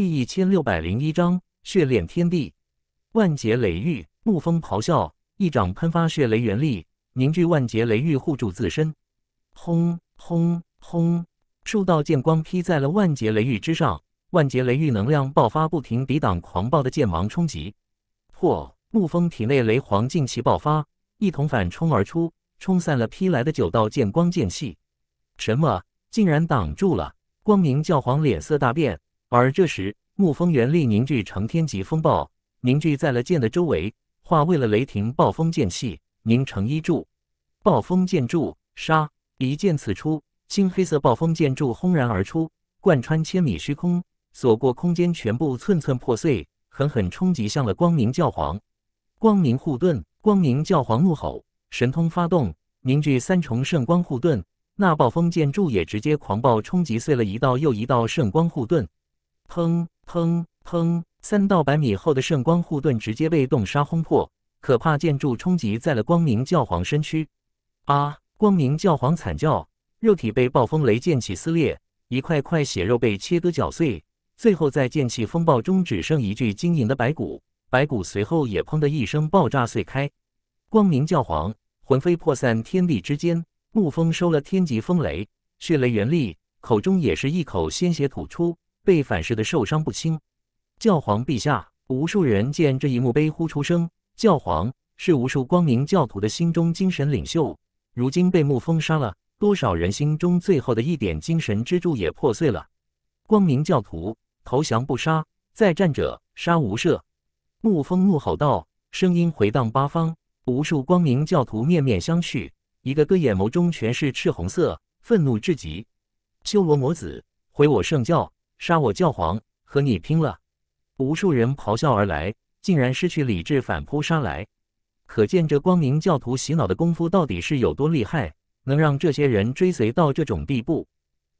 第一千六百零一章血炼天地，万劫雷狱，沐风咆哮，一掌喷发血雷元力，凝聚万劫雷狱护住自身。轰轰轰！数道剑光劈在了万劫雷狱之上，万劫雷狱能量爆发不停，抵挡狂暴的剑芒冲击。破！沐风体内雷皇劲气爆发，一同反冲而出，冲散了劈来的九道剑光剑气。什么？竟然挡住了？光明教皇脸色大变。而这时，沐风元力凝聚成天级风暴，凝聚在了剑的周围，化为了雷霆暴风剑气，凝成一柱暴风剑柱。杀！一剑刺出，青黑色暴风剑柱轰然而出，贯穿千米虚空，所过空间全部寸寸破碎，狠狠冲击向了光明教皇。光明护盾，光明教皇怒吼，神通发动，凝聚三重圣光护盾。那暴风剑柱也直接狂暴冲击，碎了一道又一道圣光护盾。砰砰砰！三到百米厚的圣光护盾直接被冻沙轰破，可怕建筑冲击在了光明教皇身躯。啊！光明教皇惨叫，肉体被暴风雷剑气撕裂，一块块血肉被切割绞碎，最后在剑气风暴中只剩一具晶莹的白骨。白骨随后也砰的一声爆炸碎开，光明教皇魂飞魄散，天地之间。沐风收了天极风雷血雷元力，口中也是一口鲜血吐出。被反噬的受伤不轻，教皇陛下，无数人见这一幕悲呼出声。教皇是无数光明教徒的心中精神领袖，如今被沐风杀了，多少人心中最后的一点精神支柱也破碎了。光明教徒投降不杀，再战者杀无赦。沐风怒吼道，声音回荡八方，无数光明教徒面面相觑，一个个眼眸中全是赤红色，愤怒至极。修罗魔子，毁我圣教！杀我教皇，和你拼了！无数人咆哮而来，竟然失去理智反扑杀来，可见这光明教徒洗脑的功夫到底是有多厉害，能让这些人追随到这种地步。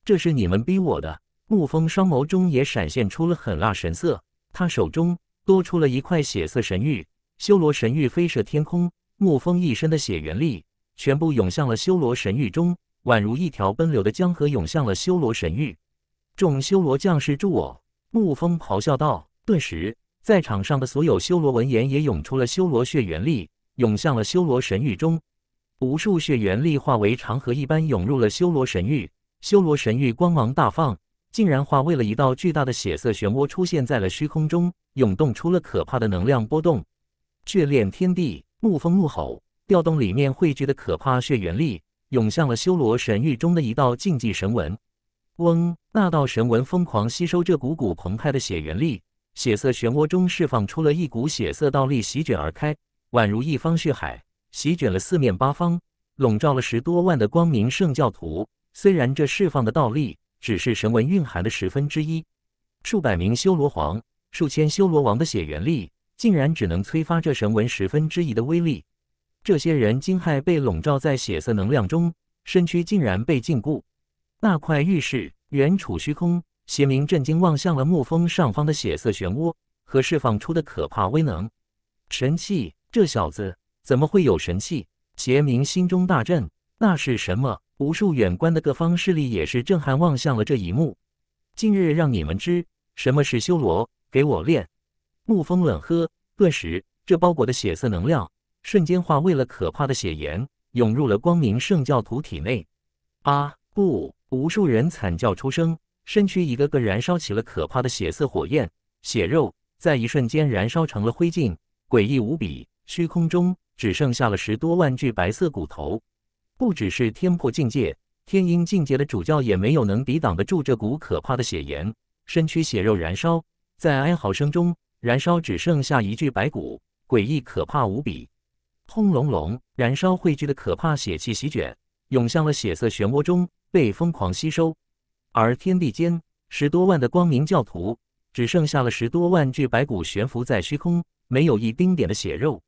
这是你们逼我的！沐风双眸中也闪现出了狠辣神色，他手中多出了一块血色神玉，修罗神玉飞射天空。沐风一身的血元力全部涌向了修罗神玉中，宛如一条奔流的江河涌向了修罗神玉。众修罗将士助我！沐风咆哮道。顿时，在场上的所有修罗闻言，也涌出了修罗血元力，涌向了修罗神域中。无数血元力化为长河一般涌入了修罗神域，修罗神域光芒大放，竟然化为了一道巨大的血色漩涡，出现在了虚空中，涌动出了可怕的能量波动。血炼天地！沐风怒吼，调动里面汇聚的可怕血元力，涌向了修罗神域中的一道禁忌神纹。嗡！那道神纹疯狂吸收这股股澎湃的血元力，血色漩涡中释放出了一股血色道力，席卷而开，宛如一方血海，席卷了四面八方，笼罩了十多万的光明圣教徒。虽然这释放的道力只是神纹蕴含的十分之一，数百名修罗皇、数千修罗王的血元力，竟然只能催发这神纹十分之一的威力。这些人惊骇，被笼罩在血色能量中，身躯竟然被禁锢。那块玉是原处虚空，邪明震惊望向了木峰上方的血色漩涡和释放出的可怕威能。神器，这小子怎么会有神器？邪明心中大震。那是什么？无数远观的各方势力也是震撼望向了这一幕。今日让你们知什么是修罗，给我练！沐风冷喝，顿时，这包裹的血色能量瞬间化为了可怕的血岩，涌入了光明圣教徒体内。啊，不！无数人惨叫出声，身躯一个个燃烧起了可怕的血色火焰，血肉在一瞬间燃烧成了灰烬，诡异无比。虚空中只剩下了十多万具白色骨头。不只是天破境界，天音境界的主教也没有能抵挡得住这股可怕的血炎，身躯血肉燃烧，在哀嚎声中燃烧，只剩下一具白骨，诡异可怕无比。轰隆隆，燃烧汇聚的可怕血气席卷，涌向了血色漩涡中。被疯狂吸收，而天地间十多万的光明教徒，只剩下了十多万具白骨悬浮在虚空，没有一丁点的血肉。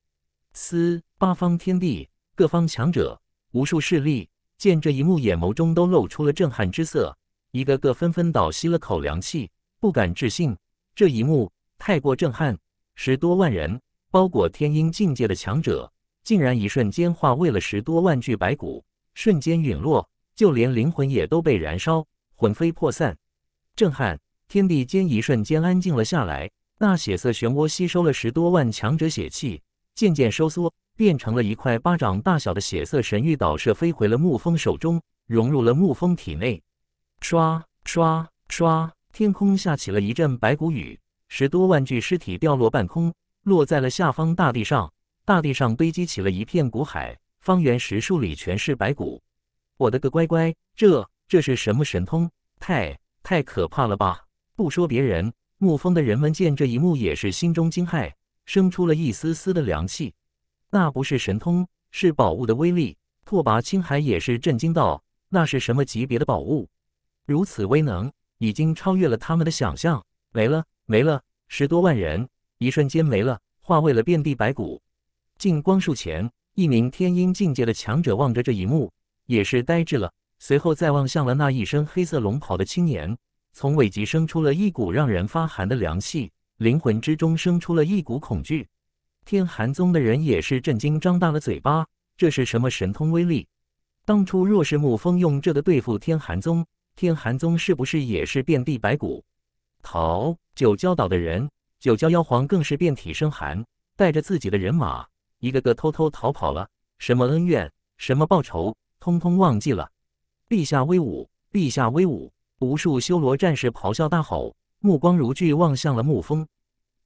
嘶！八方天地，各方强者，无数势力见这一幕，眼眸中都露出了震撼之色，一个个纷纷倒吸了口凉气，不敢置信。这一幕太过震撼，十多万人包裹天婴境界的强者，竟然一瞬间化为了十多万具白骨，瞬间陨落。就连灵魂也都被燃烧，魂飞魄散。震撼天地间，一瞬间安静了下来。那血色漩涡吸收了十多万强者血气，渐渐收缩，变成了一块巴掌大小的血色神域倒射，飞回了沐风手中，融入了沐风体内。刷刷刷！天空下起了一阵白骨雨，十多万具尸体掉落半空，落在了下方大地上，大地上堆积起了一片骨海，方圆十数里全是白骨。我的个乖乖，这这是什么神通？太太可怕了吧！不说别人，沐风的人们见这一幕也是心中惊骇，生出了一丝丝的凉气。那不是神通，是宝物的威力。拓跋青海也是震惊道：“那是什么级别的宝物？如此威能，已经超越了他们的想象。”没了，没了，十多万人，一瞬间没了，化为了遍地白骨。进光束前，一名天婴境界的强者望着这一幕。也是呆滞了，随后再望向了那一身黑色龙袍的青年，从尾脊生出了一股让人发寒的凉气，灵魂之中生出了一股恐惧。天寒宗的人也是震惊，张大了嘴巴，这是什么神通威力？当初若是沐风用这个对付天寒宗，天寒宗是不是也是遍地白骨？逃！九霄岛的人，九霄妖皇更是遍体生寒，带着自己的人马，一个个偷偷逃跑了。什么恩怨，什么报仇？通通忘记了！陛下威武！陛下威武！无数修罗战士咆哮大吼，目光如炬望向了沐风。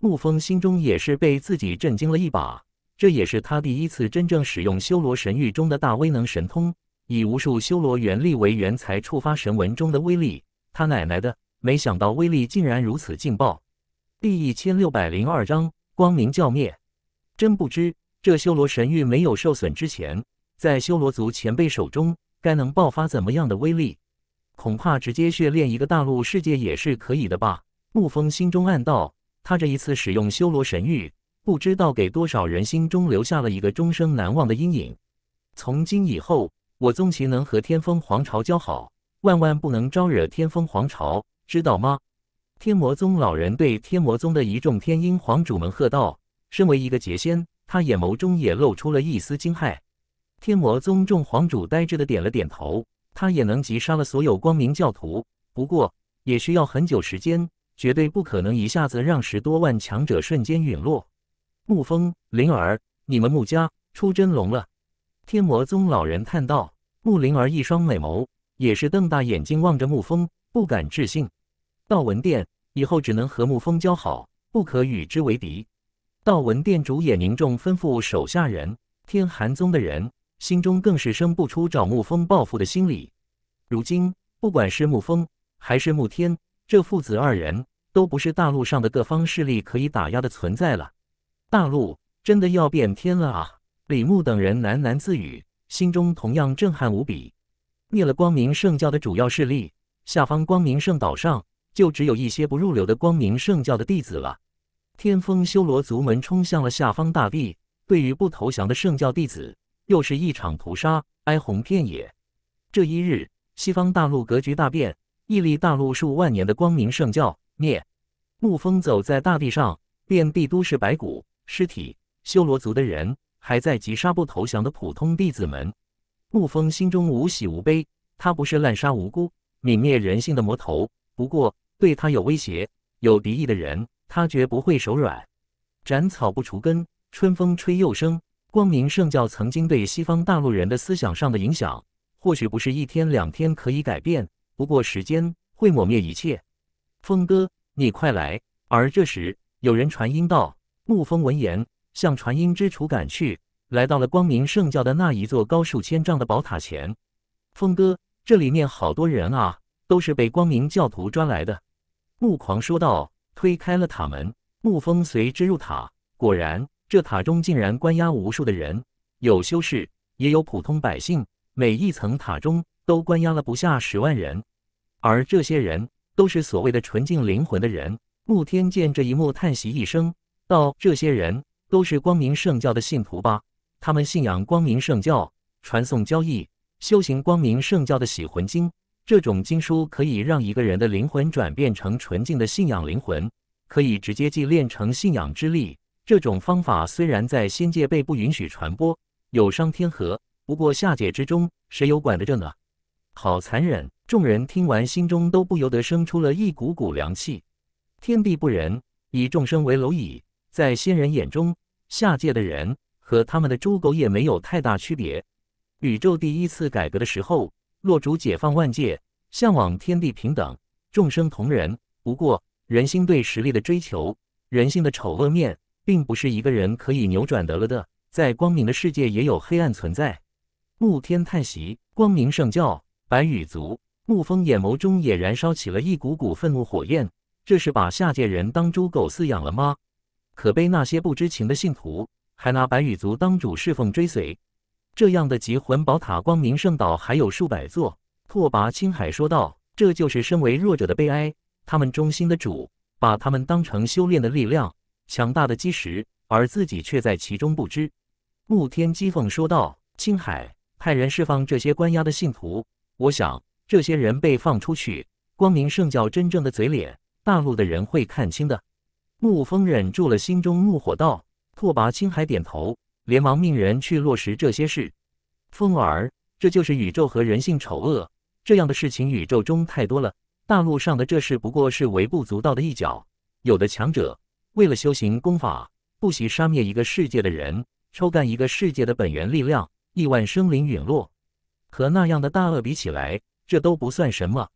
沐风心中也是被自己震惊了一把，这也是他第一次真正使用修罗神域中的大威能神通，以无数修罗原力为源材触发神文中的威力。他奶奶的，没想到威力竟然如此劲爆！第一千六百零二章光明教灭，真不知这修罗神域没有受损之前。在修罗族前辈手中，该能爆发怎么样的威力？恐怕直接血炼一个大陆世界也是可以的吧？沐风心中暗道。他这一次使用修罗神域，不知道给多少人心中留下了一个终生难忘的阴影。从今以后，我宗齐能和天风皇朝交好，万万不能招惹天风皇朝，知道吗？天魔宗老人对天魔宗的一众天鹰皇主们喝道：“身为一个劫仙，他眼眸中也露出了一丝惊骇。”天魔宗众皇主呆滞的点了点头，他也能击杀了所有光明教徒，不过也需要很久时间，绝对不可能一下子让十多万强者瞬间陨落。沐风，灵儿，你们沐家出真龙了！天魔宗老人叹道。沐灵儿一双美眸也是瞪大眼睛望着沐风，不敢置信。道文殿以后只能和沐风交好，不可与之为敌。道文殿主也凝重吩咐手下人，天寒宗的人。心中更是生不出找沐风报复的心理。如今，不管是沐风还是沐天，这父子二人都不是大陆上的各方势力可以打压的存在了。大陆真的要变天了啊！李牧等人喃喃自语，心中同样震撼无比。灭了光明圣教的主要势力，下方光明圣岛上就只有一些不入流的光明圣教的弟子了。天风修罗族门冲向了下方大地，对于不投降的圣教弟子。又是一场屠杀，哀鸿遍野。这一日，西方大陆格局大变，屹立大陆数万年的光明圣教灭。沐风走在大地上，遍地都是白骨尸体，修罗族的人还在急杀不投降的普通弟子们。沐风心中无喜无悲，他不是滥杀无辜、泯灭人性的魔头，不过对他有威胁、有敌意的人，他绝不会手软。斩草不除根，春风吹又生。光明圣教曾经对西方大陆人的思想上的影响，或许不是一天两天可以改变。不过时间会抹灭一切。峰哥，你快来！而这时，有人传音道。沐风闻言，向传音之处赶去，来到了光明圣教的那一座高数千丈的宝塔前。峰哥，这里面好多人啊，都是被光明教徒抓来的。沐狂说道，推开了塔门，沐风随之入塔，果然。这塔中竟然关押无数的人，有修士，也有普通百姓。每一层塔中都关押了不下十万人，而这些人都是所谓的纯净灵魂的人。沐天见这一幕，叹息一声，道：“这些人都是光明圣教的信徒吧？他们信仰光明圣教，传送交易，修行光明圣教的洗魂经。这种经书可以让一个人的灵魂转变成纯净的信仰灵魂，可以直接祭炼成信仰之力。”这种方法虽然在仙界被不允许传播，有伤天和，不过下界之中谁有管得着呢？好残忍！众人听完，心中都不由得生出了一股股凉气。天地不仁，以众生为蝼蚁。在仙人眼中，下界的人和他们的猪狗也没有太大区别。宇宙第一次改革的时候，落主解放万界，向往天地平等，众生同人。不过，人心对实力的追求，人性的丑恶面。并不是一个人可以扭转得了的，在光明的世界也有黑暗存在。沐天叹息：“光明圣教，白羽族，沐风眼眸中也燃烧起了一股股愤怒火焰。这是把下界人当猪狗饲养了吗？可被那些不知情的信徒，还拿白羽族当主侍奉追随。这样的集魂宝塔，光明圣岛还有数百座。”拓跋青海说道：“这就是身为弱者的悲哀。他们忠心的主，把他们当成修炼的力量。”强大的基石，而自己却在其中不知。沐天讥凤说道：“青海派人释放这些关押的信徒，我想这些人被放出去，光明圣教真正的嘴脸，大陆的人会看清的。”沐风忍住了心中怒火道：“拓跋青海点头，连忙命人去落实这些事。风儿，这就是宇宙和人性丑恶，这样的事情宇宙中太多了，大陆上的这事不过是微不足道的一角。有的强者。”为了修行功法，不惜杀灭一个世界的人，抽干一个世界的本源力量，亿万生灵陨落。和那样的大恶比起来，这都不算什么。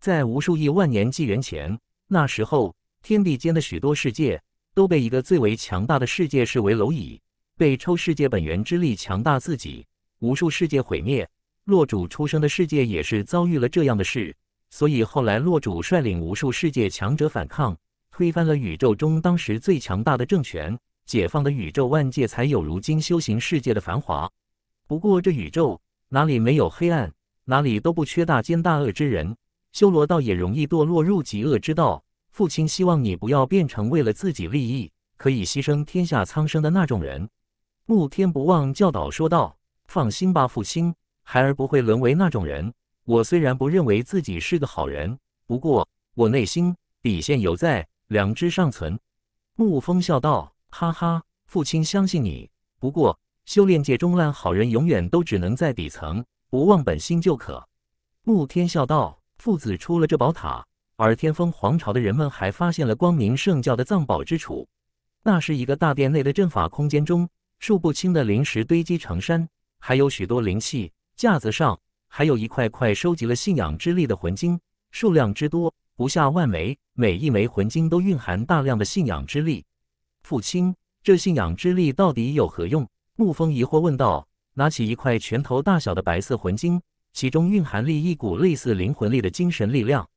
在无数亿万年纪元前，那时候天地间的许多世界都被一个最为强大的世界视为蝼蚁，被抽世界本源之力强大自己，无数世界毁灭。洛主出生的世界也是遭遇了这样的事，所以后来洛主率领无数世界强者反抗。推翻了宇宙中当时最强大的政权，解放了宇宙万界，才有如今修行世界的繁华。不过这宇宙哪里没有黑暗，哪里都不缺大奸大恶之人。修罗道也容易堕落入极恶之道。父亲希望你不要变成为了自己利益可以牺牲天下苍生的那种人。沐天不忘教导说道：“放心吧，父亲，孩儿不会沦为那种人。我虽然不认为自己是个好人，不过我内心底线犹在。”良知尚存，沐风笑道：“哈哈，父亲相信你。不过，修炼界中烂好人永远都只能在底层，不忘本心就可。”沐天笑道：“父子出了这宝塔，而天风皇朝的人们还发现了光明圣教的藏宝之处。那是一个大殿内的阵法空间中，数不清的灵石堆积成山，还有许多灵器。架子上还有一块块收集了信仰之力的魂晶，数量之多。”不下万枚，每一枚魂晶都蕴含大量的信仰之力。父亲，这信仰之力到底有何用？沐风疑惑问道。拿起一块拳头大小的白色魂晶，其中蕴含力一股类似灵魂力的精神力量。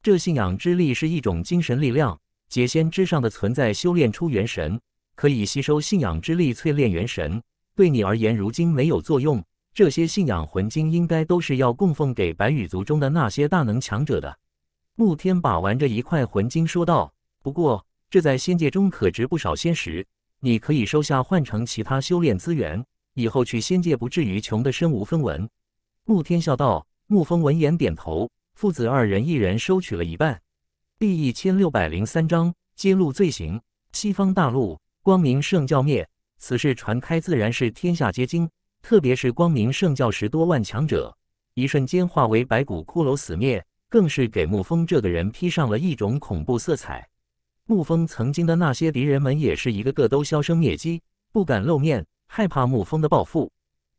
这信仰之力是一种精神力量，界仙之上的存在修炼出元神，可以吸收信仰之力淬炼元神。对你而言，如今没有作用。这些信仰魂晶应该都是要供奉给白羽族中的那些大能强者的。沐天把玩着一块魂晶，说道：“不过这在仙界中可值不少仙石，你可以收下，换成其他修炼资源，以后去仙界不至于穷得身无分文。”沐天笑道。沐风闻言点头，父子二人一人收取了一半。第一千六百零三章揭露罪行。西方大陆，光明圣教灭，此事传开，自然是天下皆惊，特别是光明圣教十多万强者，一瞬间化为白骨骷髅，死灭。更是给沐风这个人披上了一种恐怖色彩。沐风曾经的那些敌人们，也是一个个都销声灭迹，不敢露面，害怕沐风的报复。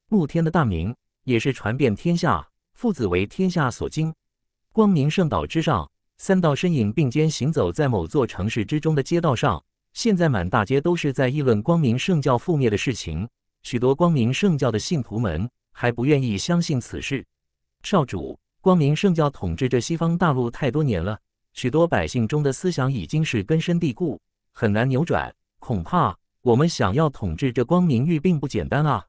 沐天的大名也是传遍天下，父子为天下所惊。光明圣岛之上，三道身影并肩行走在某座城市之中的街道上。现在满大街都是在议论光明圣教覆灭的事情，许多光明圣教的信徒们还不愿意相信此事。少主。光明圣教统治这西方大陆太多年了，许多百姓中的思想已经是根深蒂固，很难扭转。恐怕我们想要统治这光明域并不简单啊！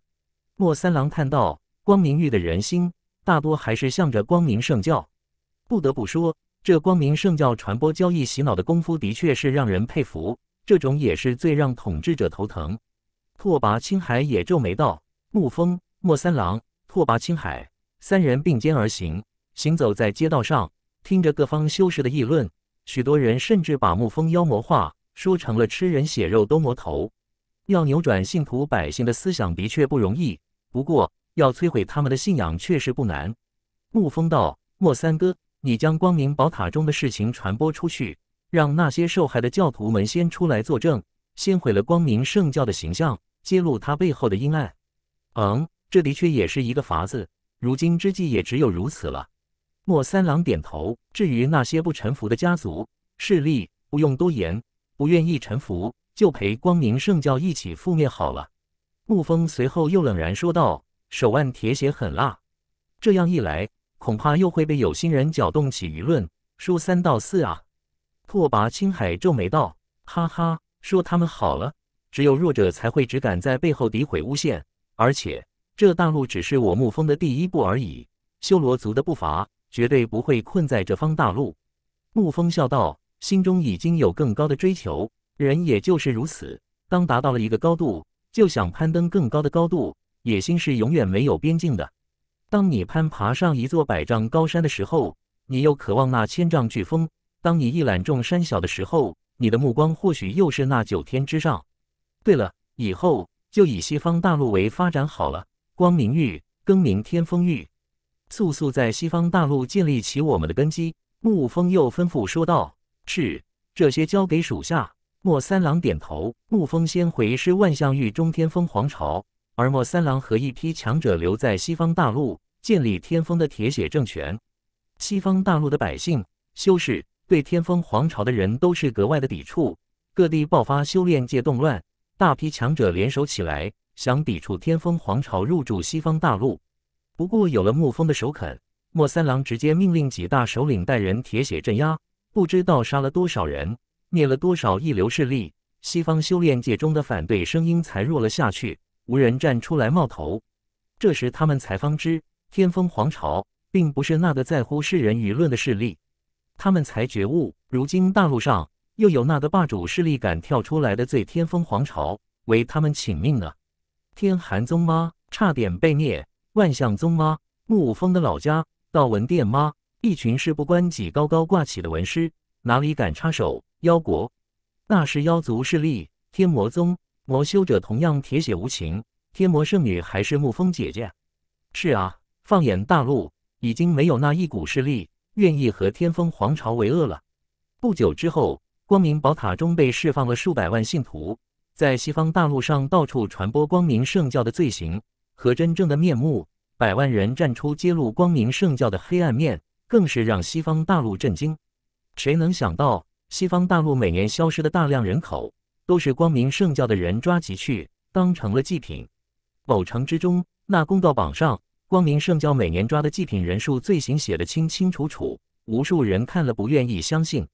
莫三郎叹道：“光明域的人心大多还是向着光明圣教。不得不说，这光明圣教传播交易洗脑的功夫的确是让人佩服。这种也是最让统治者头疼。”拓跋青海也皱眉道：“沐风，莫三郎，拓跋青海三人并肩而行。”行走在街道上，听着各方修士的议论，许多人甚至把沐风妖魔化，说成了吃人血肉都魔头。要扭转信徒百姓的思想的确不容易，不过要摧毁他们的信仰确实不难。沐风道：“莫三哥，你将光明宝塔中的事情传播出去，让那些受害的教徒们先出来作证，先毁了光明圣教的形象，揭露他背后的阴暗。”嗯，这的确也是一个法子。如今之计也只有如此了。莫三郎点头。至于那些不臣服的家族势力，不用多言，不愿意臣服就陪光明圣教一起覆灭好了。沐风随后又冷然说道：“手腕铁血狠辣，这样一来，恐怕又会被有心人搅动起舆论，说三道四啊。”拓跋青海皱眉道：“哈哈，说他们好了，只有弱者才会只敢在背后诋毁诬陷。而且这大陆只是我沐风的第一步而已，修罗族的步伐。”绝对不会困在这方大陆，沐风笑道，心中已经有更高的追求。人也就是如此，当达到了一个高度，就想攀登更高的高度。野心是永远没有边境的。当你攀爬上一座百丈高山的时候，你又渴望那千丈巨峰；当你一览众山小的时候，你的目光或许又是那九天之上。对了，以后就以西方大陆为发展好了，光明域更名天风域。速速在西方大陆建立起我们的根基。沐风又吩咐说道：“是，这些交给属下。”莫三郎点头。沐风先回师万象域中天峰皇朝，而莫三郎和一批强者留在西方大陆，建立天峰的铁血政权。西方大陆的百姓、修士对天峰皇朝的人都是格外的抵触，各地爆发修炼界动乱，大批强者联手起来，想抵触天峰皇朝入驻西方大陆。不过有了沐风的首肯，莫三郎直接命令几大首领带人铁血镇压，不知道杀了多少人，灭了多少一流势力，西方修炼界中的反对声音才弱了下去，无人站出来冒头。这时他们才方知，天风皇朝并不是那个在乎世人舆论的势力，他们才觉悟，如今大陆上又有那个霸主势力敢跳出来的，罪天风皇朝为他们请命呢。天寒宗吗？差点被灭。万象宗吗？慕风的老家道文殿吗？一群事不关己高高挂起的文师，哪里敢插手妖国？那是妖族势力。天魔宗魔修者同样铁血无情。天魔圣女还是沐风姐姐？是啊，放眼大陆，已经没有那一股势力愿意和天风皇朝为恶了。不久之后，光明宝塔中被释放了数百万信徒，在西方大陆上到处传播光明圣教的罪行。和真正的面目，百万人站出揭露光明圣教的黑暗面，更是让西方大陆震惊。谁能想到，西方大陆每年消失的大量人口，都是光明圣教的人抓集去当成了祭品？某城之中，那公告榜上，光明圣教每年抓的祭品人数、罪行写得清清楚楚。无数人看了不愿意相信，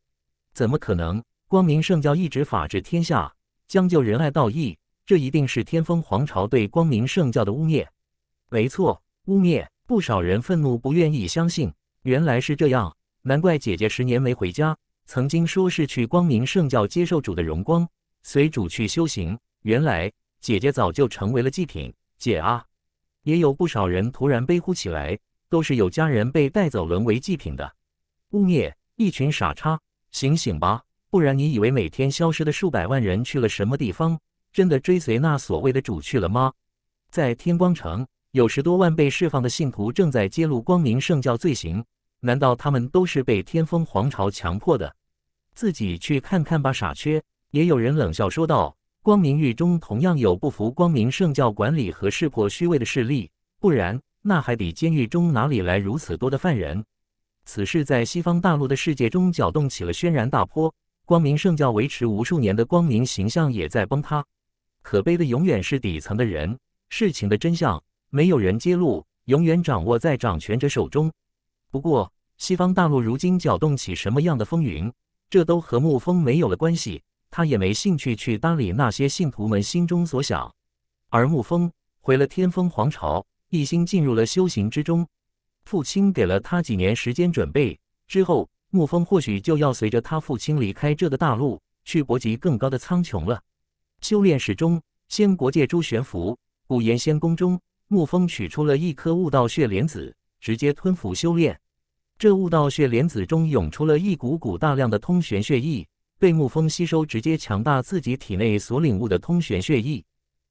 怎么可能？光明圣教一直法治天下，将就仁爱道义。这一定是天风皇朝对光明圣教的污蔑，没错，污蔑！不少人愤怒，不愿意相信。原来是这样，难怪姐姐十年没回家。曾经说是去光明圣教接受主的荣光，随主去修行。原来姐姐早就成为了祭品。姐啊！也有不少人突然悲呼起来，都是有家人被带走，沦为祭品的。污蔑！一群傻叉，醒醒吧！不然你以为每天消失的数百万人去了什么地方？真的追随那所谓的主去了吗？在天光城，有十多万被释放的信徒正在揭露光明圣教罪行。难道他们都是被天风皇朝强迫的？自己去看看吧，傻缺！也有人冷笑说道：“光明狱中同样有不服光明圣教管理和识破虚伪的势力，不然那海底监狱中哪里来如此多的犯人？”此事在西方大陆的世界中搅动起了轩然大波，光明圣教维持无数年的光明形象也在崩塌。可悲的永远是底层的人，事情的真相没有人揭露，永远掌握在掌权者手中。不过，西方大陆如今搅动起什么样的风云，这都和沐风没有了关系，他也没兴趣去搭理那些信徒们心中所想。而沐风回了天风皇朝，一心进入了修行之中。父亲给了他几年时间准备之后，沐风或许就要随着他父亲离开这个大陆，去搏击更高的苍穹了。修炼之中，仙国界诸悬浮古岩仙宫中，沐风取出了一颗悟道血莲子，直接吞服修炼。这悟道血莲子中涌出了一股股大量的通玄血液，被沐风吸收，直接强大自己体内所领悟的通玄血液。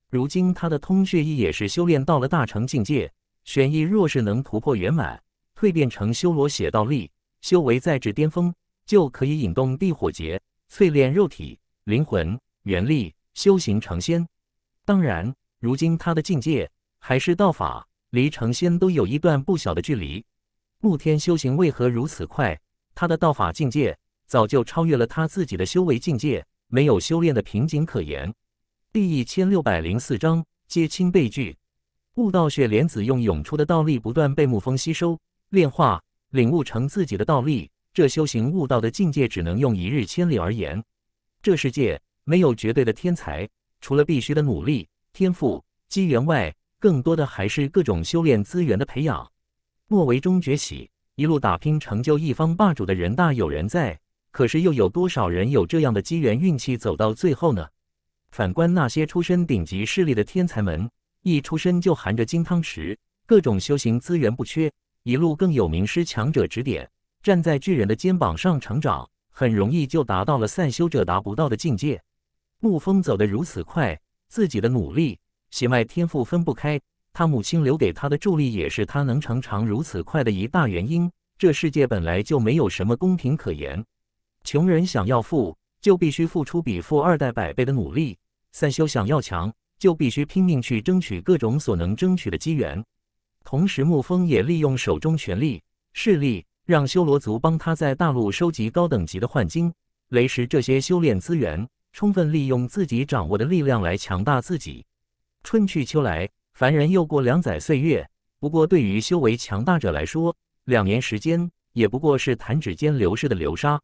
如今他的通血意也是修炼到了大成境界，玄意若是能突破圆满，蜕变成修罗血道力，修为再至巅峰，就可以引动地火劫，淬炼肉体、灵魂、元力。修行成仙，当然，如今他的境界还是道法，离成仙都有一段不小的距离。沐天修行为何如此快？他的道法境界早就超越了他自己的修为境界，没有修炼的瓶颈可言。第一千六百零四章接亲被拒，悟道雪莲子用涌出的道力不断被沐风吸收、炼化、领悟成自己的道力。这修行悟道的境界，只能用一日千里而言。这世界。没有绝对的天才，除了必须的努力、天赋、机缘外，更多的还是各种修炼资源的培养。末尾中崛起，一路打拼成就一方霸主的人大有人在，可是又有多少人有这样的机缘运气走到最后呢？反观那些出身顶级势力的天才们，一出身就含着金汤匙，各种修行资源不缺，一路更有名师强者指点，站在巨人的肩膀上成长，很容易就达到了散修者达不到的境界。沐风走得如此快，自己的努力、血脉天赋分不开，他母亲留给他的助力也是他能成长如此快的一大原因。这世界本来就没有什么公平可言，穷人想要富，就必须付出比富二代百倍的努力；，散修想要强，就必须拼命去争取各种所能争取的机缘。同时，沐风也利用手中权力、势力，让修罗族帮他在大陆收集高等级的幻晶、雷石这些修炼资源。充分利用自己掌握的力量来强大自己。春去秋来，凡人又过两载岁月。不过，对于修为强大者来说，两年时间也不过是弹指间流逝的流沙。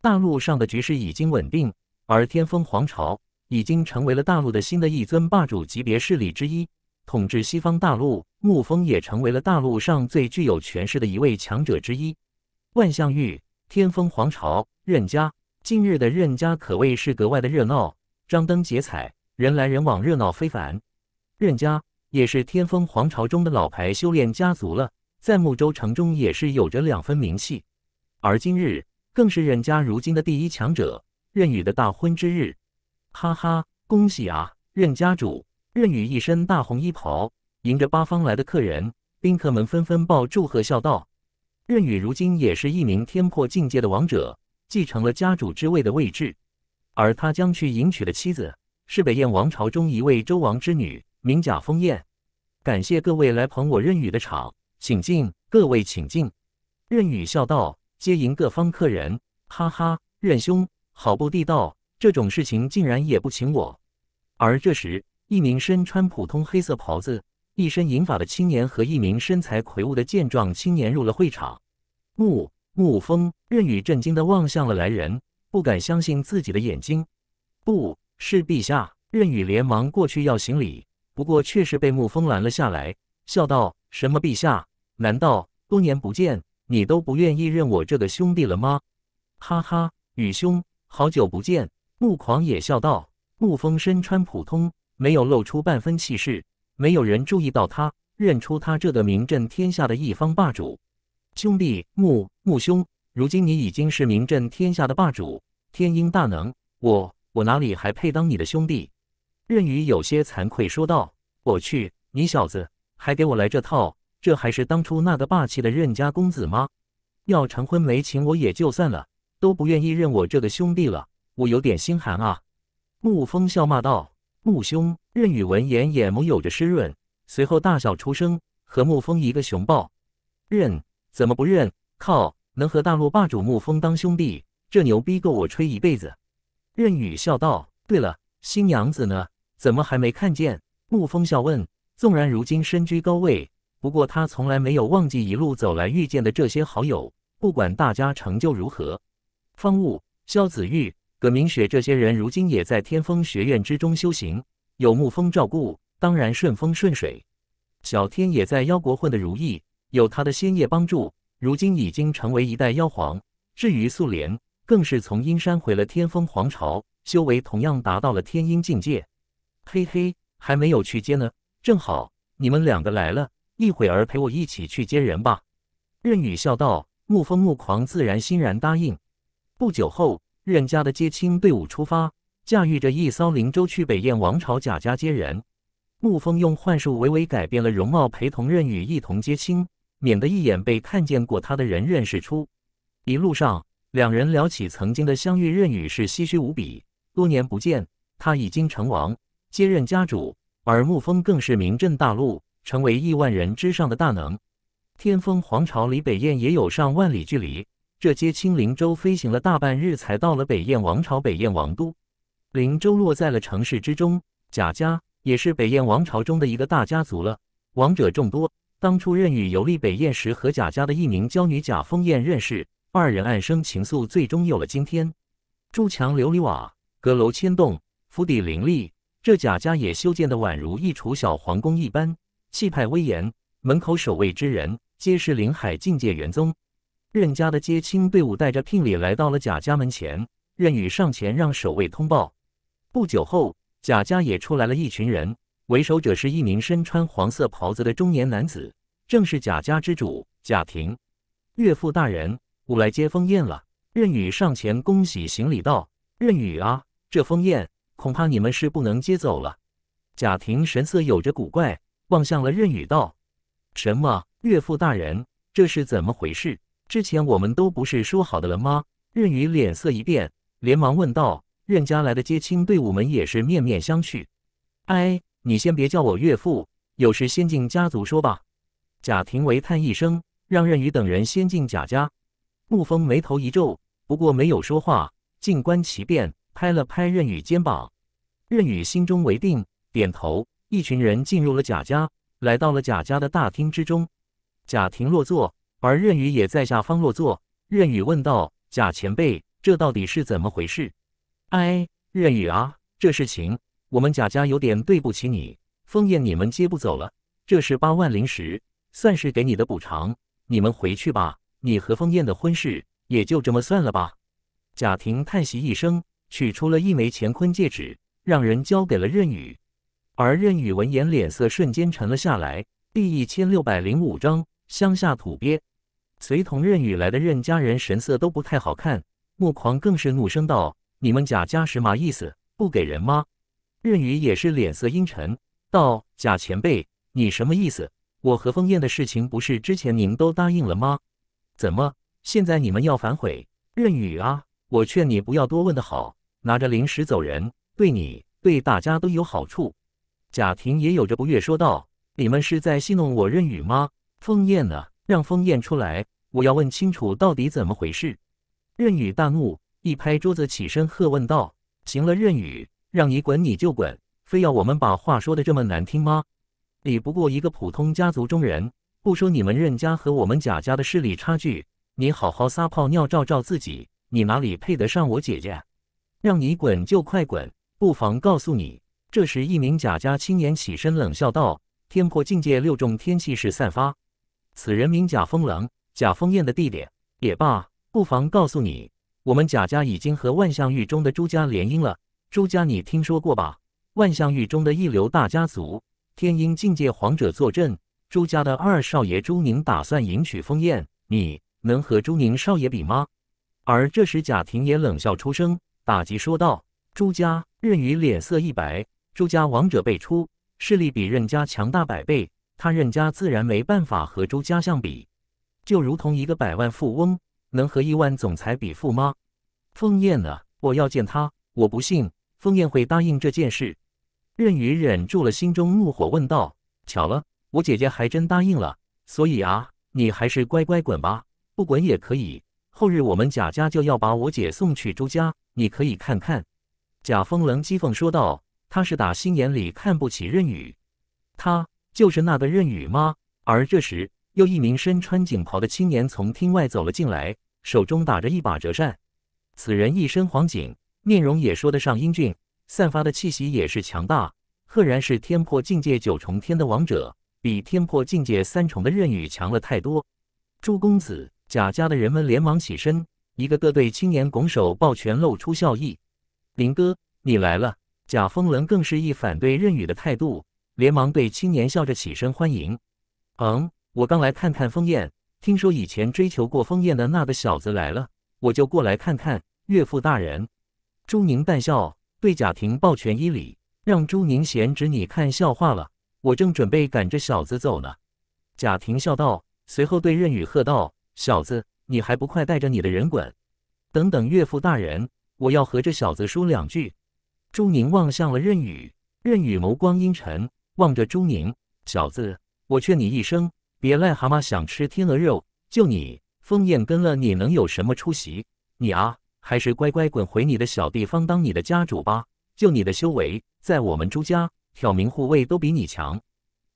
大陆上的局势已经稳定，而天风皇朝已经成为了大陆的新的一尊霸主级别势力之一，统治西方大陆。沐风也成为了大陆上最具有权势的一位强者之一。万象玉、天风皇朝，任家。近日的任家可谓是格外的热闹，张灯结彩，人来人往，热闹非凡。任家也是天风皇朝中的老牌修炼家族了，在木州城中也是有着两分名气。而今日更是任家如今的第一强者任宇的大婚之日，哈哈，恭喜啊！任家主任宇一身大红衣袍，迎着八方来的客人，宾客们纷纷报祝贺，笑道：“任宇如今也是一名天破境界的王者。”继承了家主之位的位置，而他将去迎娶的妻子是北燕王朝中一位周王之女，名贾风燕。感谢各位来捧我任宇的场，请进，各位请进。任宇笑道：“接迎各方客人，哈哈，任兄好不地道，这种事情竟然也不请我。”而这时，一名身穿普通黑色袍子、一身银发的青年和一名身材魁梧的健壮青年入了会场。木。沐风任宇震惊地望向了来人，不敢相信自己的眼睛。不是陛下！任宇连忙过去要行礼，不过却是被沐风拦了下来，笑道：“什么陛下？难道多年不见，你都不愿意认我这个兄弟了吗？”哈哈，宇兄，好久不见！沐狂也笑道。沐风身穿普通，没有露出半分气势，没有人注意到他，认出他这个名震天下的一方霸主。兄弟，穆穆兄，如今你已经是名震天下的霸主，天鹰大能，我我哪里还配当你的兄弟？任宇有些惭愧说道：“我去，你小子还给我来这套，这还是当初那个霸气的任家公子吗？要成婚没请我也就算了，都不愿意认我这个兄弟了，我有点心寒啊。”穆风笑骂道：“穆兄。”任宇闻言眼眸有着湿润，随后大笑出声，和穆风一个熊抱。任。怎么不认？靠！能和大陆霸主沐风当兄弟，这牛逼够我吹一辈子。任宇笑道：“对了，新娘子呢？怎么还没看见？”沐风笑问。纵然如今身居高位，不过他从来没有忘记一路走来遇见的这些好友。不管大家成就如何，方悟、萧子玉、葛明雪这些人如今也在天风学院之中修行，有沐风照顾，当然顺风顺水。小天也在妖国混得如意。有他的仙业帮助，如今已经成为一代妖皇。至于素莲，更是从阴山回了天风皇朝，修为同样达到了天阴境界。嘿嘿，还没有去接呢，正好你们两个来了，一会儿陪我一起去接人吧。任宇笑道。沐风、沐狂自然欣然答应。不久后，任家的接亲队伍出发，驾驭着一艘灵舟去北燕王朝贾家接人。沐风用幻术微微改变了容貌，陪同任宇一同接亲。免得一眼被看见过他的人认识出。一路上，两人聊起曾经的相遇，任雨是唏嘘无比。多年不见，他已经成王，接任家主，而沐风更是名震大陆，成为亿万人之上的大能。天风皇朝离北燕也有上万里距离，这接青灵州飞行了大半日，才到了北燕王朝北燕王都。灵州落在了城市之中，贾家也是北燕王朝中的一个大家族了。王者众多。当初任宇游历北燕时，和贾家的一名娇女贾凤燕认识，二人暗生情愫，最终有了今天。朱墙琉璃瓦，阁楼千栋，府邸林立，这贾家也修建的宛如一处小皇宫一般，气派威严。门口守卫之人皆是临海境界元宗。任家的接亲队伍带着聘礼来到了贾家门前，任宇上前让守卫通报。不久后，贾家也出来了一群人。为首者是一名身穿黄色袍子的中年男子，正是贾家之主贾庭。岳父大人，我来接风宴了。任宇上前恭喜行礼道：“任宇啊，这风宴恐怕你们是不能接走了。”贾庭神色有着古怪，望向了任宇道：“什么？岳父大人，这是怎么回事？之前我们都不是说好的了吗？”任宇脸色一变，连忙问道：“任家来的接亲队伍们也是面面相觑，哎。”你先别叫我岳父，有事先进家族说吧。贾廷为叹一声，让任宇等人先进贾家。沐风眉头一皱，不过没有说话，静观其变，拍了拍任宇肩膀。任宇心中为定，点头。一群人进入了贾家，来到了贾家的大厅之中。贾廷落座，而任宇也在下方落座。任宇问道：“贾前辈，这到底是怎么回事？”哎，任宇啊，这事情……我们贾家有点对不起你，封燕你们接不走了，这是八万灵石，算是给你的补偿。你们回去吧，你和封燕的婚事也就这么算了吧。贾婷叹息一声，取出了一枚乾坤戒指，让人交给了任宇。而任宇闻言，脸色瞬间沉了下来。第一千六百零五章乡下土鳖。随同任宇来的任家人神色都不太好看，莫狂更是怒声道：“你们贾家是嘛意思？不给人吗？”任宇也是脸色阴沉，道：“贾前辈，你什么意思？我和风燕的事情，不是之前您都答应了吗？怎么现在你们要反悔？任宇啊，我劝你不要多问的好，拿着零食走人，对你对大家都有好处。”贾婷也有着不悦，说道：“你们是在戏弄我任宇吗？封燕呢？让风燕出来，我要问清楚到底怎么回事。”任宇大怒，一拍桌子，起身喝问道：“行了，任宇！”让你滚你就滚，非要我们把话说的这么难听吗？你不过一个普通家族中人，不说你们任家和我们贾家的势力差距，你好好撒泡尿照照自己，你哪里配得上我姐姐？让你滚就快滚，不妨告诉你。这时，一名贾家青年起身冷笑道：“天破境界六重，天气势散发。此人名贾风冷，贾风艳的弟弟。也罢，不妨告诉你，我们贾家已经和万象域中的朱家联姻了。”朱家你听说过吧？万象域中的一流大家族，天婴境界皇者坐镇。朱家的二少爷朱宁打算迎娶凤燕，你能和朱宁少爷比吗？而这时，贾婷也冷笑出声，打击说道：“朱家任宇脸色一白，朱家王者辈出，势力比任家强大百倍，他任家自然没办法和朱家相比。就如同一个百万富翁能和亿万总裁比富吗？凤燕呢？我要见他，我不信。”封燕会答应这件事，任宇忍住了心中怒火，问道：“巧了，我姐姐还真答应了。所以啊，你还是乖乖滚吧，不滚也可以。后日我们贾家就要把我姐送去周家，你可以看看。”贾风冷讥讽说道：“他是打心眼里看不起任宇，他就是那个任宇吗？”而这时，又一名身穿警袍的青年从厅外走了进来，手中打着一把折扇，此人一身黄锦。面容也说得上英俊，散发的气息也是强大，赫然是天破境界九重天的王者，比天破境界三重的任宇强了太多。朱公子、贾家的人们连忙起身，一个个对青年拱手抱拳，露出笑意。林哥，你来了！贾风伦更是一反对任宇的态度，连忙对青年笑着起身欢迎。嗯，我刚来看看风燕，听说以前追求过风燕的那个小子来了，我就过来看看岳父大人。朱宁淡笑，对贾婷抱拳一礼，让朱宁贤侄你看笑话了。我正准备赶着小子走呢。贾婷笑道，随后对任宇喝道：“小子，你还不快带着你的人滚！”等等，岳父大人，我要和这小子说两句。朱宁望向了任宇，任宇眸光阴沉，望着朱宁：“小子，我劝你一声，别癞蛤蟆想吃天鹅肉。就你封燕跟了你，能有什么出息？你啊。”还是乖乖滚回你的小地方当你的家主吧！就你的修为，在我们朱家，挑明护卫都比你强。”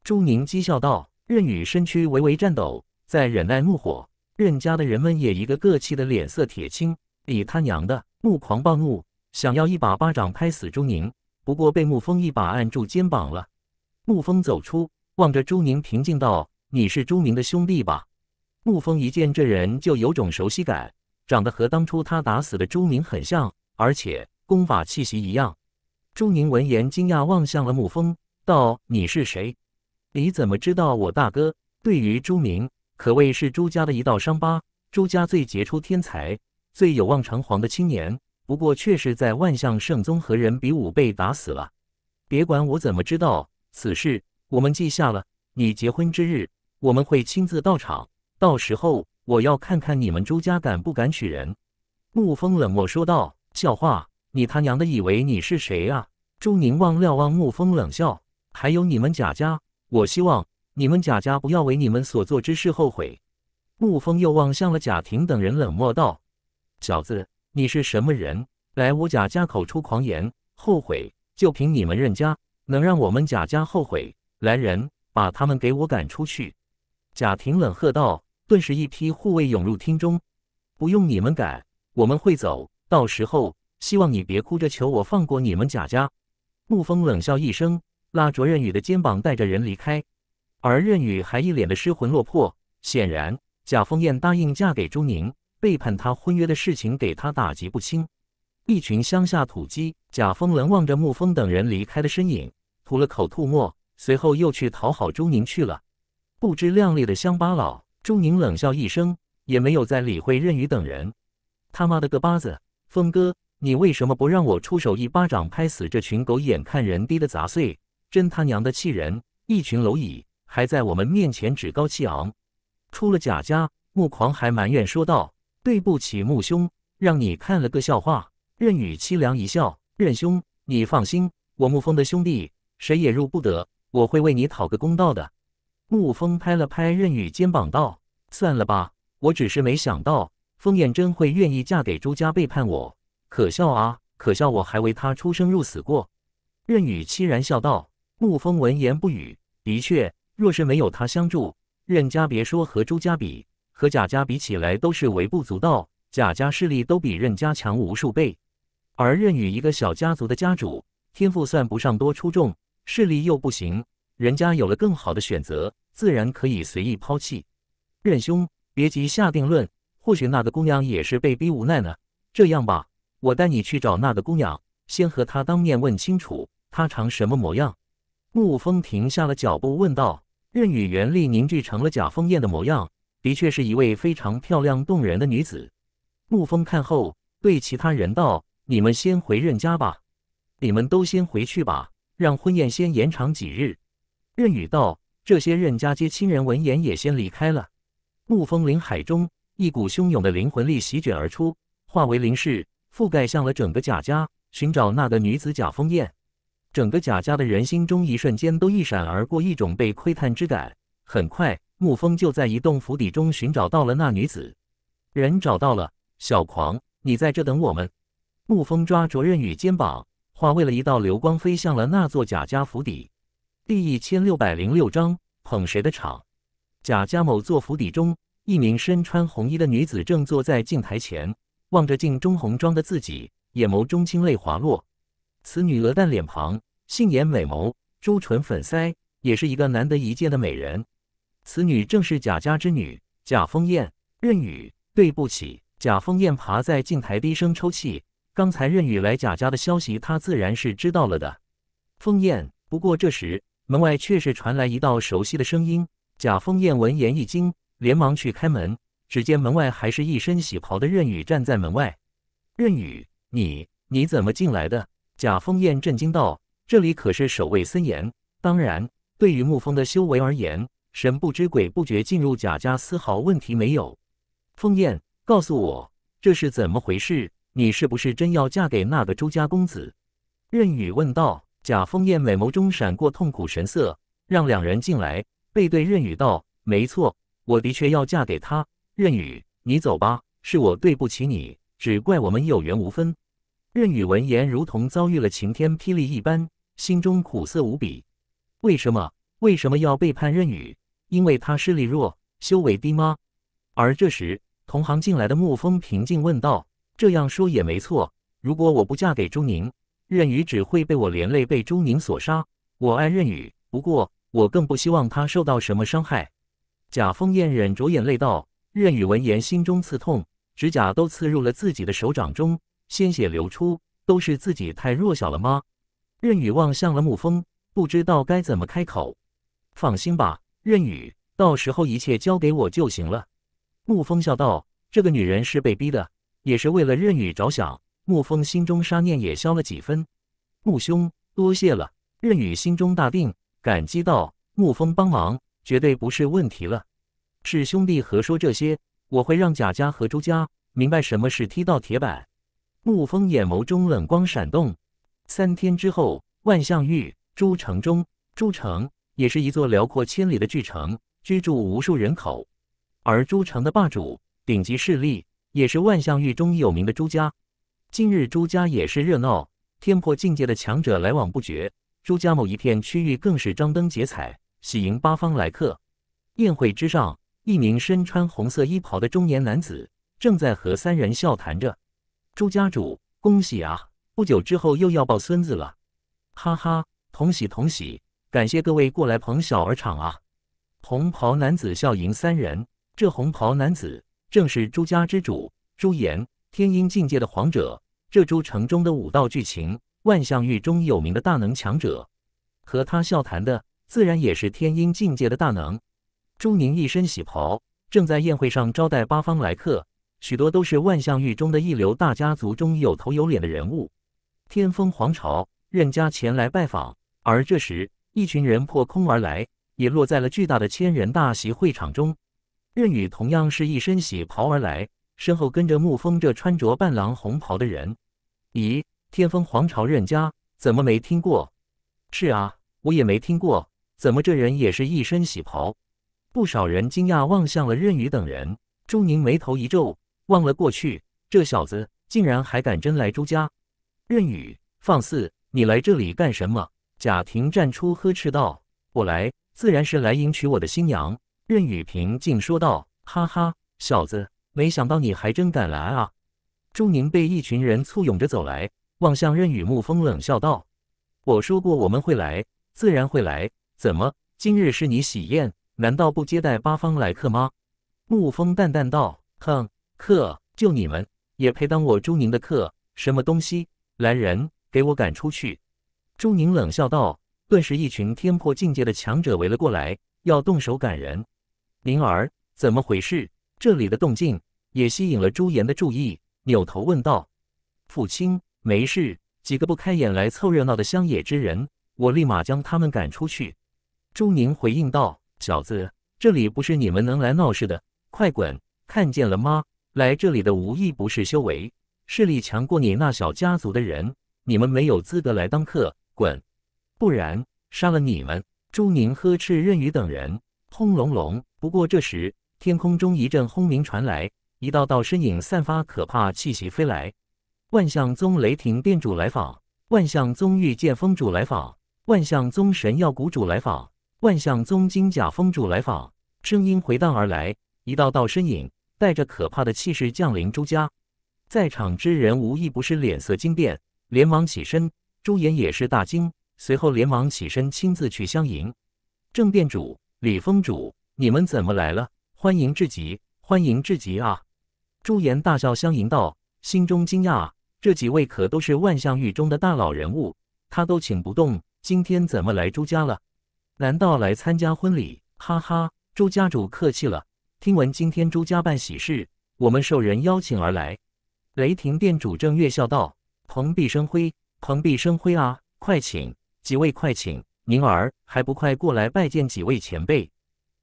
朱宁讥笑道。任宇身躯微微颤抖，在忍耐怒火。任家的人们也一个个气得脸色铁青，你他娘的怒狂暴怒，想要一把巴掌拍死朱宁，不过被沐风一把按住肩膀了。沐风走出，望着朱宁平静道：“你是朱宁的兄弟吧？”沐风一见这人就有种熟悉感。长得和当初他打死的朱明很像，而且功法气息一样。朱明闻言惊讶望向了沐风，道：“你是谁？你怎么知道我大哥？”对于朱明，可谓是朱家的一道伤疤。朱家最杰出天才，最有望成皇的青年，不过却是在万象圣宗和人比武被打死了。别管我怎么知道此事，我们记下了。你结婚之日，我们会亲自到场，到时候。我要看看你们周家敢不敢娶人？沐风冷漠说道：“笑话，你他娘的以为你是谁啊？”周宁望瞭望沐风冷笑：“还有你们贾家，我希望你们贾家不要为你们所做之事后悔。”沐风又望向了贾婷等人，冷漠道：“小子，你是什么人？来我贾家口出狂言，后悔就凭你们任家能让我们贾家后悔？”来人，把他们给我赶出去！贾婷冷喝道。顿时，一批护卫涌入厅中。不用你们赶，我们会走。到时候，希望你别哭着求我放过你们贾家。沐风冷笑一声，拉着任宇的肩膀，带着人离开。而任宇还一脸的失魂落魄，显然贾凤燕答应嫁给朱宁，背叛他婚约的事情给他打击不轻。一群乡下土鸡，贾风文望着沐风等人离开的身影，吐了口吐沫，随后又去讨好朱宁去了。不知量力的乡巴佬。钟宁冷笑一声，也没有再理会任宇等人。他妈的个巴子，峰哥，你为什么不让我出手一巴掌拍死这群狗眼看人低的杂碎？真他娘的气人！一群蝼蚁，还在我们面前趾高气昂。出了贾家，穆狂还埋怨说道：“对不起，穆兄，让你看了个笑话。”任宇凄凉一笑：“任兄，你放心，我穆峰的兄弟，谁也入不得。我会为你讨个公道的。”沐风拍了拍任宇肩膀，道：“算了吧，我只是没想到封燕真会愿意嫁给朱家，背叛我。可笑啊，可笑！我还为他出生入死过。”任宇凄然笑道。沐风闻言不语。的确，若是没有他相助，任家别说和朱家比，和贾家比起来都是微不足道。贾家势力都比任家强无数倍，而任宇一个小家族的家主，天赋算不上多出众，势力又不行。人家有了更好的选择，自然可以随意抛弃。任兄，别急下定论，或许那个姑娘也是被逼无奈呢。这样吧，我带你去找那个姑娘，先和她当面问清楚她长什么模样。沐风停下了脚步，问道：“任宇，原力凝聚成了贾凤燕的模样，的确是一位非常漂亮动人的女子。”沐风看后，对其他人道：“你们先回任家吧，你们都先回去吧，让婚宴先延长几日。”任宇道：“这些任家接亲人闻言也先离开了。”沐风林海中，一股汹涌的灵魂力席卷而出，化为灵势，覆盖向了整个贾家，寻找那个女子贾风燕。整个贾家的人心中一瞬间都一闪而过一种被窥探之感。很快，沐风就在一栋府邸中寻找到了那女子。人找到了，小狂，你在这等我们。沐风抓着任宇肩膀，化为了一道流光，飞向了那座贾家府邸。第一千六百零六章捧谁的场？贾家某座府邸中，一名身穿红衣的女子正坐在镜台前，望着镜中红妆的自己，眼眸中清泪滑落。此女鹅蛋脸庞，杏眼美眸，朱唇粉腮，也是一个难得一见的美人。此女正是贾家之女贾凤燕。任宇，对不起。贾凤燕爬在镜台，低声抽泣。刚才任宇来贾家的消息，她自然是知道了的。凤燕，不过这时。门外却是传来一道熟悉的声音。贾凤燕闻言一惊，连忙去开门。只见门外还是一身喜袍的任宇站在门外。任宇，你你怎么进来的？贾凤燕震惊道：“这里可是守卫森严，当然，对于沐风的修为而言，神不知鬼不觉进入贾家丝毫问题没有。”凤燕，告诉我这是怎么回事？你是不是真要嫁给那个周家公子？任宇问道。贾凤燕美眸中闪过痛苦神色，让两人进来，背对任宇道：“没错，我的确要嫁给他。任宇，你走吧，是我对不起你，只怪我们有缘无分。”任宇闻言，如同遭遇了晴天霹雳一般，心中苦涩无比。为什么？为什么要背叛任宇？因为他势力弱，修为低吗？而这时，同行进来的沐风平静问道：“这样说也没错，如果我不嫁给朱宁……”任宇只会被我连累，被钟宁所杀。我爱任宇，不过我更不希望他受到什么伤害。贾风燕忍着眼泪道：“任宇闻言，心中刺痛，指甲都刺入了自己的手掌中，鲜血流出。都是自己太弱小了吗？”任宇望向了沐风，不知道该怎么开口。放心吧，任宇，到时候一切交给我就行了。沐风笑道：“这个女人是被逼的，也是为了任宇着想。”沐风心中杀念也消了几分，穆兄多谢了。任宇心中大定，感激道：“沐风帮忙绝对不是问题了，是兄弟何说这些？我会让贾家和朱家明白什么是踢到铁板。”沐风眼眸中冷光闪动。三天之后，万象玉，朱城中，朱城也是一座辽阔千里的巨城，居住无数人口。而朱城的霸主、顶级势力，也是万象玉中有名的朱家。近日，朱家也是热闹，天破境界的强者来往不绝。朱家某一片区域更是张灯结彩，喜迎八方来客。宴会之上，一名身穿红色衣袍的中年男子正在和三人笑谈着：“朱家主，恭喜啊！不久之后又要抱孙子了。”“哈哈，同喜同喜！感谢各位过来捧小儿场啊！”红袍男子笑迎三人。这红袍男子正是朱家之主朱颜。天阴境界的皇者，这株城中的武道巨擎，万象域中有名的大能强者，和他笑谈的自然也是天阴境界的大能。朱宁一身喜袍，正在宴会上招待八方来客，许多都是万象域中的一流大家族中有头有脸的人物。天风皇朝任家前来拜访，而这时，一群人破空而来，也落在了巨大的千人大席会场中。任宇同样是一身喜袍而来。身后跟着沐风，这穿着伴郎红袍的人。咦，天风皇朝任家怎么没听过？是啊，我也没听过。怎么这人也是一身喜袍？不少人惊讶望向了任宇等人。周宁眉头一皱，望了过去，这小子竟然还敢真来朱家！任宇，放肆！你来这里干什么？贾婷站出呵斥道：“我来，自然是来迎娶我的新娘。”任宇平静说道：“哈哈，小子。”没想到你还真敢来啊！朱宁被一群人簇拥着走来，望向任雨沐风，冷笑道：“我说过我们会来，自然会来。怎么，今日是你喜宴，难道不接待八方来客吗？”沐风淡淡道：“哼，客就你们也配当我朱宁的客？什么东西！来人，给我赶出去！”朱宁冷笑道。顿时，一群天破境界的强者围了过来，要动手赶人。灵儿，怎么回事？这里的动静也吸引了朱颜的注意，扭头问道：“父亲，没事？几个不开眼来凑热闹的乡野之人，我立马将他们赶出去。”朱宁回应道：“小子，这里不是你们能来闹事的，快滚！看见了吗？来这里的无一不是修为、势力强过你那小家族的人，你们没有资格来当客，滚！不然杀了你们！”朱宁呵斥任宇等人。轰隆隆！不过这时。天空中一阵轰鸣传来，一道道身影散发可怕气息飞来。万象宗雷霆殿主来访，万象宗御剑峰主来访，万象宗神药谷主来访，万象宗金甲峰主来访。声音回荡而来，一道道身影带着可怕的气势降临朱家。在场之人无一不是脸色惊变，连忙起身。朱颜也是大惊，随后连忙起身亲自去相迎。正殿主、李峰主，你们怎么来了？欢迎至极，欢迎至极啊！朱颜大笑相迎道，心中惊讶，这几位可都是万象域中的大佬人物，他都请不动，今天怎么来朱家了？难道来参加婚礼？哈哈，朱家主客气了。听闻今天朱家办喜事，我们受人邀请而来。雷霆殿主郑月笑道：“蓬荜生辉，蓬荜生辉啊！快请几位，快请宁儿，还不快过来拜见几位前辈？”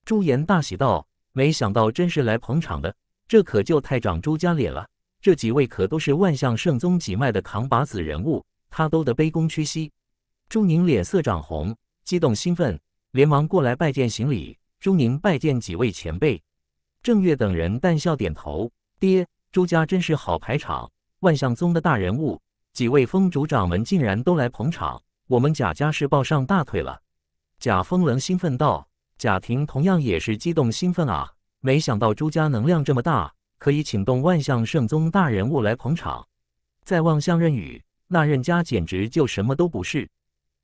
朱颜大喜道。没想到真是来捧场的，这可就太长朱家脸了。这几位可都是万象圣宗几脉的扛把子人物，他都得卑躬屈膝。朱宁脸色涨红，激动兴奋，连忙过来拜见行礼。朱宁拜见几位前辈。郑月等人淡笑点头。爹，朱家真是好排场，万象宗的大人物，几位峰主掌门竟然都来捧场，我们贾家是抱上大腿了。贾风人兴奋道。贾婷同样也是激动兴奋啊！没想到朱家能量这么大，可以请动万象圣宗大人物来捧场。再望向任宇，那任家简直就什么都不是。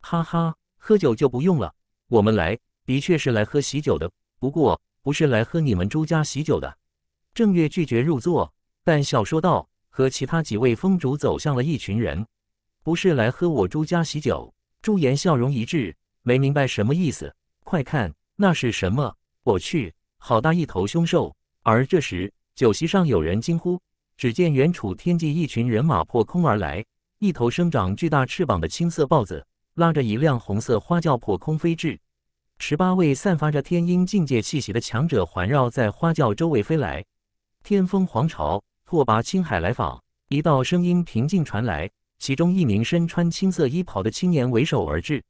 哈哈，喝酒就不用了，我们来的确是来喝喜酒的，不过不是来喝你们朱家喜酒的。正月拒绝入座，但笑说道：“和其他几位风主走向了一群人，不是来喝我朱家喜酒。”朱颜笑容一致，没明白什么意思。快看！那是什么？我去，好大一头凶兽！而这时，酒席上有人惊呼。只见远处天际，一群人马破空而来，一头生长巨大翅膀的青色豹子拉着一辆红色花轿破空飞至。十八位散发着天鹰境界气息的强者环绕在花轿周围飞来。天风皇朝拓跋青海来访。一道声音平静传来。其中一名身穿青色衣袍的青年为首而至。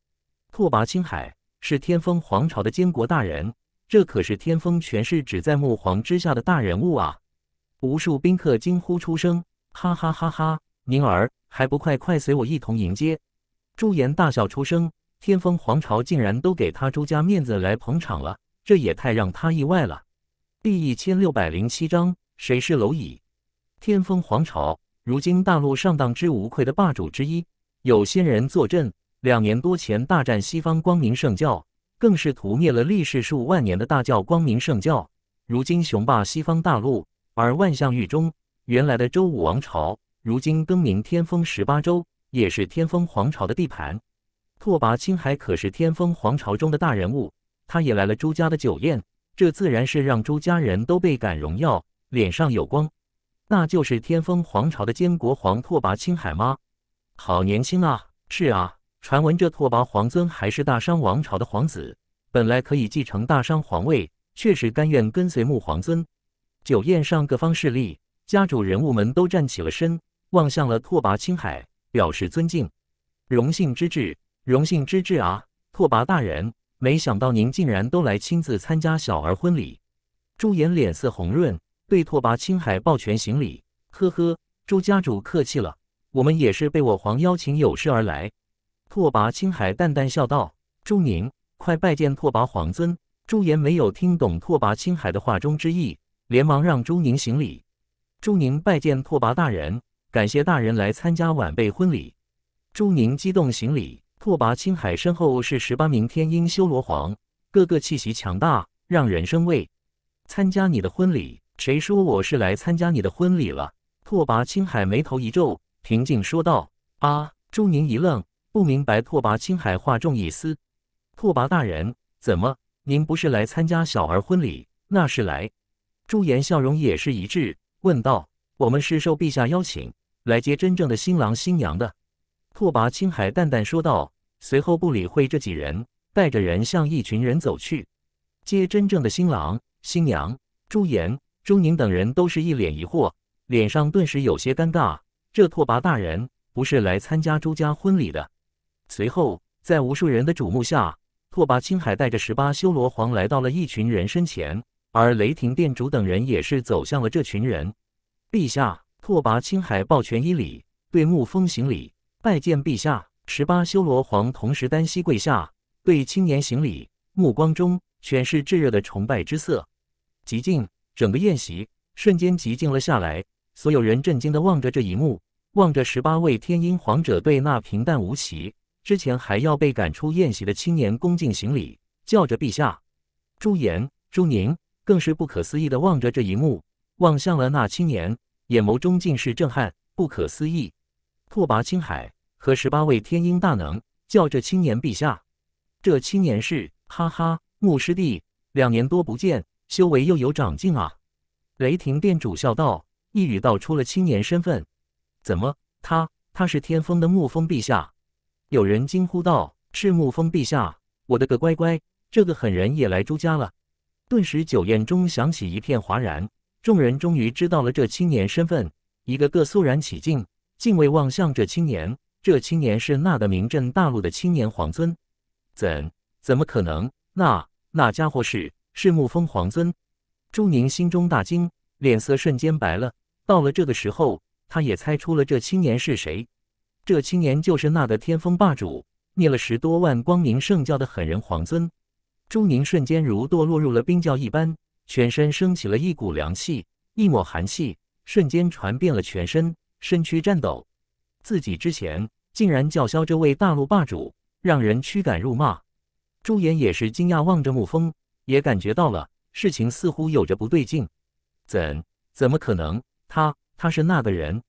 拓跋青海。是天风皇朝的监国大人，这可是天风权势只在木皇之下的大人物啊！无数宾客惊呼出声，哈哈哈哈！宁儿，还不快快随我一同迎接！朱颜大笑出声，天风皇朝竟然都给他朱家面子来捧场了，这也太让他意外了。第一千六百零七章谁是蝼蚁？天风皇朝如今大陆上当之无愧的霸主之一，有仙人坐镇。两年多前大战西方光明圣教，更是屠灭了历史数万年的大教光明圣教。如今雄霸西方大陆，而万象域中原来的周武王朝，如今更名天风十八州，也是天风皇朝的地盘。拓跋青海可是天风皇朝中的大人物，他也来了周家的酒宴，这自然是让周家人都倍感荣耀，脸上有光。那就是天风皇朝的监国皇拓跋青海吗？好年轻啊！是啊。传闻这拓跋皇尊还是大商王朝的皇子，本来可以继承大商皇位，却是甘愿跟随穆皇尊。酒宴上，各方势力家主人物们都站起了身，望向了拓跋青海，表示尊敬。荣幸之至，荣幸之至啊！拓跋大人，没想到您竟然都来亲自参加小儿婚礼。朱颜脸色红润，对拓跋青海抱拳行礼。呵呵，朱家主客气了，我们也是被我皇邀请有事而来。拓跋青海淡淡笑道：“朱宁，快拜见拓跋皇尊。”朱颜没有听懂拓跋青海的话中之意，连忙让朱宁行礼。朱宁拜见拓跋大人，感谢大人来参加晚辈婚礼。朱宁激动行礼。拓跋青海身后是十八名天鹰修罗皇，个个气息强大，让人生畏。参加你的婚礼？谁说我是来参加你的婚礼了？拓跋青海眉头一皱，平静说道：“啊！”朱宁一愣。不明白拓跋青海话中意思，拓跋大人怎么？您不是来参加小儿婚礼？那是来。朱颜笑容也是一致，问道：“我们是受陛下邀请来接真正的新郎新娘的。”拓跋青海淡淡说道，随后不理会这几人，带着人向一群人走去，接真正的新郎新娘。朱颜、朱宁等人都是一脸疑惑，脸上顿时有些尴尬。这拓跋大人不是来参加朱家婚礼的？随后，在无数人的瞩目下，拓跋青海带着十八修罗皇来到了一群人身前，而雷霆殿主等人也是走向了这群人。陛下，拓跋青海抱拳一礼，对沐风行礼，拜见陛下。十八修罗皇同时单膝跪下，对青年行礼，目光中全是炙热的崇拜之色。极静，整个宴席瞬间寂静了下来，所有人震惊的望着这一幕，望着十八位天音皇者对那平淡无奇。之前还要被赶出宴席的青年恭敬行礼，叫着陛下。朱颜、朱宁更是不可思议的望着这一幕，望向了那青年，眼眸中尽是震撼、不可思议。拓跋青海和十八位天鹰大能叫着青年陛下，这青年是……哈哈，穆师弟，两年多不见，修为又有长进啊！雷霆殿主笑道，一语道出了青年身份。怎么，他他是天风的沐风陛下？有人惊呼道：“赤木峰陛下，我的个乖乖，这个狠人也来朱家了！”顿时，酒宴中响起一片哗然。众人终于知道了这青年身份，一个个肃然起敬，敬畏望向这青年。这青年是那个名震大陆的青年皇尊？怎怎么可能？那那家伙是赤木峰皇尊？朱宁心中大惊，脸色瞬间白了。到了这个时候，他也猜出了这青年是谁。这青年就是那个天风霸主，灭了十多万光明圣教的狠人皇尊。朱宁瞬间如堕落入了冰窖一般，全身升起了一股凉气，一抹寒气瞬间传遍了全身，身躯颤抖。自己之前竟然叫嚣这位大陆霸主，让人驱赶辱骂。朱颜也是惊讶望着沐风，也感觉到了事情似乎有着不对劲。怎怎么可能？他他是那个人？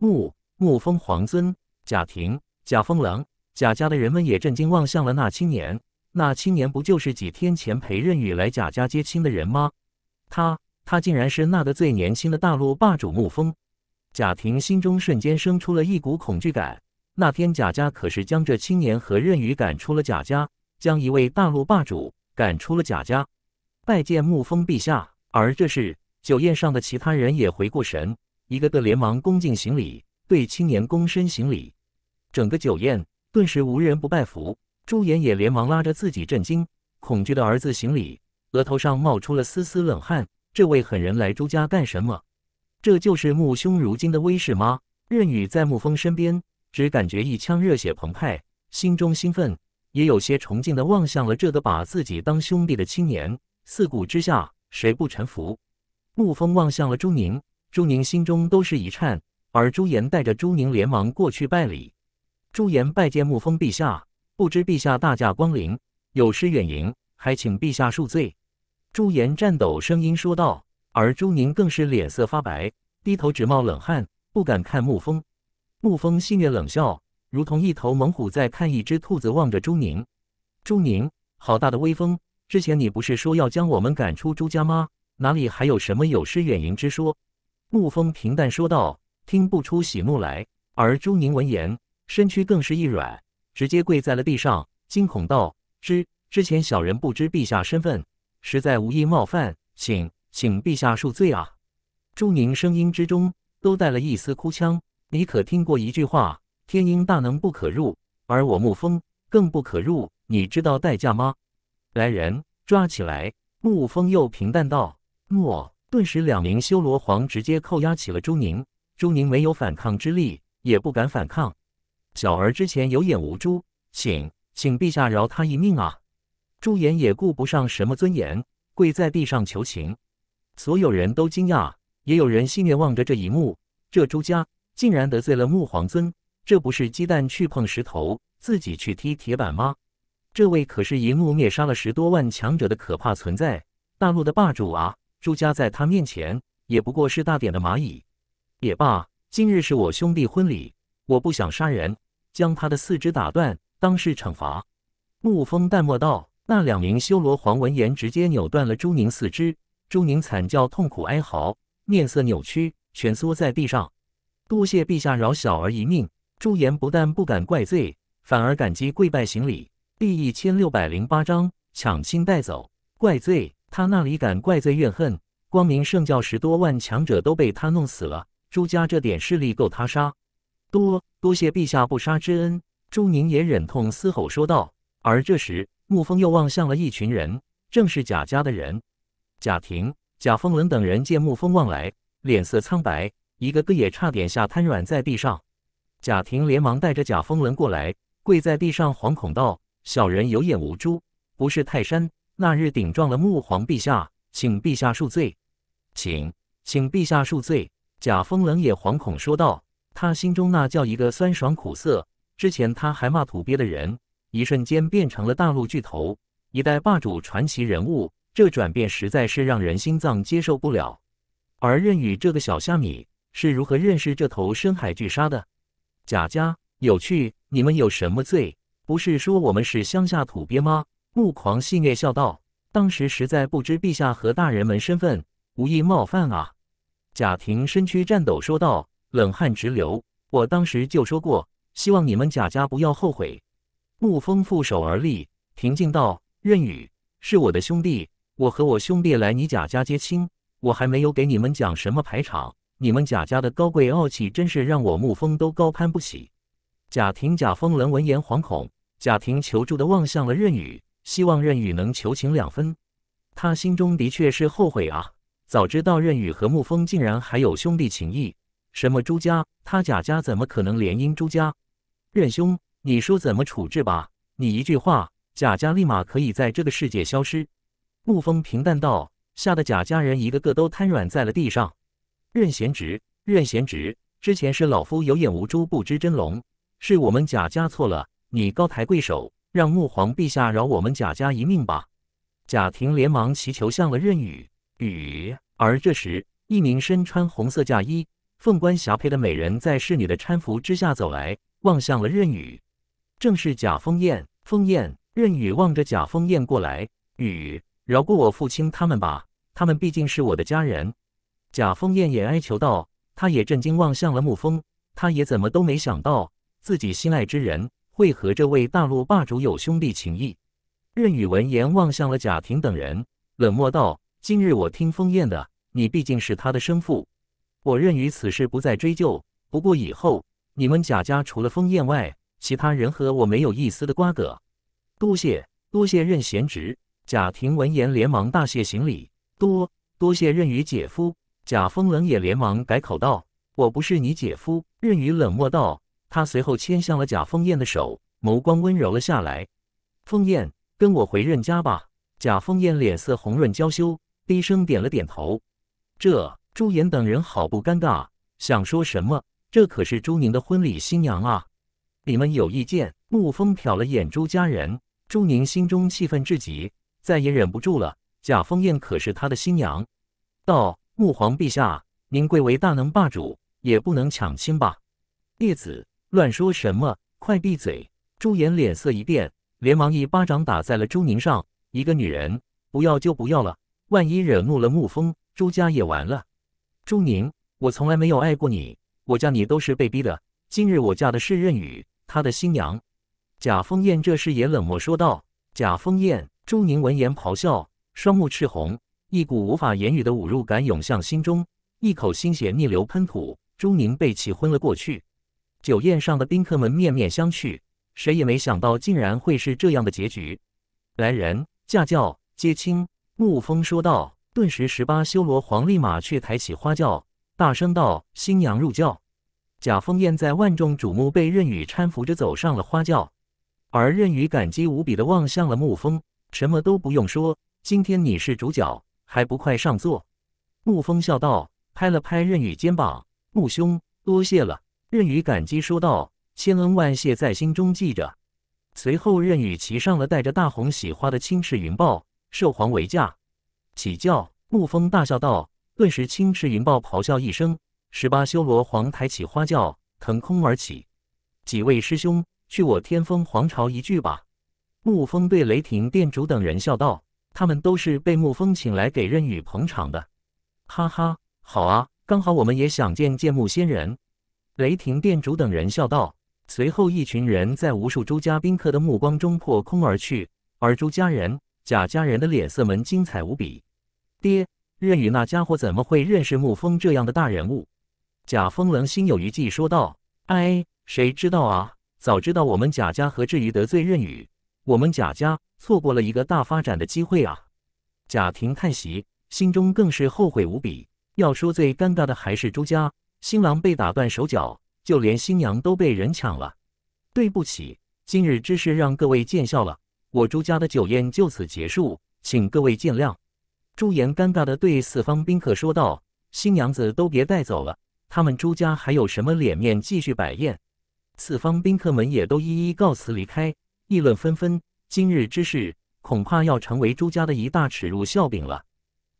沐沐风皇尊？贾婷、贾风冷、贾家的人们也震惊望向了那青年。那青年不就是几天前陪任宇来贾家接亲的人吗？他他竟然是那个最年轻的大陆霸主沐风！贾婷心中瞬间生出了一股恐惧感。那天贾家可是将这青年和任宇赶出了贾家，将一位大陆霸主赶出了贾家。拜见沐风陛下！而这时，酒宴上的其他人也回过神，一个个连忙恭敬行礼，对青年躬身行礼。整个酒宴顿时无人不拜服，朱颜也连忙拉着自己震惊、恐惧的儿子行礼，额头上冒出了丝丝冷汗。这位狠人来朱家干什么？这就是穆兄如今的威势吗？任宇在穆风身边，只感觉一腔热血澎湃，心中兴奋，也有些崇敬的望向了这个把自己当兄弟的青年。四顾之下，谁不臣服？穆风望向了朱宁，朱宁心中都是一颤，而朱颜带着朱宁连忙过去拜礼。朱颜拜见沐风陛下，不知陛下大驾光临，有失远迎，还请陛下恕罪。朱颜颤抖声音说道，而朱宁更是脸色发白，低头直冒冷汗，不敢看沐风。沐风戏谑冷笑，如同一头猛虎在看一只兔子，望着朱宁。朱宁，好大的威风！之前你不是说要将我们赶出朱家吗？哪里还有什么有失远迎之说？沐风平淡说道，听不出喜怒来。而朱宁闻言。身躯更是一软，直接跪在了地上，惊恐道：“之之前小人不知陛下身份，实在无意冒犯，请请陛下恕罪啊！”朱宁声音之中都带了一丝哭腔：“你可听过一句话？天鹰大能不可入，而我沐风更不可入。你知道代价吗？来人，抓起来！”沐风又平淡道：“诺。”顿时，两名修罗皇直接扣押起了朱宁。朱宁没有反抗之力，也不敢反抗。小儿之前有眼无珠，请请陛下饶他一命啊！朱颜也顾不上什么尊严，跪在地上求情。所有人都惊讶，也有人戏谑望着这一幕。这朱家竟然得罪了木皇尊，这不是鸡蛋去碰石头，自己去踢铁板吗？这位可是一怒灭杀了十多万强者的可怕存在，大陆的霸主啊！朱家在他面前也不过是大点的蚂蚁。也罢，今日是我兄弟婚礼，我不想杀人。将他的四肢打断，当是惩罚。沐风淡漠道：“那两名修罗皇闻言，直接扭断了朱宁四肢。朱宁惨叫，痛苦哀嚎，面色扭曲，蜷缩在地上。多谢陛下饶小儿一命。”朱颜不但不敢怪罪，反而感激跪拜行礼。第一千六百零八章抢亲带走。怪罪？他那里敢怪罪怨恨？光明圣教十多万强者都被他弄死了，朱家这点势力够他杀。多多谢陛下不杀之恩，朱宁也忍痛嘶吼说道。而这时，沐风又望向了一群人，正是贾家的人。贾婷、贾风伦等人见沐风望来，脸色苍白，一个个也差点吓瘫软在地上。贾婷连忙带着贾风伦过来，跪在地上惶恐道：“小人有眼无珠，不是泰山那日顶撞了沐皇陛下，请陛下恕罪，请请陛下恕罪。”贾风文也惶恐说道。他心中那叫一个酸爽苦涩。之前他还骂土鳖的人，一瞬间变成了大陆巨头、一代霸主、传奇人物，这转变实在是让人心脏接受不了。而任宇这个小虾米是如何认识这头深海巨鲨的？贾家有趣，你们有什么罪？不是说我们是乡下土鳖吗？木狂戏谑笑道：“当时实在不知陛下和大人们身份，无意冒犯啊。”贾廷身躯颤抖说道。冷汗直流，我当时就说过，希望你们贾家不要后悔。沐风负手而立，平静道：“任宇是我的兄弟，我和我兄弟来你贾家接亲，我还没有给你们讲什么排场，你们贾家的高贵傲气真是让我沐风都高攀不起。”贾廷、贾风两闻言惶恐，贾廷求助地望向了任宇，希望任宇能求情两分。他心中的确是后悔啊，早知道任宇和沐风竟然还有兄弟情谊。什么朱家？他贾家怎么可能联姻朱家？任兄，你说怎么处置吧？你一句话，贾家立马可以在这个世界消失。沐风平淡道，吓得贾家人一个个都瘫软在了地上。任贤侄，任贤侄，之前是老夫有眼无珠，不知真龙，是我们贾家错了。你高抬贵手，让沐皇陛下饶我们贾家一命吧。贾廷连忙祈求向了任宇宇。而这时，一名身穿红色嫁衣。凤冠霞帔的美人在侍女的搀扶之下走来，望向了任宇，正是贾风燕。风燕，任宇望着贾风燕过来，雨，饶过我父亲他们吧，他们毕竟是我的家人。贾风燕也哀求道，他也震惊望向了沐风，他也怎么都没想到自己心爱之人会和这位大陆霸主有兄弟情谊。任宇闻言望向了贾婷等人，冷漠道：“今日我听风燕的，你毕竟是他的生父。”我任宇此事不再追究，不过以后你们贾家除了封燕外，其他人和我没有一丝的瓜葛。多谢，多谢任贤侄。贾庭闻言连忙大谢行礼，多多谢任宇姐夫。贾风冷也连忙改口道：“我不是你姐夫。”任宇冷漠道，他随后牵向了贾凤燕的手，眸光温柔了下来。枫燕，跟我回任家吧。贾凤燕脸色红润娇羞，低声点了点头。这。朱颜等人好不尴尬，想说什么？这可是朱宁的婚礼新娘啊！你们有意见？沐风瞟了眼朱家人，朱宁心中气愤至极，再也忍不住了。贾凤燕可是他的新娘，道：“沐皇陛下，您贵为大能霸主，也不能抢亲吧？”弟子乱说什么，快闭嘴！朱颜脸色一变，连忙一巴掌打在了朱宁上。一个女人不要就不要了，万一惹怒了沐风，朱家也完了。朱宁，我从来没有爱过你，我嫁你都是被逼的。今日我嫁的是任宇，他的新娘。贾风燕这时也冷漠说道：“贾风燕。”朱宁闻言咆哮，双目赤红，一股无法言语的侮辱感涌向心中，一口心血逆流喷吐，朱宁被气昏了过去。酒宴上的宾客们面面相觑，谁也没想到竟然会是这样的结局。来人，驾轿接亲。沐风说道。顿时，十八修罗皇立马却抬起花轿，大声道：“新娘入轿。”贾凤燕在万众瞩目，被任宇搀扶着走上了花轿，而任宇感激无比的望向了沐风，什么都不用说，今天你是主角，还不快上座？沐风笑道，拍了拍任宇肩膀：“穆兄，多谢了。”任宇感激说道：“千恩万谢，在心中记着。”随后，任宇骑上了带着大红喜花的青翅云豹，受皇为驾。起轿！沐风大笑道，顿时青翅云豹咆哮一声，十八修罗皇抬起花轿腾空而起。几位师兄去我天风皇朝一聚吧！沐风对雷霆殿主等人笑道：“他们都是被沐风请来给任雨捧场的。”哈哈，好啊，刚好我们也想见见木仙人。”雷霆殿主等人笑道。随后，一群人在无数朱家宾客的目光中破空而去，而朱家人。贾家人的脸色门精彩无比。爹，任宇那家伙怎么会认识沐风这样的大人物？贾风冷心有余悸说道：“哎，谁知道啊！早知道我们贾家何至于得罪任宇？我们贾家错过了一个大发展的机会啊！”贾婷叹息，心中更是后悔无比。要说最尴尬的还是朱家，新郎被打断手脚，就连新娘都被人抢了。对不起，今日之事让各位见笑了。我朱家的酒宴就此结束，请各位见谅。朱颜尴尬地对四方宾客说道：“新娘子都别带走了，他们朱家还有什么脸面继续摆宴？”四方宾客们也都一一告辞离开，议论纷纷。今日之事，恐怕要成为朱家的一大耻辱笑柄了。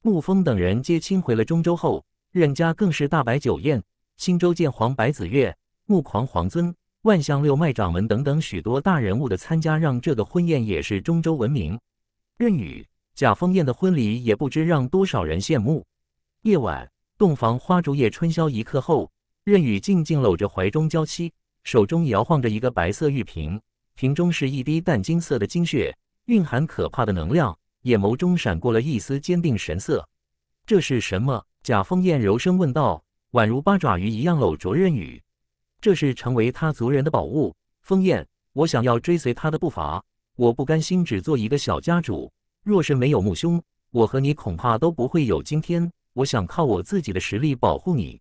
沐风等人皆亲回了中州后，任家更是大摆酒宴。青州剑皇白子月，沐狂皇尊。万象六脉掌门等等许多大人物的参加，让这个婚宴也是中州闻名。任宇贾凤燕的婚礼也不知让多少人羡慕。夜晚，洞房花烛夜，春宵一刻后，任宇静静搂着怀中娇妻，手中摇晃着一个白色玉瓶，瓶中是一滴淡金色的精血，蕴含可怕的能量，眼眸中闪过了一丝坚定神色。这是什么？贾凤燕柔声问道，宛如八爪鱼一样搂着任宇。这是成为他族人的宝物，风燕，我想要追随他的步伐。我不甘心只做一个小家主，若是没有木兄，我和你恐怕都不会有今天。我想靠我自己的实力保护你。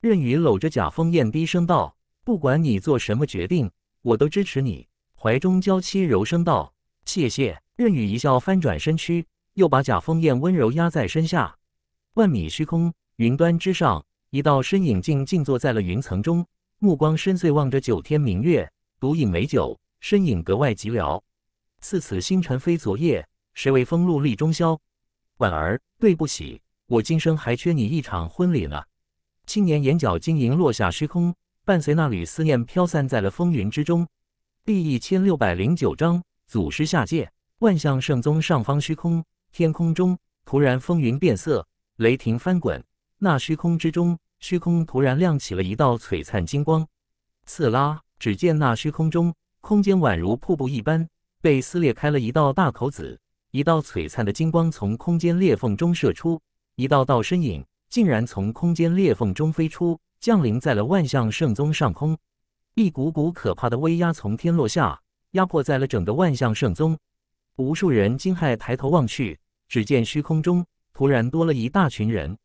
任宇搂着贾枫燕低声道：“不管你做什么决定，我都支持你。”怀中娇妻柔声道：“谢谢。”任宇一笑，翻转身躯，又把贾枫燕温柔压在身下。万米虚空，云端之上，一道身影静静坐在了云层中。目光深邃，望着九天明月，独饮美酒，身影格外寂寥。似此星辰非昨夜，谁为风露立中宵？婉儿，对不起，我今生还缺你一场婚礼呢。青年眼角晶莹落下，虚空伴随那缕思念飘散在了风云之中。第一千六百零九章：祖师下界。万象圣宗上方虚空天空中，突然风云变色，雷霆翻滚。那虚空之中。虚空突然亮起了一道璀璨金光，刺啦！只见那虚空中，空间宛如瀑布一般被撕裂开了一道大口子，一道璀璨的金光从空间裂缝中射出，一道道身影竟然从空间裂缝中飞出，降临在了万象圣宗上空。一股股可怕的威压从天落下，压迫在了整个万象圣宗。无数人惊骇抬头望去，只见虚空中突然多了一大群人，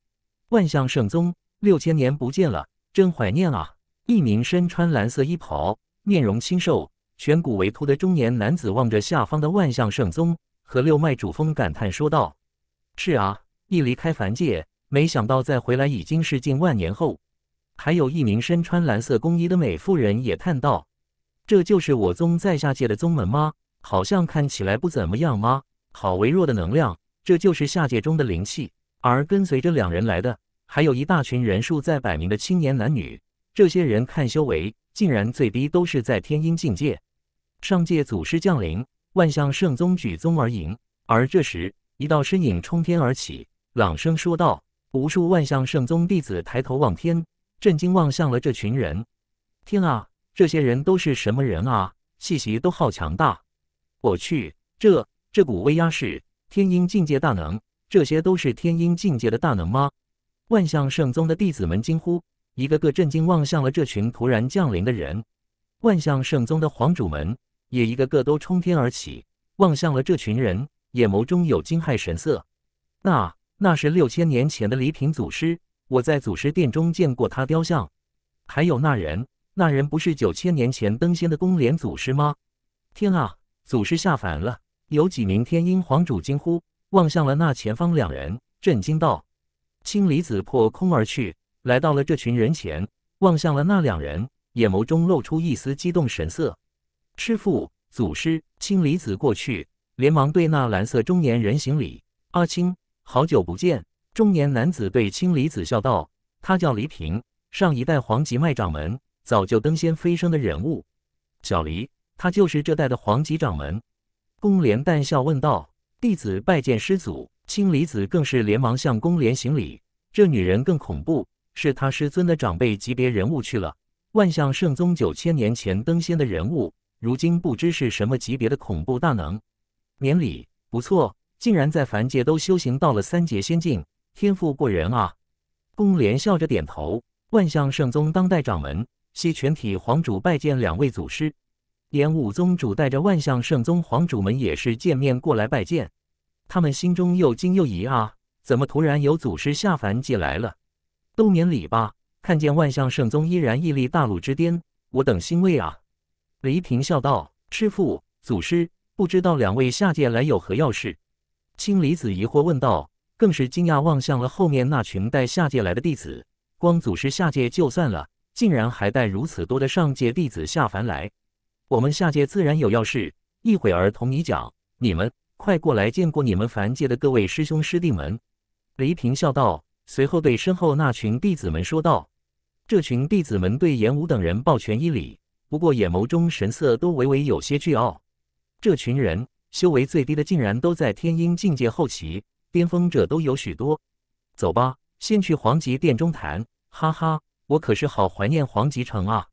万象圣宗。六千年不见了，真怀念啊！一名身穿蓝色衣袍、面容清瘦、颧骨微凸的中年男子望着下方的万象圣宗和六脉主峰，感叹说道：“是啊，一离开凡界，没想到再回来已经是近万年后。”还有一名身穿蓝色宫衣的美妇人也叹道：“这就是我宗在下界的宗门吗？好像看起来不怎么样吗？好微弱的能量，这就是下界中的灵气。”而跟随着两人来的。还有一大群人数在百名的青年男女，这些人看修为，竟然最低都是在天音境界。上界祖师降临，万象圣宗举宗而迎。而这时，一道身影冲天而起，朗声说道：“无数万象圣宗弟子抬头望天，震惊望向了这群人。天啊，这些人都是什么人啊？气息都好强大！我去，这这股威压是天音境界大能？这些都是天音境界的大能吗？”万象圣宗的弟子们惊呼，一个个震惊望向了这群突然降临的人。万象圣宗的皇主们也一个个都冲天而起，望向了这群人，眼眸中有惊骇神色。那那是六千年前的李平祖师，我在祖师殿中见过他雕像。还有那人，那人不是九千年前登仙的宫莲祖师吗？天啊，祖师下凡了！有几名天鹰皇主惊呼，望向了那前方两人，震惊道。青离子破空而去，来到了这群人前，望向了那两人，眼眸中露出一丝激动神色。师父、祖师，青离子过去，连忙对那蓝色中年人行礼。阿青，好久不见。中年男子对青离子笑道：“他叫黎平，上一代黄极脉掌门，早就登仙飞升的人物。小黎，他就是这代的黄极掌门。”公莲淡笑问道：“弟子拜见师祖。”青离子更是连忙向宫莲行礼。这女人更恐怖，是他师尊的长辈级别人物去了。万象圣宗九千年前登仙的人物，如今不知是什么级别的恐怖大能。免礼，不错，竟然在凡界都修行到了三阶仙境，天赋过人啊！宫莲笑着点头。万象圣宗当代掌门，系全体皇主拜见两位祖师。炎武宗主带着万象圣宗皇主们也是见面过来拜见。他们心中又惊又疑啊，怎么突然有祖师下凡界来了？都免礼吧！看见万象圣宗依然屹立大陆之巅，我等欣慰啊！雷平笑道：“师父，祖师，不知道两位下界来有何要事？”青离子疑惑问道，更是惊讶望向了后面那群带下界来的弟子。光祖师下界就算了，竟然还带如此多的上界弟子下凡来，我们下界自然有要事，一会儿同你讲。你们。快过来见过你们凡界的各位师兄师弟们。”雷平笑道，随后对身后那群弟子们说道：“这群弟子们对严武等人抱拳一礼，不过眼眸中神色都微微有些倨傲。这群人修为最低的竟然都在天婴境界后期，巅峰者都有许多。走吧，先去黄极殿中谈。哈哈，我可是好怀念黄极城啊！”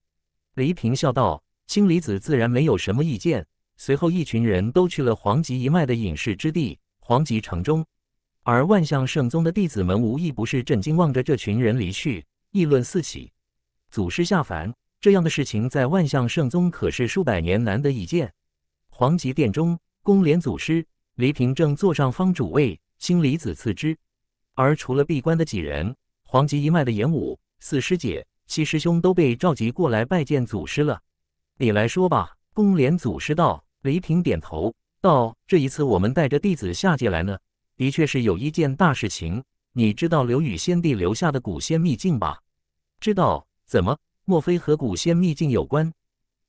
雷平笑道，青离子自然没有什么意见。随后，一群人都去了黄极一脉的隐世之地——黄极城中。而万象圣宗的弟子们无一不是震惊望着这群人离去，议论四起。祖师下凡，这样的事情在万象圣宗可是数百年难得一见。黄极殿中，宫莲祖师、黎平正坐上方主位，星离子次之。而除了闭关的几人，黄极一脉的严武、四师姐、七师兄都被召集过来拜见祖师了。你来说吧，宫莲祖师道。雷平点头道：“这一次我们带着弟子下界来呢，的确是有一件大事情。你知道刘宇先帝留下的古仙秘境吧？”“知道。”“怎么？莫非和古仙秘境有关？”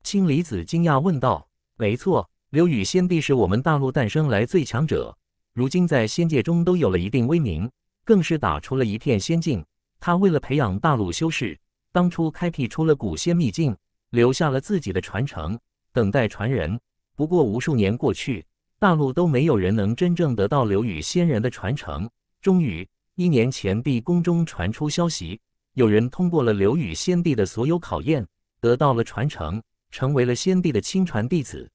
青离子惊讶问道。“没错，刘宇先帝是我们大陆诞生来最强者，如今在仙界中都有了一定威名，更是打出了一片仙境。他为了培养大陆修士，当初开辟出了古仙秘境，留下了自己的传承，等待传人。”不过，无数年过去，大陆都没有人能真正得到刘宇仙人的传承。终于，一年前帝宫中传出消息，有人通过了刘宇先帝的所有考验，得到了传承，成为了先帝的亲传弟子。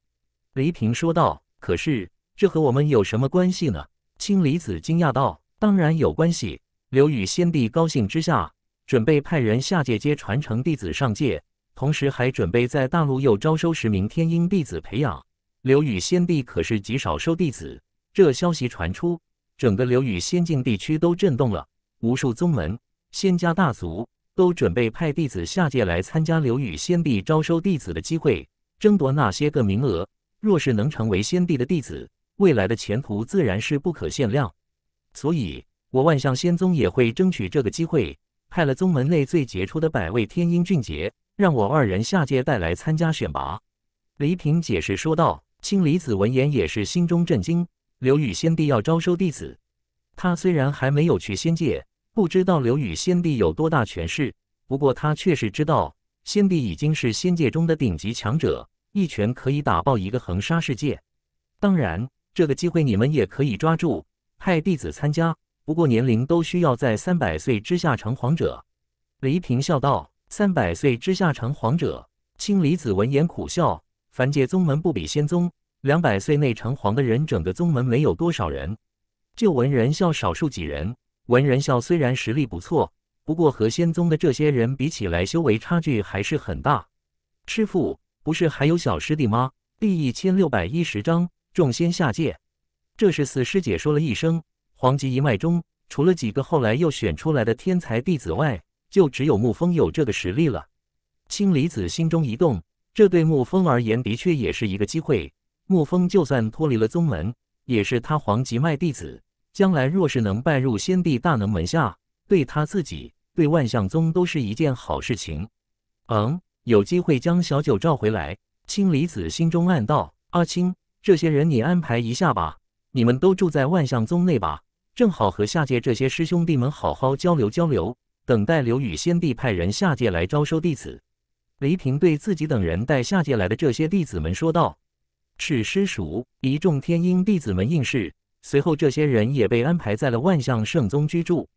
黎平说道：“可是，这和我们有什么关系呢？”青离子惊讶道：“当然有关系。”刘宇先帝高兴之下，准备派人下界接传承弟子上界。同时还准备在大陆又招收十名天音弟子培养。刘宇仙帝可是极少收弟子，这消息传出，整个刘宇仙境地区都震动了。无数宗门、仙家大族都准备派弟子下界来参加刘宇仙帝招收弟子的机会，争夺那些个名额。若是能成为仙帝的弟子，未来的前途自然是不可限量。所以，我万象仙宗也会争取这个机会，派了宗门内最杰出的百位天音俊杰。让我二人下界带来参加选拔，黎平解释说道。青离子闻言也是心中震惊。刘宇先帝要招收弟子，他虽然还没有去仙界，不知道刘宇先帝有多大权势，不过他确实知道，先帝已经是仙界中的顶级强者，一拳可以打爆一个横沙世界。当然，这个机会你们也可以抓住，派弟子参加，不过年龄都需要在三百岁之下成皇者。黎平笑道。三百岁之下成皇者，青离子闻言苦笑。凡界宗门不比仙宗，两百岁内成皇的人，整个宗门没有多少人。就文人校少数几人，文人校虽然实力不错，不过和仙宗的这些人比起来，修为差距还是很大。师父，不是还有小师弟吗？第一千六百一十章众仙下界。这是四师姐说了一声。黄吉一脉中，除了几个后来又选出来的天才弟子外。就只有沐风有这个实力了。青离子心中一动，这对沐风而言的确也是一个机会。沐风就算脱离了宗门，也是他黄级脉弟子，将来若是能拜入先帝大能门下，对他自己对万象宗都是一件好事情。嗯，有机会将小九召回来。青离子心中暗道：阿青，这些人你安排一下吧，你们都住在万象宗内吧，正好和下界这些师兄弟们好好交流交流。等待刘宇先帝派人下界来招收弟子，雷平对自己等人带下界来的这些弟子们说道：“是师叔。”一众天鹰弟子们应试，随后这些人也被安排在了万象圣宗居住。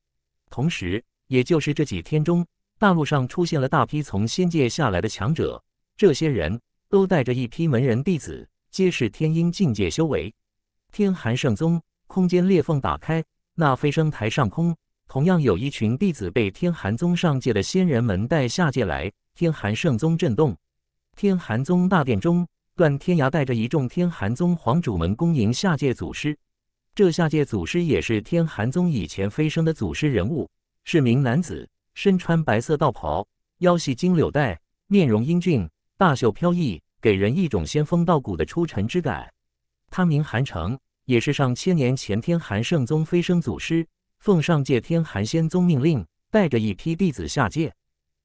同时，也就是这几天中，大陆上出现了大批从仙界下来的强者，这些人都带着一批门人弟子，皆是天鹰境界修为。天寒圣宗空间裂缝打开，那飞升台上空。同样有一群弟子被天寒宗上界的仙人们带下界来，天寒圣宗震动。天寒宗大殿中，段天涯带着一众天寒宗皇主们恭迎下界祖师。这下界祖师也是天寒宗以前飞升的祖师人物，是名男子，身穿白色道袍，腰系金柳带，面容英俊，大袖飘逸，给人一种仙风道骨的出尘之感。他名韩城，也是上千年前天寒圣宗飞升祖师。奉上界天寒仙宗命令，带着一批弟子下界。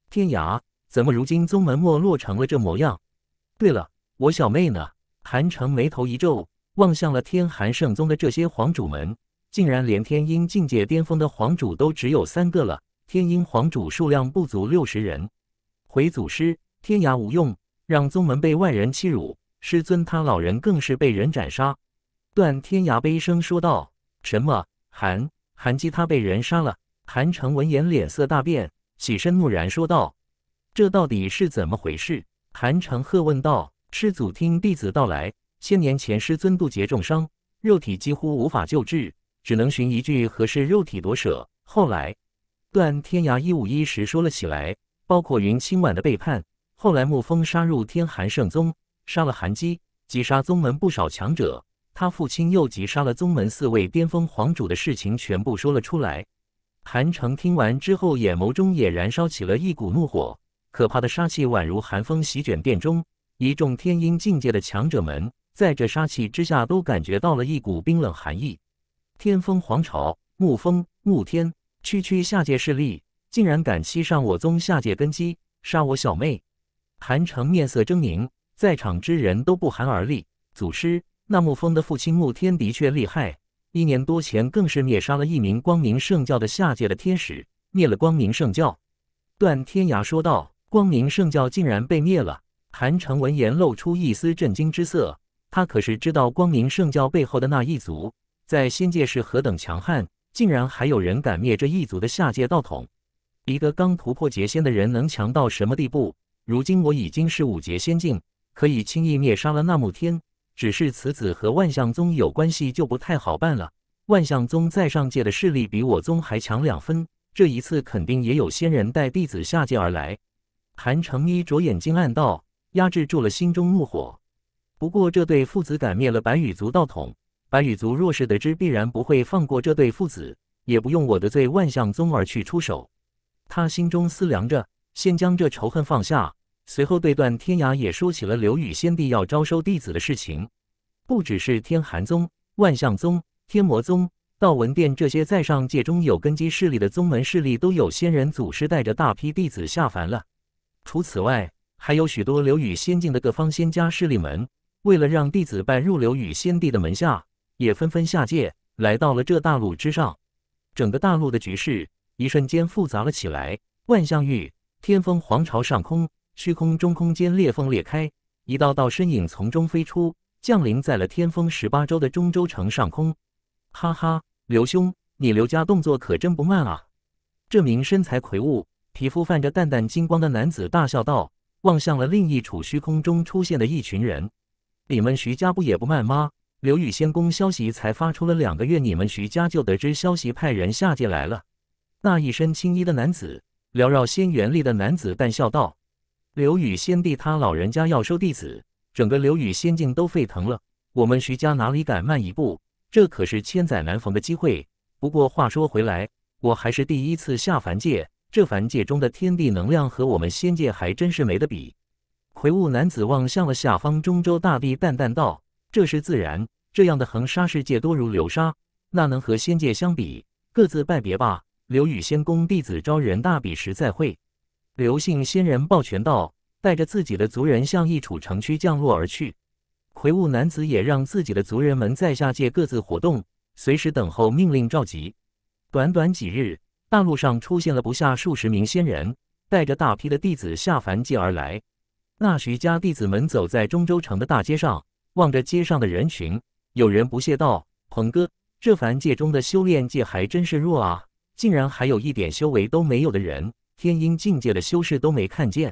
天涯，怎么如今宗门没落成了这模样？对了，我小妹呢？韩城眉头一皱，望向了天寒圣宗的这些皇主们，竟然连天鹰境界巅峰的皇主都只有三个了。天鹰皇主数量不足六十人。回祖师，天涯无用，让宗门被外人欺辱，师尊他老人更是被人斩杀。段天涯悲声说道：“什么寒？”韩姬他被人杀了。韩城闻言脸色大变，起身怒然说道：“这到底是怎么回事？”韩城喝问道：“师祖，听弟子到来，千年前师尊渡劫重伤，肉体几乎无法救治，只能寻一具合适肉体夺舍。后来，段天涯一五一十说了起来，包括云清婉的背叛。后来，沐风杀入天寒圣宗，杀了韩姬，击杀宗门不少强者。”他父亲又急杀了宗门四位巅峰皇主的事情全部说了出来。韩城听完之后，眼眸中也燃烧起了一股怒火，可怕的杀气宛如寒风席卷殿中，一众天阴境界的强者们在这杀气之下都感觉到了一股冰冷寒意。天风皇朝，沐风，沐天，区区下界势力竟然敢欺上我宗下界根基，杀我小妹！韩城面色狰狞，在场之人都不寒而栗。祖师。那木风的父亲木天的确厉害，一年多前更是灭杀了一名光明圣教的下界的天使，灭了光明圣教。段天涯说道：“光明圣教竟然被灭了！”韩城闻言露出一丝震惊之色，他可是知道光明圣教背后的那一族在仙界是何等强悍，竟然还有人敢灭这一族的下界道统。一个刚突破劫仙的人能强到什么地步？如今我已经是五劫仙境，可以轻易灭杀了那木天。只是此子和万象宗有关系，就不太好办了。万象宗在上界的势力比我宗还强两分，这一次肯定也有仙人带弟子下界而来。韩成一着眼睛暗道，压制住了心中怒火。不过这对父子敢灭了白羽族道统，白羽族若是得知，必然不会放过这对父子，也不用我得罪万象宗而去出手。他心中思量着，先将这仇恨放下。随后，对段天涯也说起了刘宇先帝要招收弟子的事情。不只是天寒宗、万象宗、天魔宗、道文殿这些在上界中有根基势力的宗门势力，都有仙人祖师带着大批弟子下凡了。除此外，还有许多刘宇仙境的各方仙家势力门，为了让弟子拜入刘宇先帝的门下，也纷纷下界来到了这大陆之上。整个大陆的局势一瞬间复杂了起来。万象域，天风皇朝上空。虚空中空间裂缝裂开，一道道身影从中飞出，降临在了天风十八州的中州城上空。哈哈，刘兄，你刘家动作可真不慢啊！这名身材魁梧、皮肤泛着淡淡金光的男子大笑道，望向了另一处虚空中出现的一群人：“你们徐家不也不慢吗？刘宇仙宫消息才发出了两个月，你们徐家就得知消息，派人下界来了。”那一身青衣的男子，缭绕仙元力的男子淡笑道。刘宇先帝他老人家要收弟子，整个刘宇仙境都沸腾了。我们徐家哪里敢慢一步？这可是千载难逢的机会。不过话说回来，我还是第一次下凡界，这凡界中的天地能量和我们仙界还真是没得比。魁梧男子望向了下方中州大地，淡淡道：“这是自然，这样的横沙世界多如流沙，那能和仙界相比？各自拜别吧，刘宇仙宫弟子招人大比时再会。”刘姓仙人抱拳道：“带着自己的族人向一处城区降落而去。”魁梧男子也让自己的族人们在下界各自活动，随时等候命令召集。短短几日，大陆上出现了不下数十名仙人，带着大批的弟子下凡界而来。那徐家弟子们走在中州城的大街上，望着街上的人群，有人不屑道：“鹏哥，这凡界中的修炼界还真是弱啊，竟然还有一点修为都没有的人。”天阴境界的修士都没看见。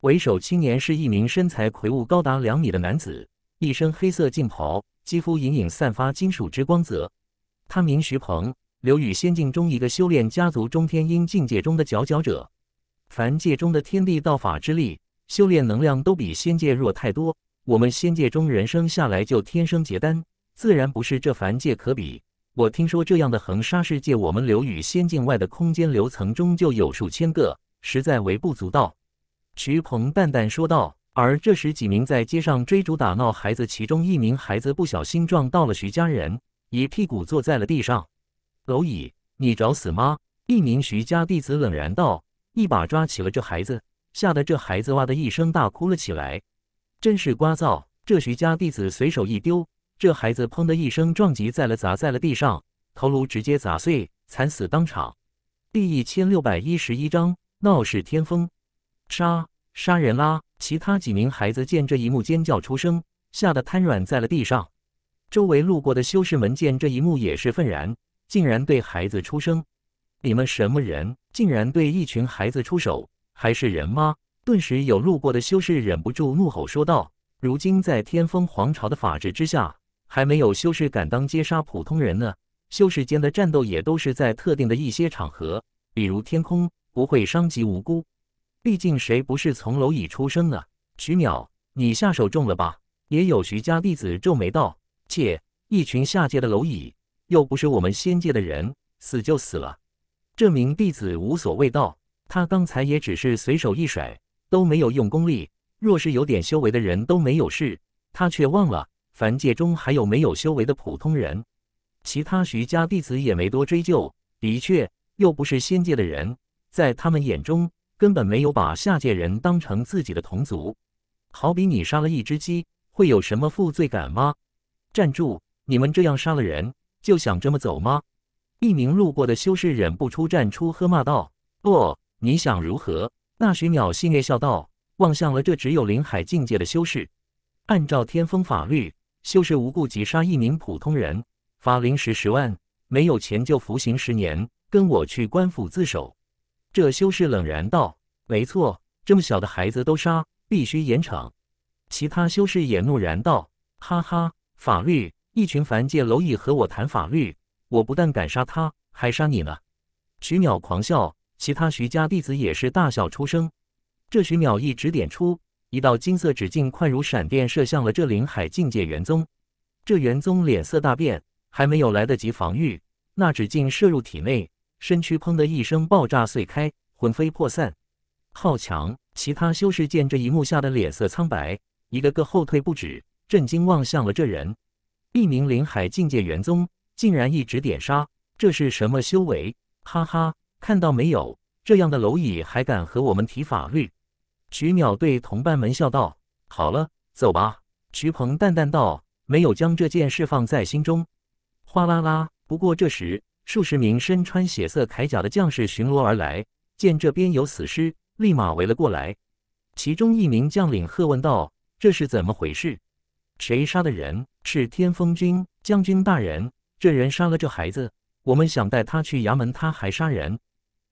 为首青年是一名身材魁梧、高达两米的男子，一身黑色劲袍，肌肤隐隐散发金属之光泽。他名徐鹏，留于仙境中一个修炼家族中天阴境界中的佼佼者。凡界中的天地道法之力、修炼能量都比仙界弱太多。我们仙界中人生下来就天生结丹，自然不是这凡界可比。我听说这样的横沙世界，我们流宇仙境外的空间流层中就有数千个，实在微不足道。”徐鹏淡淡说道。而这时，几名在街上追逐打闹孩子，其中一名孩子不小心撞到了徐家人，一屁股坐在了地上。“蝼蚁，你找死吗？”一名徐家弟子冷然道，一把抓起了这孩子，吓得这孩子哇的一声大哭了起来。真是聒噪！这徐家弟子随手一丢。这孩子砰的一声撞击在了砸在了地上，头颅直接砸碎，惨死当场。第一千六百一十一章闹市天风杀杀人啦！其他几名孩子见这一幕，尖叫出声，吓得瘫软在了地上。周围路过的修士们见这一幕也是愤然，竟然对孩子出声：“你们什么人？竟然对一群孩子出手？还是人吗？”顿时有路过的修士忍不住怒吼说道：“如今在天风皇朝的法治之下。”还没有修士敢当街杀普通人呢。修士间的战斗也都是在特定的一些场合，比如天空不会伤及无辜。毕竟谁不是从蝼蚁出生呢？徐淼，你下手重了吧？也有徐家弟子皱眉道：“切，一群下界的蝼蚁，又不是我们仙界的人，死就死了。”这名弟子无所谓道：“他刚才也只是随手一甩，都没有用功力。若是有点修为的人都没有事，他却忘了。”凡界中还有没有修为的普通人？其他徐家弟子也没多追究。的确，又不是仙界的人，在他们眼中根本没有把下界人当成自己的同族。好比你杀了一只鸡，会有什么负罪感吗？站住！你们这样杀了人，就想这么走吗？一名路过的修士忍不住站出喝骂道：“哦，你想如何？”那徐淼戏谑笑道，望向了这只有灵海境界的修士。按照天风法律。修士无故击杀一名普通人，罚灵石十万，没有钱就服刑十年。跟我去官府自首。这修士冷然道：“没错，这么小的孩子都杀，必须严惩。”其他修士也怒然道：“哈哈，法律！一群凡界蝼蚁和我谈法律，我不但敢杀他，还杀你呢！”徐淼狂笑，其他徐家弟子也是大笑出声。这徐淼一指点出。一道金色指镜快如闪电射向了这灵海境界元宗，这元宗脸色大变，还没有来得及防御，那指镜射入体内，身躯砰的一声爆炸碎开，魂飞魄散。好强！其他修士见这一幕，吓得脸色苍白，一个个后退不止，震惊望向了这人。一名灵海境界元宗竟然一指点杀，这是什么修为？哈哈，看到没有？这样的蝼蚁还敢和我们提法律？徐鸟对同伴们笑道：“好了，走吧。”徐鹏淡淡道：“没有将这件事放在心中。”哗啦啦！不过这时，数十名身穿血色铠甲的将士巡逻而来，见这边有死尸，立马围了过来。其中一名将领喝问道：“这是怎么回事？谁杀的人？”“是天风军将军大人，这人杀了这孩子，我们想带他去衙门，他还杀人！”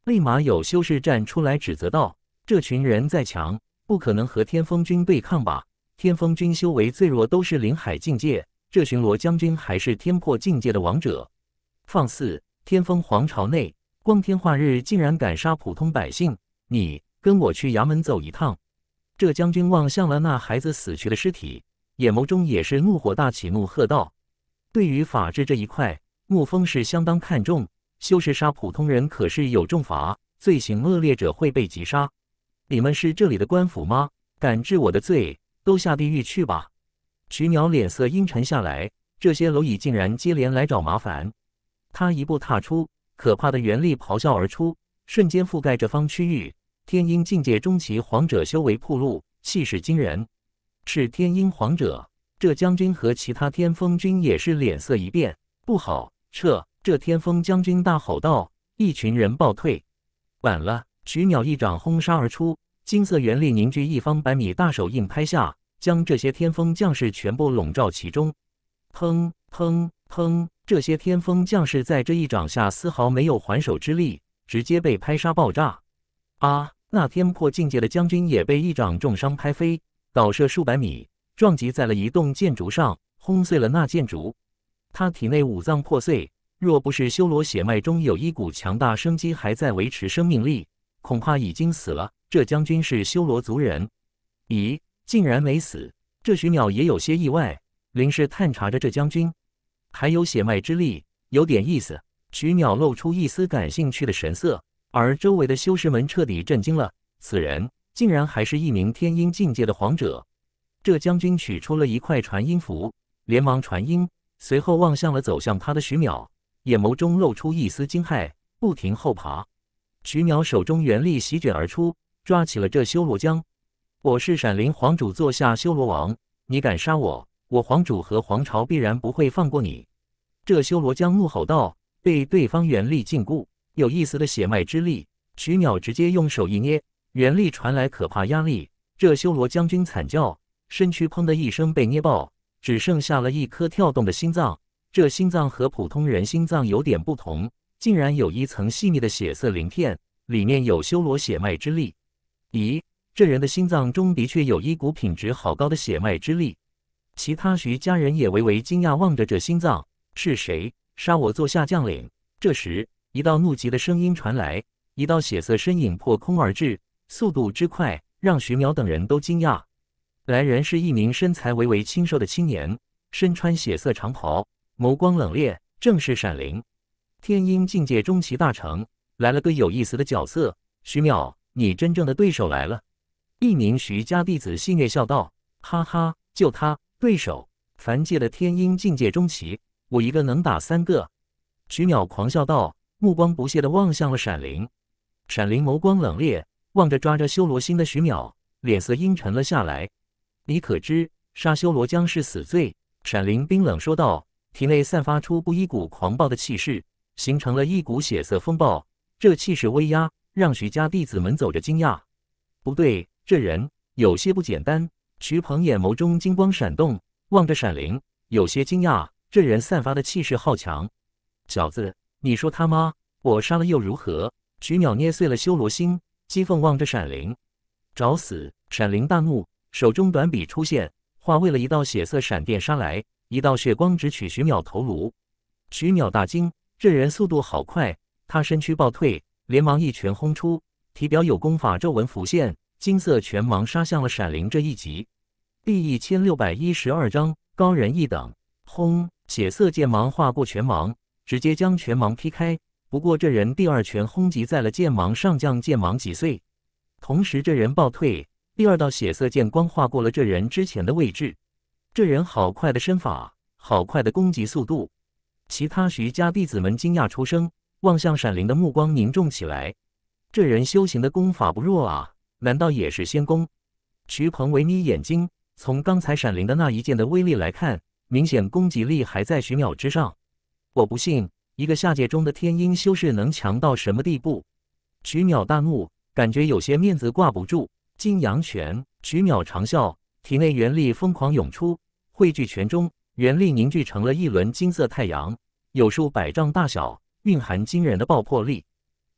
立马有修士站出来指责道。这群人再强，不可能和天风军对抗吧？天风军修为最弱都是灵海境界，这群罗将军还是天破境界的王者，放肆！天风皇朝内，光天化日竟然敢杀普通百姓！你跟我去衙门走一趟。这将军望向了那孩子死去的尸体，眼眸中也是怒火大起，怒喝道：“对于法治这一块，沐风是相当看重。修士杀普通人可是有重罚，罪行恶劣者会被击杀。”你们是这里的官府吗？敢治我的罪，都下地狱去吧！曲鸟脸色阴沉下来，这些蝼蚁竟然接连来找麻烦。他一步踏出，可怕的元力咆哮而出，瞬间覆盖这方区域。天鹰境界中期皇者修为铺路，气势惊人，是天鹰皇者。这将军和其他天风军也是脸色一变，不好，撤！这天风将军大吼道，一群人暴退。晚了。徐鸟一掌轰杀而出，金色元力凝聚一方百米大手印拍下，将这些天风将士全部笼罩其中。砰砰砰！这些天风将士在这一掌下丝毫没有还手之力，直接被拍杀爆炸。啊！那天破境界的将军也被一掌重伤拍飞，倒射数百米，撞击在了一栋建筑上，轰碎了那建筑。他体内五脏破碎，若不是修罗血脉中有一股强大生机还在维持生命力。恐怕已经死了。这将军是修罗族人？咦，竟然没死！这徐淼也有些意外，林氏探查着这将军，还有血脉之力，有点意思。徐淼露出一丝感兴趣的神色，而周围的修士们彻底震惊了：此人竟然还是一名天音境界的皇者！这将军取出了一块传音符，连忙传音，随后望向了走向他的徐淼，眼眸中露出一丝惊骇，不停后爬。徐淼手中元力席卷而出，抓起了这修罗将。我是闪灵皇主座下修罗王，你敢杀我，我皇主和皇朝必然不会放过你！这修罗江怒吼道，被对方元力禁锢，有意思的血脉之力。徐淼直接用手一捏，元力传来可怕压力，这修罗将军惨叫，身躯砰的一声被捏爆，只剩下了一颗跳动的心脏。这心脏和普通人心脏有点不同。竟然有一层细腻的血色鳞片，里面有修罗血脉之力。咦，这人的心脏中的确有一股品质好高的血脉之力。其他徐家人也微微惊讶，望着这心脏，是谁杀我做下将领？这时，一道怒极的声音传来，一道血色身影破空而至，速度之快让徐淼等人都惊讶。来人是一名身材微微清瘦的青年，身穿血色长袍，眸光冷冽，正是闪灵。天音境界中期大成，来了个有意思的角色。徐淼，你真正的对手来了！一名徐家弟子戏谑笑道：“哈哈，就他对手，凡界的天音境界中期，我一个能打三个。”徐淼狂笑道，目光不屑的望向了闪灵。闪灵眸光冷冽，望着抓着修罗星的徐淼，脸色阴沉了下来。你可知杀修罗将是死罪？闪灵冰冷说道，体内散发出不一股狂暴的气势。形成了一股血色风暴，这气势威压让徐家弟子们走着惊讶。不对，这人有些不简单。徐鹏眼眸中金光闪动，望着闪灵，有些惊讶。这人散发的气势好强。小子，你说他妈我杀了又如何？徐淼捏碎了修罗心，讥凤望着闪灵，找死！闪灵大怒，手中短笔出现，化为了一道血色闪电杀来。一道血光直取徐淼头颅，徐淼大惊。这人速度好快，他身躯暴退，连忙一拳轰出，体表有功法皱纹浮现，金色拳芒杀向了闪灵这一击。第一千六百一十二章高人一等。轰！血色剑芒划过拳芒，直接将拳芒劈开。不过这人第二拳轰击在了剑芒上，将剑芒击碎。同时，这人暴退，第二道血色剑光划过了这人之前的位置。这人好快的身法，好快的攻击速度。其他徐家弟子们惊讶出声，望向闪灵的目光凝重起来。这人修行的功法不弱啊，难道也是仙功？徐鹏微眯眼睛，从刚才闪灵的那一剑的威力来看，明显攻击力还在徐淼之上。我不信，一个下界中的天音修士能强到什么地步？徐淼大怒，感觉有些面子挂不住。金阳拳，徐淼长啸，体内元力疯狂涌出，汇聚拳中。原力凝聚成了一轮金色太阳，有数百丈大小，蕴含惊人的爆破力。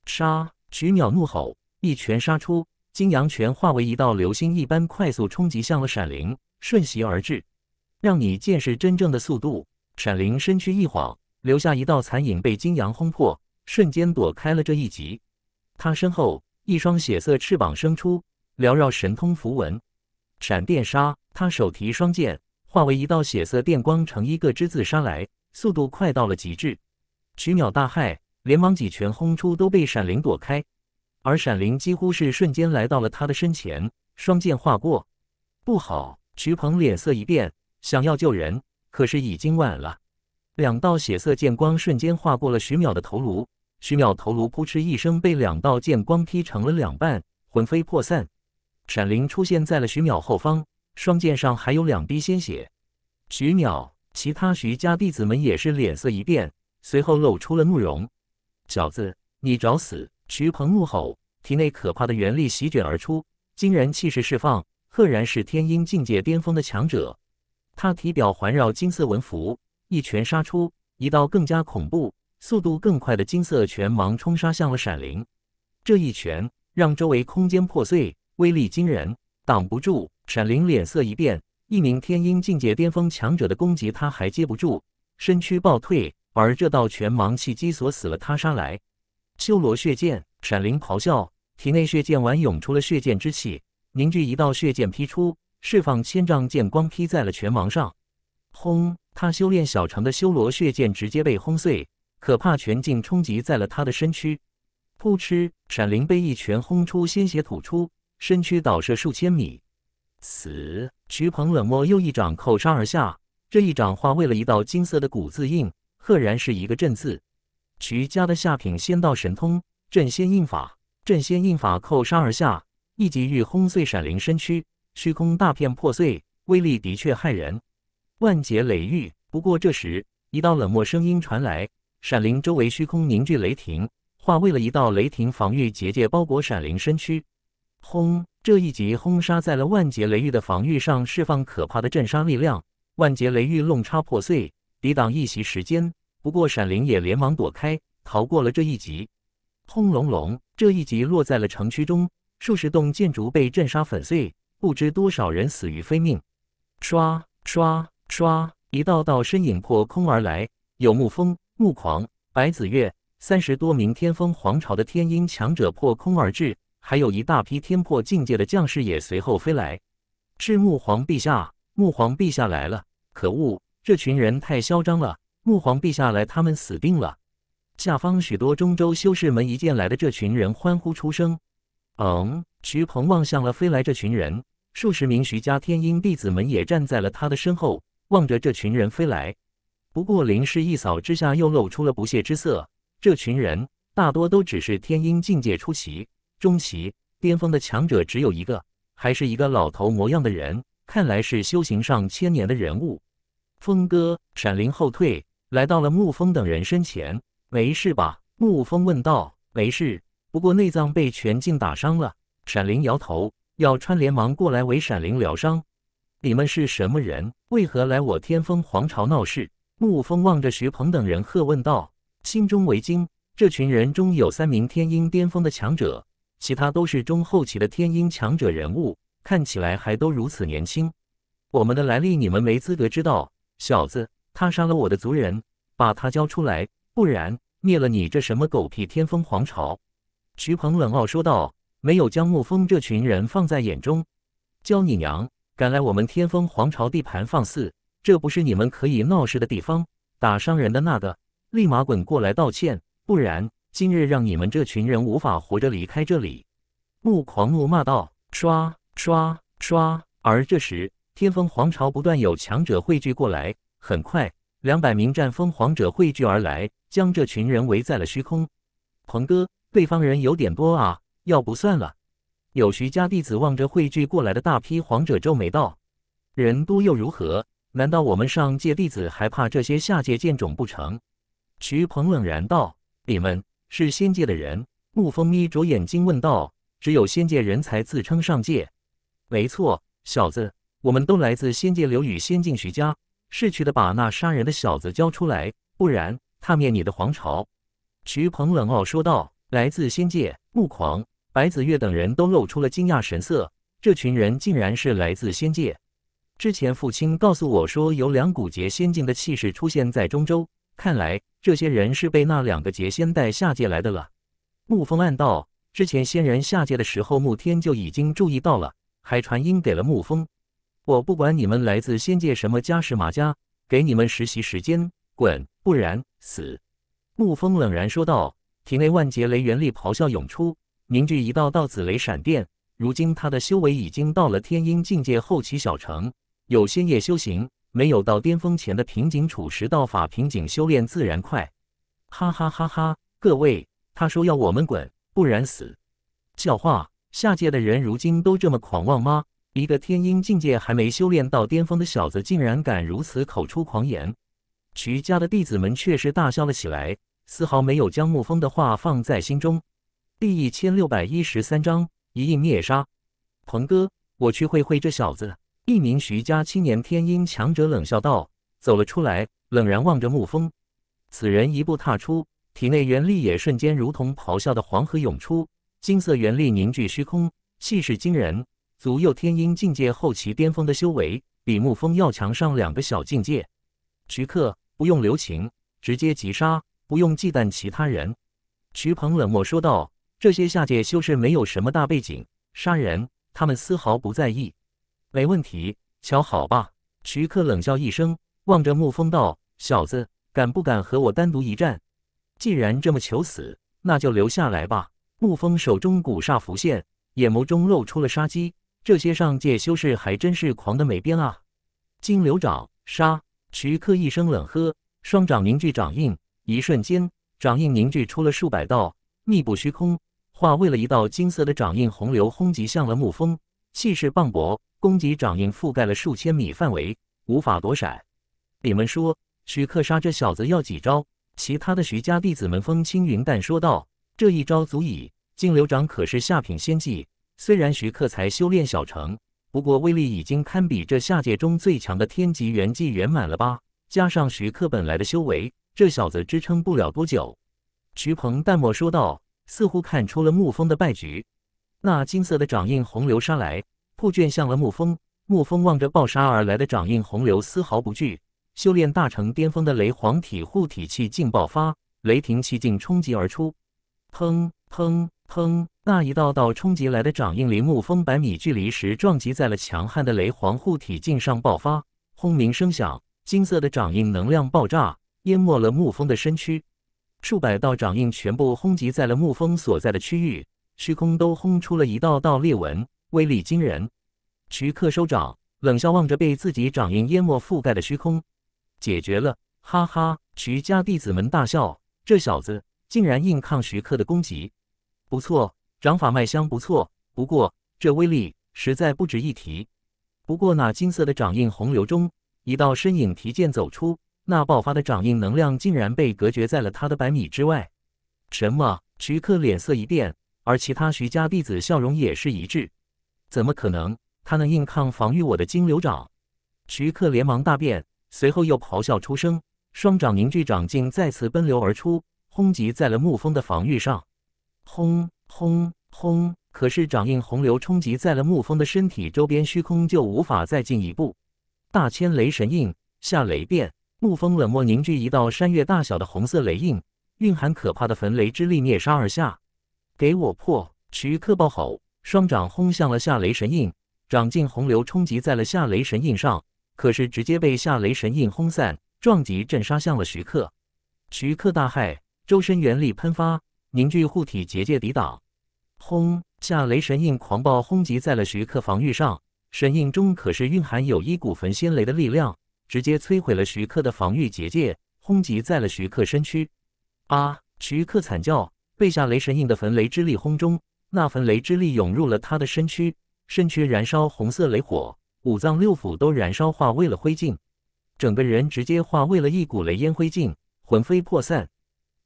杀！曲鸟怒吼，一拳杀出，金阳拳化为一道流星一般，快速冲击向了闪灵，瞬息而至，让你见识真正的速度。闪灵身躯一晃，留下一道残影，被金阳轰破，瞬间躲开了这一击。他身后一双血色翅膀生出，缭绕神通符文，闪电杀。他手提双剑。化为一道血色电光，呈一个之字杀来，速度快到了极致。徐淼大骇，连忙几拳轰出，都被闪灵躲开。而闪灵几乎是瞬间来到了他的身前，双剑划过。不好！徐鹏脸色一变，想要救人，可是已经晚了。两道血色剑光瞬间划过了徐淼的头颅，徐淼头颅扑哧一声被两道剑光劈成了两半，魂飞魄散。闪灵出现在了徐淼后方。双剑上还有两滴鲜血，徐淼，其他徐家弟子们也是脸色一变，随后露出了怒容。小子，你找死！徐鹏怒吼，体内可怕的元力席卷而出，惊人气势释放，赫然是天婴境界巅峰的强者。他体表环绕金色纹符，一拳杀出，一道更加恐怖、速度更快的金色拳芒冲杀向了闪灵。这一拳让周围空间破碎，威力惊人。挡不住！闪灵脸色一变，一名天鹰境界巅峰强者的攻击他还接不住，身躯暴退。而这道拳王气机锁死了他杀来，修罗血剑！闪灵咆哮，体内血剑丸涌出了血剑之气，凝聚一道血剑劈出，释放千丈剑光劈在了拳王上。轰！他修炼小成的修罗血剑直接被轰碎，可怕拳劲冲击在了他的身躯。噗嗤！闪灵被一拳轰出，鲜血吐出。身躯倒射数千米，死。徐鹏冷漠，又一掌扣杀而下。这一掌化为了一道金色的“古”字印，赫然是一个“镇”字。徐家的下品仙道神通“镇仙印法”，镇仙印法扣杀而下，一击欲轰碎闪灵身躯，虚空大片破碎，威力的确骇人，万劫累狱。不过这时，一道冷漠声音传来，闪灵周围虚空凝聚雷霆，化为了一道雷霆防御结界，包裹闪灵身躯。轰！这一击轰杀在了万劫雷狱的防御上，释放可怕的震杀力量，万劫雷狱弄叉破碎，抵挡一袭时间。不过闪灵也连忙躲开，逃过了这一级。轰隆隆！这一击落在了城区中，数十栋建筑被震杀粉碎，不知多少人死于非命。刷刷刷！一道道身影破空而来，有沐风、沐狂、白子月，三十多名天风皇朝的天音强者破空而至。还有一大批天破境界的将士也随后飞来。是木皇陛下，穆皇陛下来了！可恶，这群人太嚣张了！穆皇陛下来，他们死定了！下方许多中州修士们一见来的这群人，欢呼出声。嗯，徐鹏望向了飞来这群人，数十名徐家天鹰弟子们也站在了他的身后，望着这群人飞来。不过，林氏一扫之下，又露出了不屑之色。这群人大多都只是天鹰境界出奇，中期巅峰的强者只有一个，还是一个老头模样的人，看来是修行上千年的人物。峰哥，闪灵后退，来到了沐风等人身前。没事吧？沐风问道。没事，不过内脏被全境打伤了。闪灵摇头。要川连忙过来为闪灵疗伤。你们是什么人？为何来我天风皇朝闹事？沐风望着徐鹏等人喝问道，心中为惊，这群人中有三名天鹰巅峰的强者。其他都是中后期的天音强者人物，看起来还都如此年轻。我们的来历你们没资格知道。小子，他杀了我的族人，把他交出来，不然灭了你这什么狗屁天风皇朝！徐鹏冷傲说道，没有将沐风这群人放在眼中。教你娘！敢来我们天风皇朝地盘放肆，这不是你们可以闹事的地方。打伤人的那个，立马滚过来道歉，不然！今日让你们这群人无法活着离开这里，穆狂怒骂道：“刷刷刷！”而这时，天风皇朝不断有强者汇聚过来，很快，两百名战风皇者汇聚而来，将这群人围在了虚空。鹏哥，对方人有点多啊，要不算了。有徐家弟子望着汇聚过来的大批皇者，皱眉道：“人多又如何？难道我们上界弟子还怕这些下界贱种不成？”徐鹏冷然道：“你们。”是仙界的人，沐风眯着眼睛问道：“只有仙界人才自称上界。”“没错，小子，我们都来自仙界流宇、仙境徐家。”“逝去的把那杀人的小子交出来，不然踏灭你的皇朝。”徐鹏冷傲说道。来自仙界，沐狂、白子越等人都露出了惊讶神色。这群人竟然是来自仙界。之前父亲告诉我说，有两股劫仙境的气势出现在中州，看来。这些人是被那两个劫仙带下界来的了。沐风暗道，之前仙人下界的时候，沐天就已经注意到了，还传音给了沐风。我不管你们来自仙界什么家是马家，给你们实习时间，滚，不然死！沐风冷然说道，体内万劫雷元力咆哮涌出，凝聚一道道紫雷闪电。如今他的修为已经到了天音境界后期小成，有仙业修行。没有到巅峰前的瓶颈处，十道法瓶颈修炼自然快，哈哈哈哈！各位，他说要我们滚，不然死。教化下界的人，如今都这么狂妄吗？一个天音境界还没修炼到巅峰的小子，竟然敢如此口出狂言！瞿家的弟子们却是大笑了起来，丝毫没有将沐风的话放在心中。第一千六百一十三章一印灭杀。鹏哥，我去会会这小子。一名徐家青年天音强者冷笑道，走了出来，冷然望着沐风。此人一步踏出，体内元力也瞬间如同咆哮的黄河涌出，金色元力凝聚虚空，气势惊人。左右天音境界后期巅峰的修为，比沐风要强上两个小境界。徐克，不用留情，直接击杀，不用忌惮其他人。徐鹏冷漠说道：“这些下界修士没有什么大背景，杀人他们丝毫不在意。”没问题，瞧好吧！徐克冷笑一声，望着沐风道：“小子，敢不敢和我单独一战？既然这么求死，那就留下来吧。”沐风手中古煞浮现，眼眸中露出了杀机。这些上界修士还真是狂的没边啊！金流掌杀！徐克一声冷喝，双掌凝聚掌印，一瞬间，掌印凝聚出了数百道密布虚空，化为了一道金色的掌印洪流，轰击向了沐风，气势磅礴。攻击掌印覆盖了数千米范围，无法躲闪。你们说，徐克杀这小子要几招？其他的徐家弟子们风轻云淡说道：“这一招足以。”金流掌可是下品仙技，虽然徐克才修炼小成，不过威力已经堪比这下界中最强的天级元技圆满了吧？加上徐克本来的修为，这小子支撑不了多久。徐鹏淡漠说道，似乎看出了沐风的败局。那金色的掌印洪流杀来。护卷向了沐风，沐风望着暴杀而来的掌印洪流，丝毫不惧。修炼大成巅峰的雷皇体护体气劲爆发，雷霆气劲冲击而出。砰砰砰！那一道道冲击来的掌印，离沐风百米距离时撞击在了强悍的雷皇护体劲上，爆发轰鸣声响，金色的掌印能量爆炸，淹没了沐风的身躯。数百道掌印全部轰击在了沐风所在的区域，虚空都轰出了一道道裂纹。威力惊人，徐克收掌，冷笑望着被自己掌印淹没覆盖的虚空，解决了，哈哈！徐家弟子们大笑，这小子竟然硬抗徐克的攻击，不错，掌法脉香不错，不过这威力实在不值一提。不过那金色的掌印洪流中，一道身影提剑走出，那爆发的掌印能量竟然被隔绝在了他的百米之外。什么？徐克脸色一变，而其他徐家弟子笑容也是一致。怎么可能？他能硬抗防御我的金流掌？徐克连忙大变，随后又咆哮出声，双掌凝聚掌劲，再次奔流而出，轰击在了沐风的防御上。轰轰轰！可是掌印洪流冲击在了沐风的身体周边虚空，就无法再进一步。大千雷神印下雷变，沐风冷漠凝聚一道山岳大小的红色雷印，蕴含可怕的焚雷之力，灭杀而下。给我破！徐克暴吼。双掌轰向了夏雷神印，掌劲洪流冲击在了夏雷神印上，可是直接被夏雷神印轰散，撞击震杀向了徐克。徐克大骇，周身元力喷发，凝聚护体结界抵挡。轰！夏雷神印狂暴轰击在了徐克防御上，神印中可是蕴含有一股焚仙雷的力量，直接摧毁了徐克的防御结界，轰击在了徐克身躯。啊！徐克惨叫，被夏雷神印的焚雷之力轰中。那份雷之力涌入了他的身躯，身躯燃烧红色雷火，五脏六腑都燃烧化为了灰烬，整个人直接化为了一股雷烟灰烬，魂飞魄散，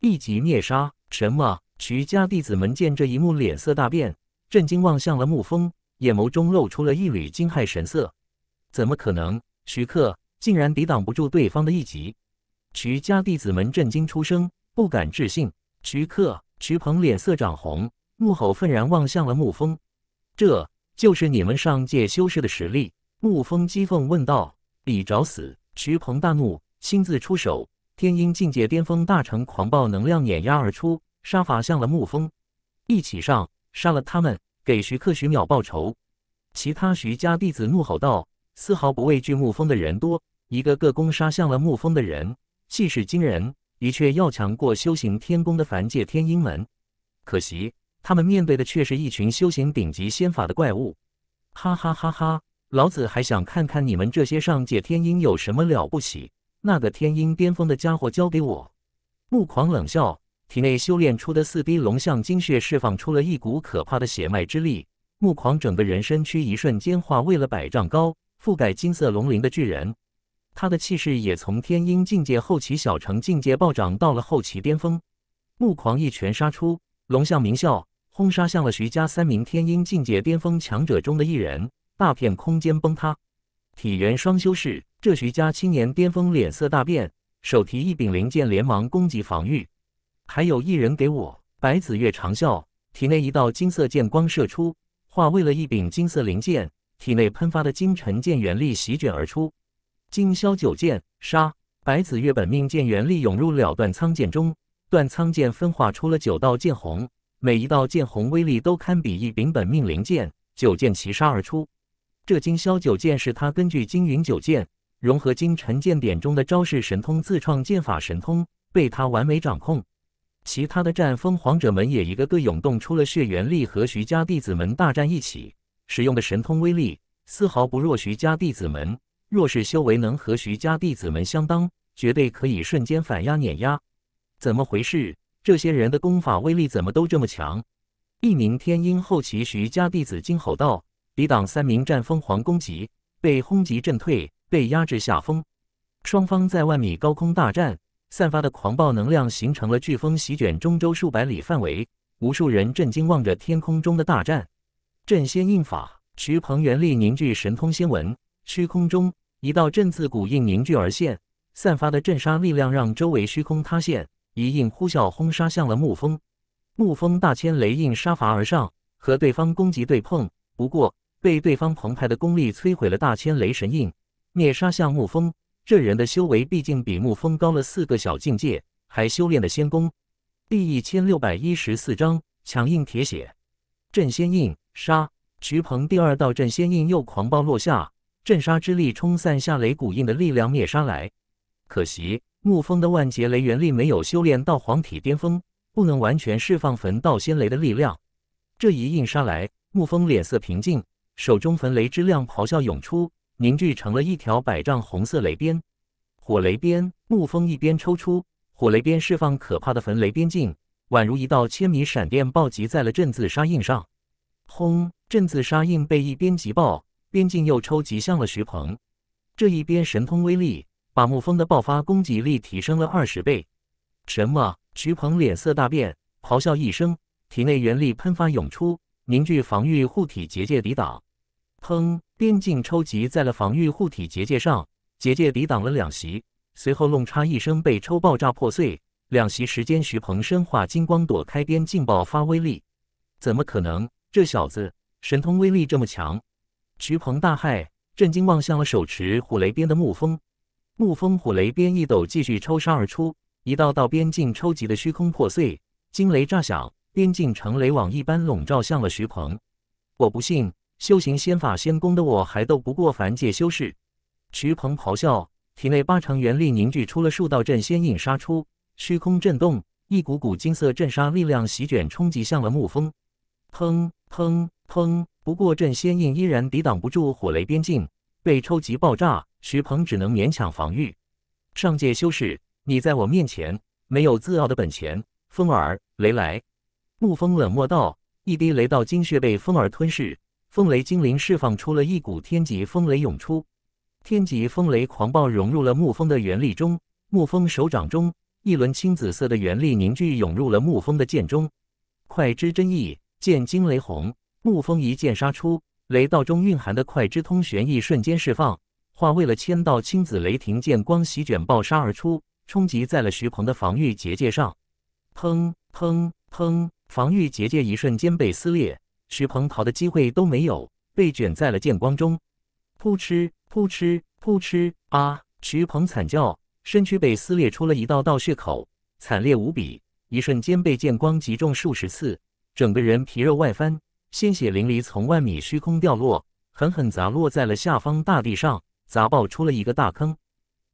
一击灭杀。什么？徐家弟子们见这一幕，脸色大变，震惊望向了沐风，眼眸中露出了一缕惊骇神色。怎么可能？徐克竟然抵挡不住对方的一击！徐家弟子们震惊出声，不敢置信。徐克、徐鹏脸色涨红。怒吼，愤然望向了沐风，这就是你们上界修士的实力？沐风讥讽问道：“你找死！”徐鹏大怒，亲自出手。天鹰境界巅峰大成，狂暴能量碾压而出，杀伐向了沐风。一起上，杀了他们，给徐克、徐淼报仇。其他徐家弟子怒吼道：“丝毫不畏惧沐风的人多，一个个攻杀向了沐风的人，气势惊人，的确要强过修行天宫的凡界天鹰门。可惜。”他们面对的却是一群修行顶级仙法的怪物，哈哈哈哈！老子还想看看你们这些上界天鹰有什么了不起。那个天鹰巅峰的家伙交给我。木狂冷笑，体内修炼出的四滴龙象精血释放出了一股可怕的血脉之力。木狂整个人身躯一瞬间化为了百丈高、覆盖金色龙鳞的巨人，他的气势也从天鹰境界后期小成境界暴涨到了后期巅峰。木狂一拳杀出，龙象鸣啸。轰杀向了徐家三名天音境界巅峰强者中的一人，大片空间崩塌。体元双修士，这徐家青年巅峰脸色大变，手提一柄灵剑，连忙攻击防御。还有一人给我，白子月长啸，体内一道金色剑光射出，化为了一柄金色灵剑，体内喷发的金尘剑元力席卷而出。金霄九剑杀，白子月本命剑元力涌入了断苍剑中，断苍剑分化出了九道剑虹。每一道剑虹威力都堪比一柄本命灵剑，九剑齐杀而出。这金霄九剑是他根据金云九剑融合《金尘剑典》中的招式神通自创剑法神通，被他完美掌控。其他的战风皇者们也一个个涌动出了血元力，和徐家弟子们大战一起使用的神通威力丝毫不弱徐家弟子们。若是修为能和徐家弟子们相当，绝对可以瞬间反压碾压。怎么回事？这些人的功法威力怎么都这么强？一名天鹰后期徐家弟子惊吼道：“抵挡三名战风皇攻击，被轰击震退，被压制下风。”双方在万米高空大战，散发的狂暴能量形成了飓风，席卷中州数百里范围。无数人震惊望着天空中的大战。震仙印法，徐鹏元力凝聚神通仙纹，虚空中一道镇字古印凝聚而现，散发的震杀力量让周围虚空塌陷。一印呼啸轰杀向了沐风，沐风大千雷印杀伐而上，和对方攻击对碰，不过被对方澎湃的功力摧毁了大千雷神印，灭杀向沐风。这人的修为毕竟比沐风高了四个小境界，还修炼的仙功。第一千六百一十四章：强硬铁血镇仙印杀徐鹏，第二道镇仙印又狂暴落下，镇杀之力冲散下雷古印的力量灭杀来，可惜。沐风的万劫雷元力没有修炼到黄体巅峰，不能完全释放焚道仙雷的力量。这一印杀来，沐风脸色平静，手中焚雷之量咆哮涌出，凝聚成了一条百丈红色雷鞭——火雷鞭。沐风一边抽出火雷鞭，释放可怕的焚雷边境，宛如一道千米闪电暴击在了镇字杀印上。轰！镇字杀印被一鞭击爆，边境又抽击向了徐鹏。这一边神通威力。把沐风的爆发攻击力提升了二十倍！什么？徐鹏脸色大变，咆哮一声，体内元力喷发涌出，凝聚防御护体结界抵挡。砰！边境抽击在了防御护体结界上，结界抵挡了两席，随后“弄叉一声被抽爆炸破碎。两席时间，徐鹏身化金光躲开边境爆发威力。怎么可能？这小子神通威力这么强？徐鹏大骇，震惊望向了手持虎雷鞭的沐风。沐风火雷鞭一抖，继续抽杀而出，一道道边境抽击的虚空破碎，惊雷炸响，边境成雷网一般笼罩向了徐鹏。我不信，修行仙法仙功的我还斗不过凡界修士！徐鹏咆哮，体内八成元力凝聚出了数道阵仙印，杀出，虚空震动，一股股金色阵杀力量席卷冲击向了沐风。砰砰砰！不过阵仙印依然抵挡不住火雷边境，被抽击爆炸。徐鹏只能勉强防御。上界修士，你在我面前没有自傲的本钱。风儿雷来，沐风冷漠道。一滴雷道精血被风儿吞噬，风雷精灵释放出了一股天级风雷涌出。天级风雷狂暴融入了沐风的元力中。沐风手掌中一轮青紫色的元力凝聚涌入了沐风的剑中。快之真意，剑惊雷轰，沐风一剑杀出，雷道中蕴含的快之通玄意瞬间释放。化为了千道青紫雷霆剑光席卷暴杀而出，冲击在了徐鹏的防御结界上。砰砰砰！防御结界一瞬间被撕裂，徐鹏逃的机会都没有，被卷在了剑光中。扑哧扑哧扑哧！啊！徐鹏惨叫，身躯被撕裂出了一道道血口，惨烈无比。一瞬间被剑光击中数十次，整个人皮肉外翻，鲜血淋漓，从万米虚空掉落，狠狠砸落在了下方大地上。砸爆出了一个大坑，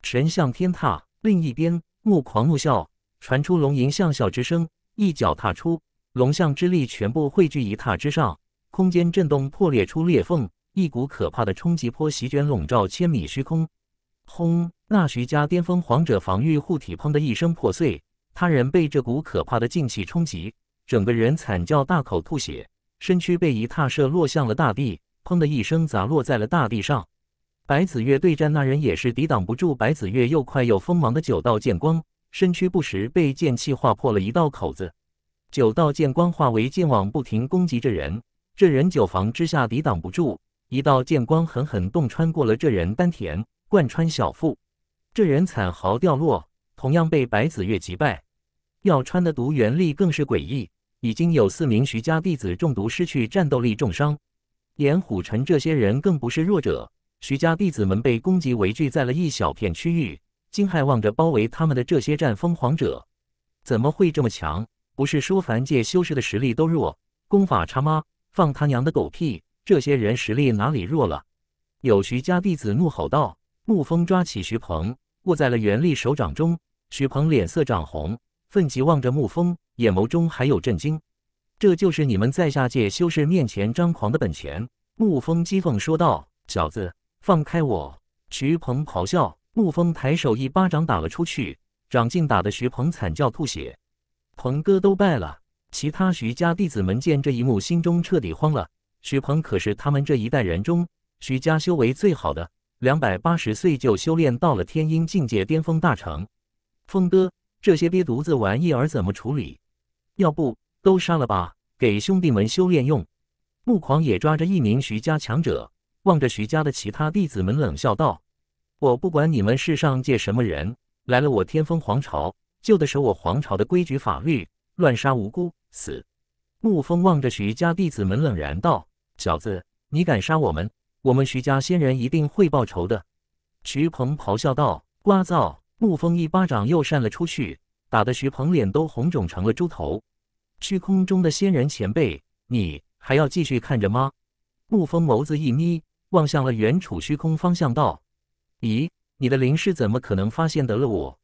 神像天踏，另一边木狂怒笑传出龙吟向啸之声，一脚踏出，龙象之力全部汇聚一踏之上，空间震动破裂出裂缝，一股可怕的冲击波席卷笼罩千米虚空，轰！那徐家巅峰皇者防御护体，砰的一声破碎，他人被这股可怕的劲气冲击，整个人惨叫大口吐血，身躯被一踏射落向了大地，砰的一声砸落在了大地上。白子月对战那人也是抵挡不住，白子月又快又锋芒的九道剑光，身躯不时被剑气划破了一道口子。九道剑光化为剑网，不停攻击着人。这人九防之下抵挡不住，一道剑光狠狠洞穿过了这人丹田，贯穿小腹。这人惨嚎掉落，同样被白子月击败。药川的毒元力更是诡异，已经有四名徐家弟子中毒失去战斗力，重伤。连虎臣这些人更不是弱者。徐家弟子们被攻击围聚在了一小片区域，惊骇望着包围他们的这些战疯皇者，怎么会这么强？不是说凡界修士的实力都弱，功法差吗？放他娘的狗屁！这些人实力哪里弱了？有徐家弟子怒吼道：“沐风抓起徐鹏，握在了元力手掌中。”徐鹏脸色涨红，愤急望着沐风，眼眸中还有震惊。这就是你们在下界修士面前张狂的本钱？沐风讥讽说道：“小子。”放开我！徐鹏咆哮。沐风抬手一巴掌打了出去，掌劲打得徐鹏惨叫吐血。鹏哥都败了，其他徐家弟子们见这一幕，心中彻底慌了。徐鹏可是他们这一代人中，徐家修为最好的，两百八十岁就修炼到了天音境界巅峰大成。峰哥，这些瘪犊子玩意儿怎么处理？要不都杀了吧，给兄弟们修炼用。穆狂也抓着一名徐家强者。望着徐家的其他弟子们，冷笑道：“我不管你们世上界什么人，来了我天风皇朝，就得守我皇朝的规矩法律，乱杀无辜，死！”沐风望着徐家弟子们，冷然道：“小子，你敢杀我们？我们徐家仙人一定会报仇的！”徐鹏咆哮道：“瓜噪！”沐风一巴掌又扇了出去，打得徐鹏脸都红肿成了猪头。虚空中的仙人前辈，你还要继续看着吗？沐风眸子一眯。望向了远处虚空方向，道：“咦，你的灵师怎么可能发现得了我？”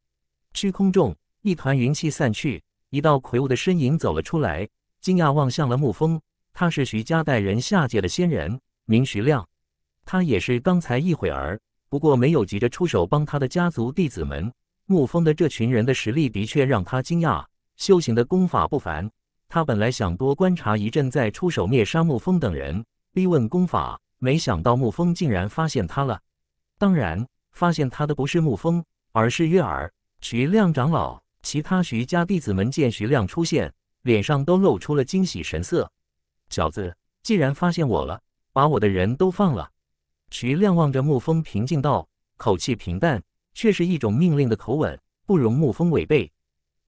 虚空中一团云气散去，一道魁梧的身影走了出来，惊讶望向了沐风。他是徐家带人下界的仙人，名徐亮。他也是刚才一会儿，不过没有急着出手帮他的家族弟子们。沐风的这群人的实力的确让他惊讶，修行的功法不凡。他本来想多观察一阵，再出手灭杀沐风等人，逼问功法。没想到沐风竟然发现他了，当然，发现他的不是沐风，而是月儿。徐亮长老，其他徐家弟子们见徐亮出现，脸上都露出了惊喜神色。小子，既然发现我了，把我的人都放了。徐亮望着沐风，平静道，口气平淡，却是一种命令的口吻，不容沐风违背。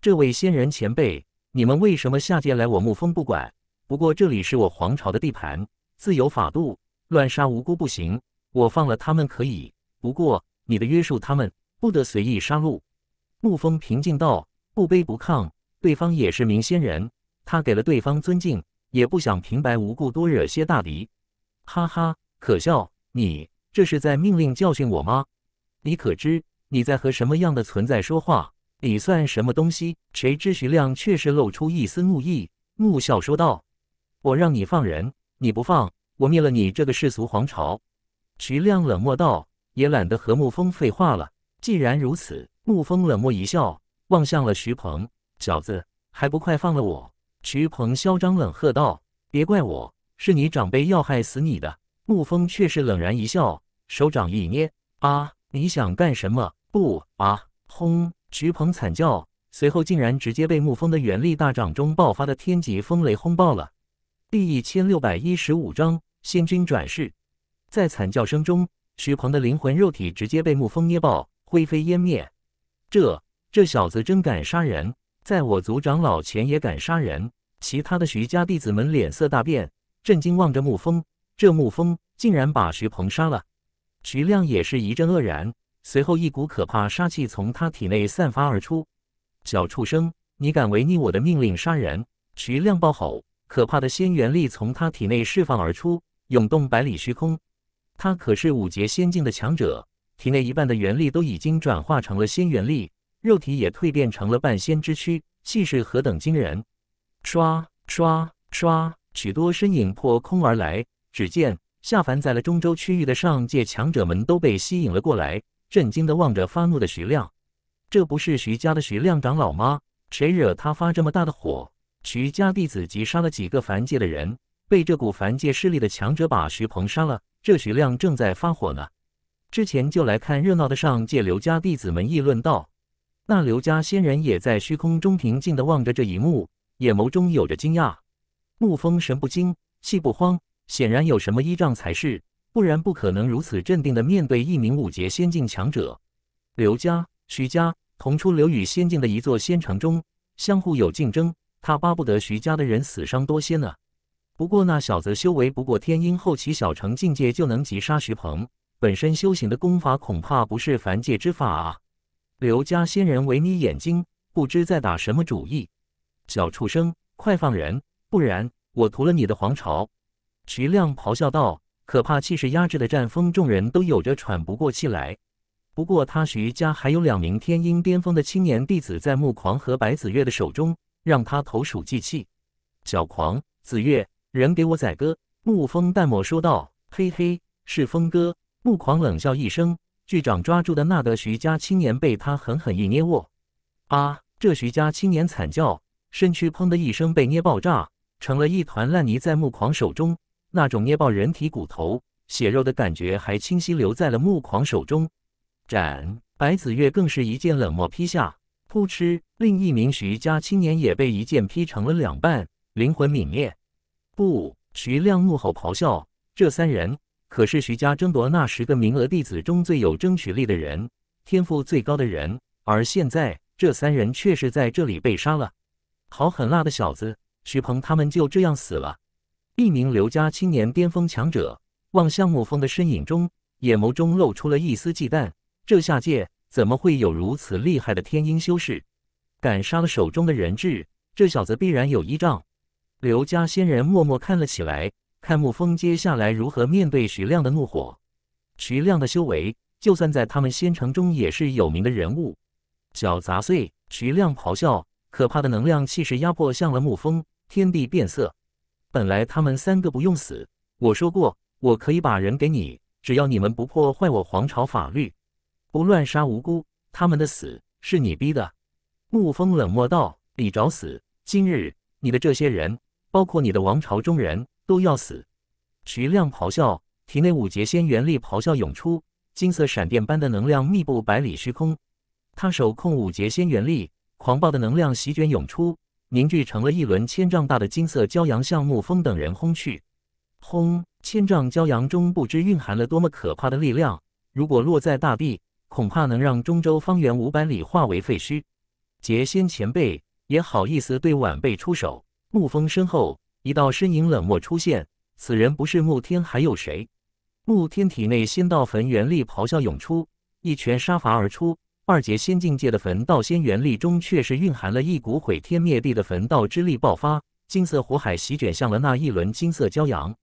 这位仙人前辈，你们为什么下界来？我沐风不管。不过这里是我皇朝的地盘，自有法度。乱杀无辜不行，我放了他们可以。不过你的约束，他们不得随意杀戮。沐风平静道，不卑不亢。对方也是明仙人，他给了对方尊敬，也不想平白无故多惹些大敌。哈哈，可笑，你这是在命令教训我吗？你可知你在和什么样的存在说话？你算什么东西？谁知徐亮却是露出一丝怒意，怒笑说道：“我让你放人，你不放。”我灭了你这个世俗皇朝。”徐亮冷漠道，也懒得和沐风废话了。既然如此，沐风冷漠一笑，望向了徐鹏：“小子，还不快放了我！”徐鹏嚣张冷喝道：“别怪我，是你长辈要害死你的。”沐风却是冷然一笑，手掌一捏：“啊，你想干什么？不啊！”轰！徐鹏惨叫，随后竟然直接被沐风的元力大掌中爆发的天级风雷轰爆了。第一千六百一十五章。仙君转世，在惨叫声中，徐鹏的灵魂肉体直接被沐风捏爆，灰飞烟灭。这这小子真敢杀人，在我族长老前也敢杀人！其他的徐家弟子们脸色大变，震惊望着沐风。这沐风竟然把徐鹏杀了！徐亮也是一阵愕然，随后一股可怕杀气从他体内散发而出。小畜生，你敢违逆我的命令杀人！徐亮暴吼，可怕的仙元力从他体内释放而出。涌动百里虚空，他可是五劫仙境的强者，体内一半的元力都已经转化成了仙元力，肉体也蜕变成了半仙之躯，气势何等惊人！刷刷刷，许多身影破空而来，只见下凡在了中州区域的上界强者们都被吸引了过来，震惊的望着发怒的徐亮，这不是徐家的徐亮长老吗？谁惹他发这么大的火？徐家弟子急杀了几个凡界的人。被这股凡界势力的强者把徐鹏杀了，这徐亮正在发火呢。之前就来看热闹的上界刘家弟子们议论道：“那刘家仙人也在虚空中平静的望着这一幕，眼眸中有着惊讶。沐风神不惊，气不慌，显然有什么依仗才是，不然不可能如此镇定的面对一名五阶仙境强者。刘家、徐家同出刘宇仙境的一座仙城中，相互有竞争，他巴不得徐家的人死伤多些呢。”不过那小子修为不过天音后期小成境界就能击杀徐鹏，本身修行的功法恐怕不是凡界之法啊！刘家仙人为你眼睛，不知在打什么主意。小畜生，快放人，不然我屠了你的皇朝！”徐亮咆哮道。可怕气势压制的战风，众人都有着喘不过气来。不过他徐家还有两名天音巅峰的青年弟子在木狂和白子月的手中，让他投鼠忌器。小狂，子月。人给我宰割！沐风淡漠说道：“嘿嘿，是风哥。”沐狂冷笑一声，局长抓住的那个徐家青年被他狠狠一捏握。啊！这徐家青年惨叫，身躯砰的一声被捏爆炸，成了一团烂泥在沐狂手中。那种捏爆人体骨头、血肉的感觉还清晰留在了沐狂手中。斩！白子月更是一剑冷漠劈下，扑哧，另一名徐家青年也被一剑劈成了两半，灵魂泯灭。不！徐亮怒吼咆哮：“这三人可是徐家争夺那十个名额弟子中最有争取力的人，天赋最高的人。而现在，这三人却是在这里被杀了！好狠辣的小子！徐鹏他们就这样死了！”一名刘家青年巅峰强者望向沐风的身影中，眼眸中露出了一丝忌惮。这下界怎么会有如此厉害的天音修士？敢杀了手中的人质，这小子必然有依仗。刘家先人默默看了起来，看沐风接下来如何面对徐亮的怒火。徐亮的修为，就算在他们仙城中也是有名的人物。小杂碎！徐亮咆哮，可怕的能量气势压迫向了沐风，天地变色。本来他们三个不用死，我说过，我可以把人给你，只要你们不破坏我皇朝法律，不乱杀无辜。他们的死是你逼的。沐风冷漠道：“你找死！今日你的这些人。”包括你的王朝中人都要死！徐亮咆哮，体内五节仙元力咆哮涌出，金色闪电般的能量密布百里虚空。他手控五节仙元力，狂暴的能量席卷涌出，凝聚成了一轮千丈大的金色骄阳，向沐风等人轰去。轰！千丈骄阳中不知蕴含了多么可怕的力量，如果落在大地，恐怕能让中州方圆五百里化为废墟。劫仙前辈也好意思对晚辈出手？沐风身后，一道身影冷漠出现。此人不是沐天还有谁？沐天体内仙道焚元力咆哮涌出，一拳杀伐而出。二劫仙境界的焚道仙元力中，却是蕴含了一股毁天灭地的焚道之力爆发，金色火海席卷向了那一轮金色骄阳。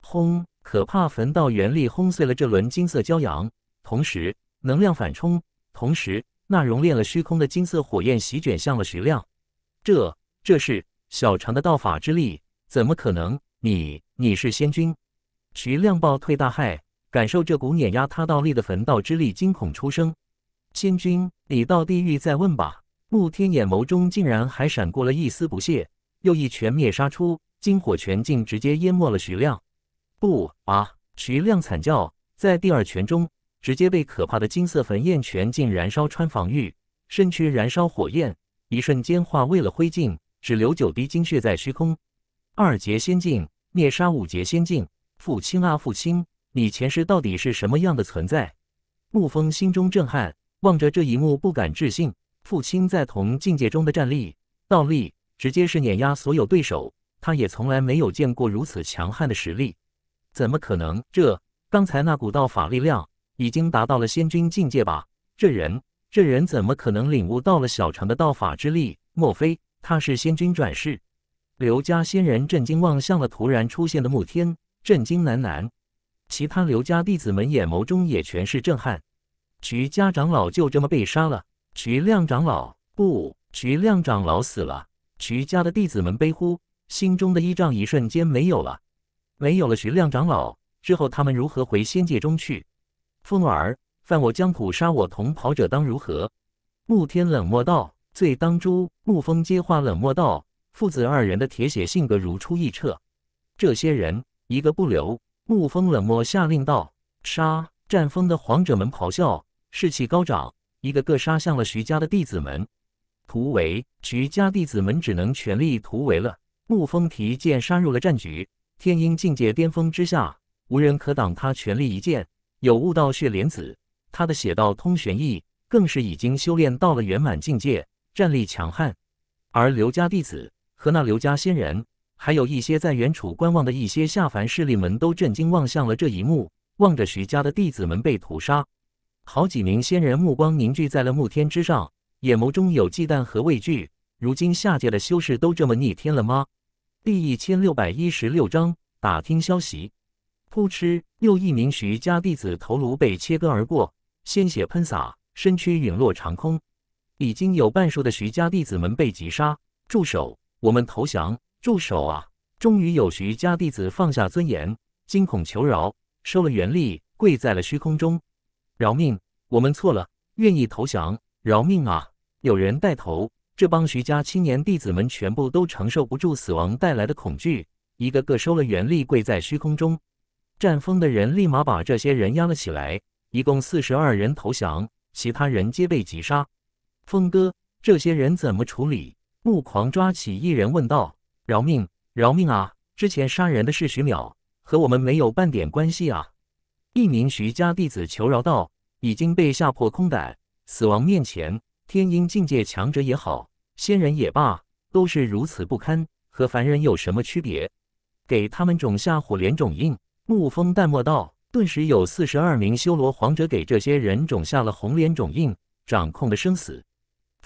轰！可怕焚道元力轰碎了这轮金色骄阳，同时能量反冲。同时，那熔炼了虚空的金色火焰席卷向了徐亮。这，这是？小常的道法之力怎么可能？你你是仙君？徐亮暴退大骇，感受这股碾压他道力的焚道之力，惊恐出声：“仙君，你到地狱再问吧！”慕天眼眸中竟然还闪过了一丝不屑，又一拳灭杀出金火拳竟直接淹没了徐亮。不啊！徐亮惨叫，在第二拳中，直接被可怕的金色焚焰拳竟燃烧穿防御，身躯燃烧火焰，一瞬间化为了灰烬。只留九滴精血在虚空，二劫仙境灭杀五劫仙境。父亲啊，父亲，你前世到底是什么样的存在？沐风心中震撼，望着这一幕不敢置信。父亲在同境界中的战力、道力，直接是碾压所有对手。他也从来没有见过如此强悍的实力。怎么可能？这刚才那股道法力量，已经达到了仙君境界吧？这人，这人怎么可能领悟到了小城的道法之力？莫非？他是仙君转世，刘家仙人震惊望向了突然出现的慕天，震惊喃喃。其他刘家弟子们眼眸中也全是震撼。徐家长老就这么被杀了，徐亮长老不，徐亮长老死了。徐家的弟子们悲呼，心中的依仗一瞬间没有了，没有了。徐亮长老之后，他们如何回仙界中去？凤儿，犯我江土，杀我同袍者，当如何？慕天冷漠道。罪当初，沐风接话，冷漠道：“父子二人的铁血性格如出一辙。这些人一个不留。”沐风冷漠下令道：“杀！”战风的皇者们咆哮，士气高涨，一个个杀向了徐家的弟子们。突围，徐家弟子们只能全力突围了。沐风提剑杀入了战局，天鹰境界巅峰之下，无人可挡。他全力一剑，有悟道血莲子，他的血道通玄意更是已经修炼到了圆满境界。战力强悍，而刘家弟子和那刘家仙人，还有一些在原处观望的一些下凡势力们，都震惊望向了这一幕，望着徐家的弟子们被屠杀，好几名仙人目光凝聚在了暮天之上，眼眸中有忌惮和畏惧。如今下界的修士都这么逆天了吗？第一千六百一十六章打听消息。扑哧，又一名徐家弟子头颅被切割而过，鲜血喷洒，身躯陨落长空。已经有半数的徐家弟子们被击杀。住手！我们投降！住手啊！终于有徐家弟子放下尊严，惊恐求饶，收了元力，跪在了虚空中。饶命！我们错了，愿意投降。饶命啊！有人带头，这帮徐家青年弟子们全部都承受不住死亡带来的恐惧，一个个收了元力，跪在虚空中。战风的人立马把这些人压了起来，一共四十二人投降，其他人皆被击杀。峰哥，这些人怎么处理？牧狂抓起一人问道：“饶命，饶命啊！之前杀人的事，徐淼和我们没有半点关系啊！”一名徐家弟子求饶道：“已经被吓破空胆，死亡面前，天婴境界强者也好，仙人也罢，都是如此不堪，和凡人有什么区别？给他们种下火莲种印。”沐风淡漠道。顿时有四十二名修罗皇者给这些人种下了红莲种印，掌控了生死。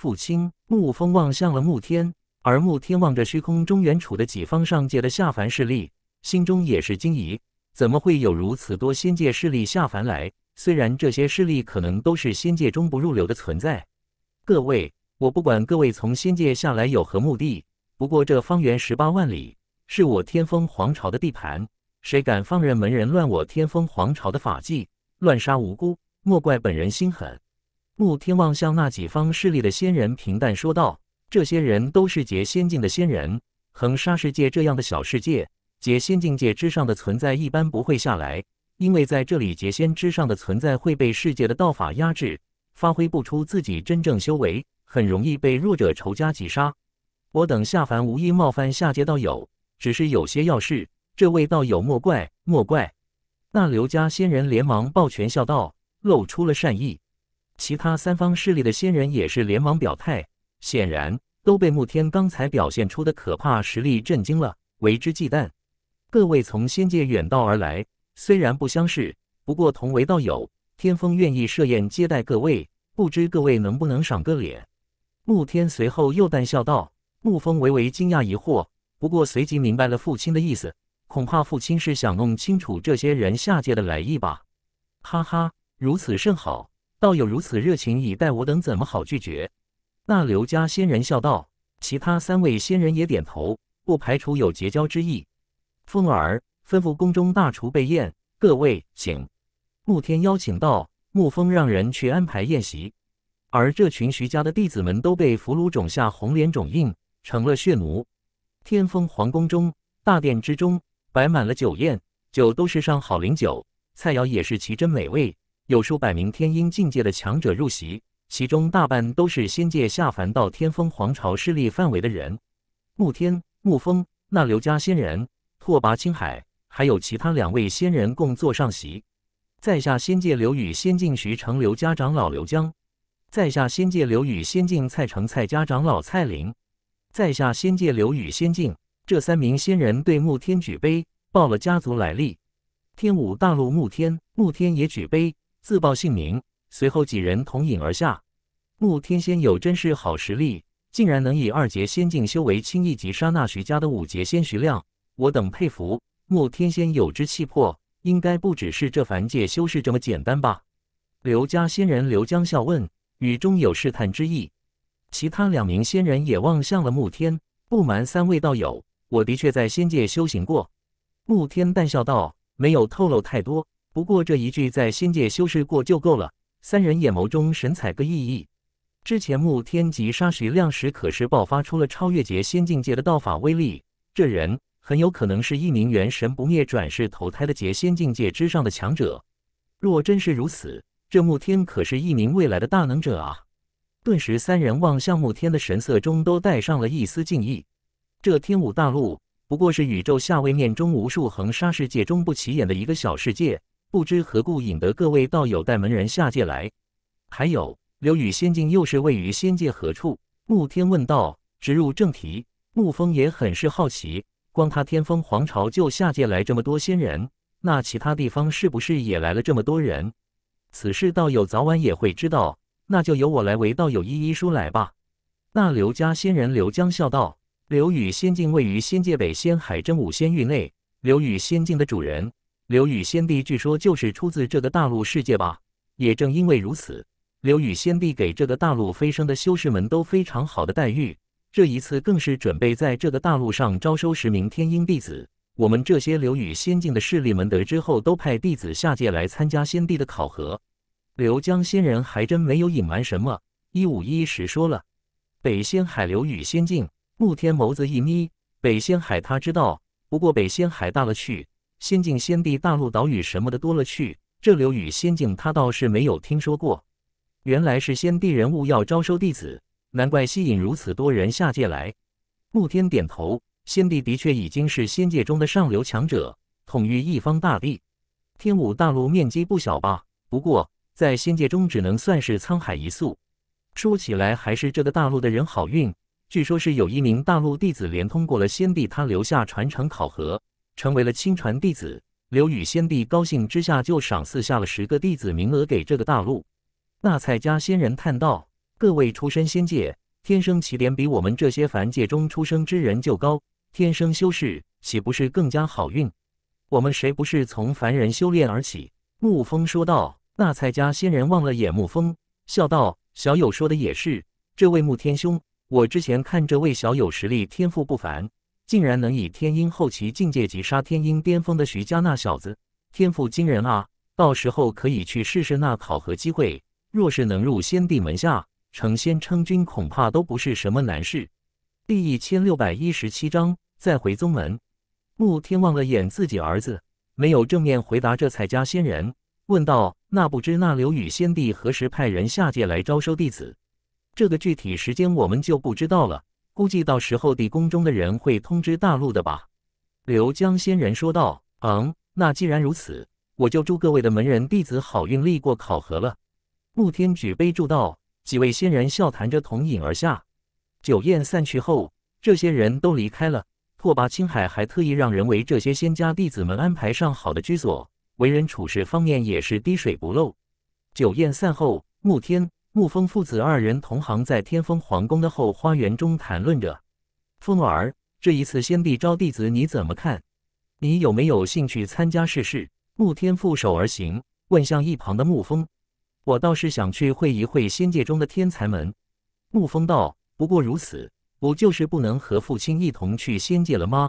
父亲沐风望向了沐天，而沐天望着虚空中原处的几方上界的下凡势力，心中也是惊疑：怎么会有如此多仙界势力下凡来？虽然这些势力可能都是仙界中不入流的存在。各位，我不管各位从仙界下来有何目的，不过这方圆十八万里是我天风皇朝的地盘，谁敢放任门人乱我天风皇朝的法纪，乱杀无辜，莫怪本人心狠。穆天望向那几方势力的仙人，平淡说道：“这些人都是结仙境的仙人。横沙世界这样的小世界，结仙境界之上的存在一般不会下来，因为在这里结仙之上的存在会被世界的道法压制，发挥不出自己真正修为，很容易被弱者仇家击杀。我等下凡无意冒犯下界道友，只是有些要事。这位道友莫怪莫怪。”那刘家仙人连忙抱拳笑道，露出了善意。其他三方势力的仙人也是连忙表态，显然都被沐天刚才表现出的可怕实力震惊了，为之忌惮。各位从仙界远道而来，虽然不相识，不过同为道友，天风愿意设宴接待各位，不知各位能不能赏个脸？沐天随后又淡笑道。沐风微微惊讶疑惑，不过随即明白了父亲的意思，恐怕父亲是想弄清楚这些人下界的来意吧。哈哈，如此甚好。道友如此热情以待我等，怎么好拒绝？那刘家仙人笑道。其他三位仙人也点头，不排除有结交之意。风儿吩咐宫中大厨备宴，各位请。沐天邀请道，沐风让人去安排宴席。而这群徐家的弟子们都被俘虏，种下红莲种印，成了血奴。天风皇宫中，大殿之中摆满了酒宴，酒都是上好灵酒，菜肴也是奇珍美味。有数百名天阴境界的强者入席，其中大半都是仙界下凡到天风皇朝势力范围的人。沐天、沐风、那刘家仙人、拓跋青海，还有其他两位仙人共坐上席。在下仙界刘宇仙境徐成刘家长老刘江，在下仙界刘宇仙境蔡成蔡家长老蔡林，在下仙界刘宇仙境这三名仙人对沐天举杯，报了家族来历。天武大陆沐天，沐天也举杯。自报姓名，随后几人同饮而下。慕天仙有真是好实力，竟然能以二节仙境修为轻易击杀那徐家的五节仙徐亮，我等佩服。慕天仙有之气魄，应该不只是这凡界修士这么简单吧？刘家仙人刘江笑问，语中有试探之意。其他两名仙人也望向了慕天。不瞒三位道友，我的确在仙界修行过。慕天淡笑道，没有透露太多。不过这一句在仙界修饰过就够了。三人眼眸中神采各异异。之前慕天及杀石亮时可是爆发出了超越劫仙境界的道法威力，这人很有可能是一名元神不灭转世投胎的劫仙境界之上的强者。若真是如此，这慕天可是一名未来的大能者啊！顿时，三人望向慕天的神色中都带上了一丝敬意。这天武大陆不过是宇宙下位面中无数横沙世界中不起眼的一个小世界。不知何故引得各位道友带门人下界来？还有，刘宇仙境又是位于仙界何处？慕天问道。直入正题，沐风也很是好奇。光他天风皇朝就下界来这么多仙人，那其他地方是不是也来了这么多人？此事道友早晚也会知道，那就由我来为道友一一说来吧。那刘家仙人刘江笑道：“刘宇仙境位于仙界北仙海真武仙域内，刘宇仙境的主人。”刘宇先帝据说就是出自这个大陆世界吧？也正因为如此，刘宇先帝给这个大陆飞升的修士们都非常好的待遇。这一次更是准备在这个大陆上招收十名天鹰弟子。我们这些刘羽仙境的势力们得知后，都派弟子下界来参加先帝的考核。刘江仙人还真没有隐瞒什么，一五一十说了。北仙海，刘羽仙境，慕天眸子一眯。北仙海，他知道，不过北仙海大了去。仙境、仙地、大陆、岛屿什么的多了去，这流宇仙境他倒是没有听说过。原来是仙帝人物要招收弟子，难怪吸引如此多人下界来。沐天点头，仙帝的确已经是仙界中的上流强者，统御一方大地。天武大陆面积不小吧？不过在仙界中只能算是沧海一粟。说起来还是这个大陆的人好运，据说是有一名大陆弟子连通过了仙帝他留下传承考核。成为了亲传弟子，刘宇先帝高兴之下就赏赐下了十个弟子名额给这个大陆。那蔡家仙人叹道：“各位出身仙界，天生起点比我们这些凡界中出生之人就高，天生修士岂不是更加好运？我们谁不是从凡人修炼而起？”沐风说道。那蔡家仙人望了眼沐风，笑道：“小友说的也是。这位沐天兄，我之前看这位小友实力天赋不凡。”竟然能以天鹰后期境界级杀天鹰巅峰的徐家那小子，天赋惊人啊！到时候可以去试试那考核机会，若是能入先帝门下，成仙称君恐怕都不是什么难事。第一千六百一十七章再回宗门。穆天望了眼自己儿子，没有正面回答这彩家仙人，问道：“那不知那刘宇先帝何时派人下界来招收弟子？这个具体时间我们就不知道了。”估计到时候地宫中的人会通知大陆的吧，刘江仙人说道。嗯，那既然如此，我就祝各位的门人弟子好运，历过考核了。慕天举杯祝道。几位仙人笑谈着同饮而下。酒宴散去后，这些人都离开了。拓跋青海还特意让人为这些仙家弟子们安排上好的居所，为人处事方面也是滴水不漏。酒宴散后，慕天。沐风父子二人同行，在天风皇宫的后花园中谈论着。风儿，这一次先帝招弟子，你怎么看？你有没有兴趣参加试试？沐天负手而行，问向一旁的沐风：“我倒是想去会一会仙界中的天才们。”沐风道：“不过如此，不就是不能和父亲一同去仙界了吗？”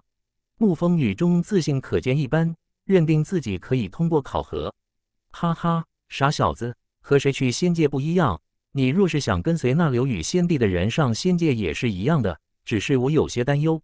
沐风语中自信可见一斑，认定自己可以通过考核。哈哈，傻小子，和谁去仙界不一样？你若是想跟随那刘羽先帝的人上仙界也是一样的，只是我有些担忧。”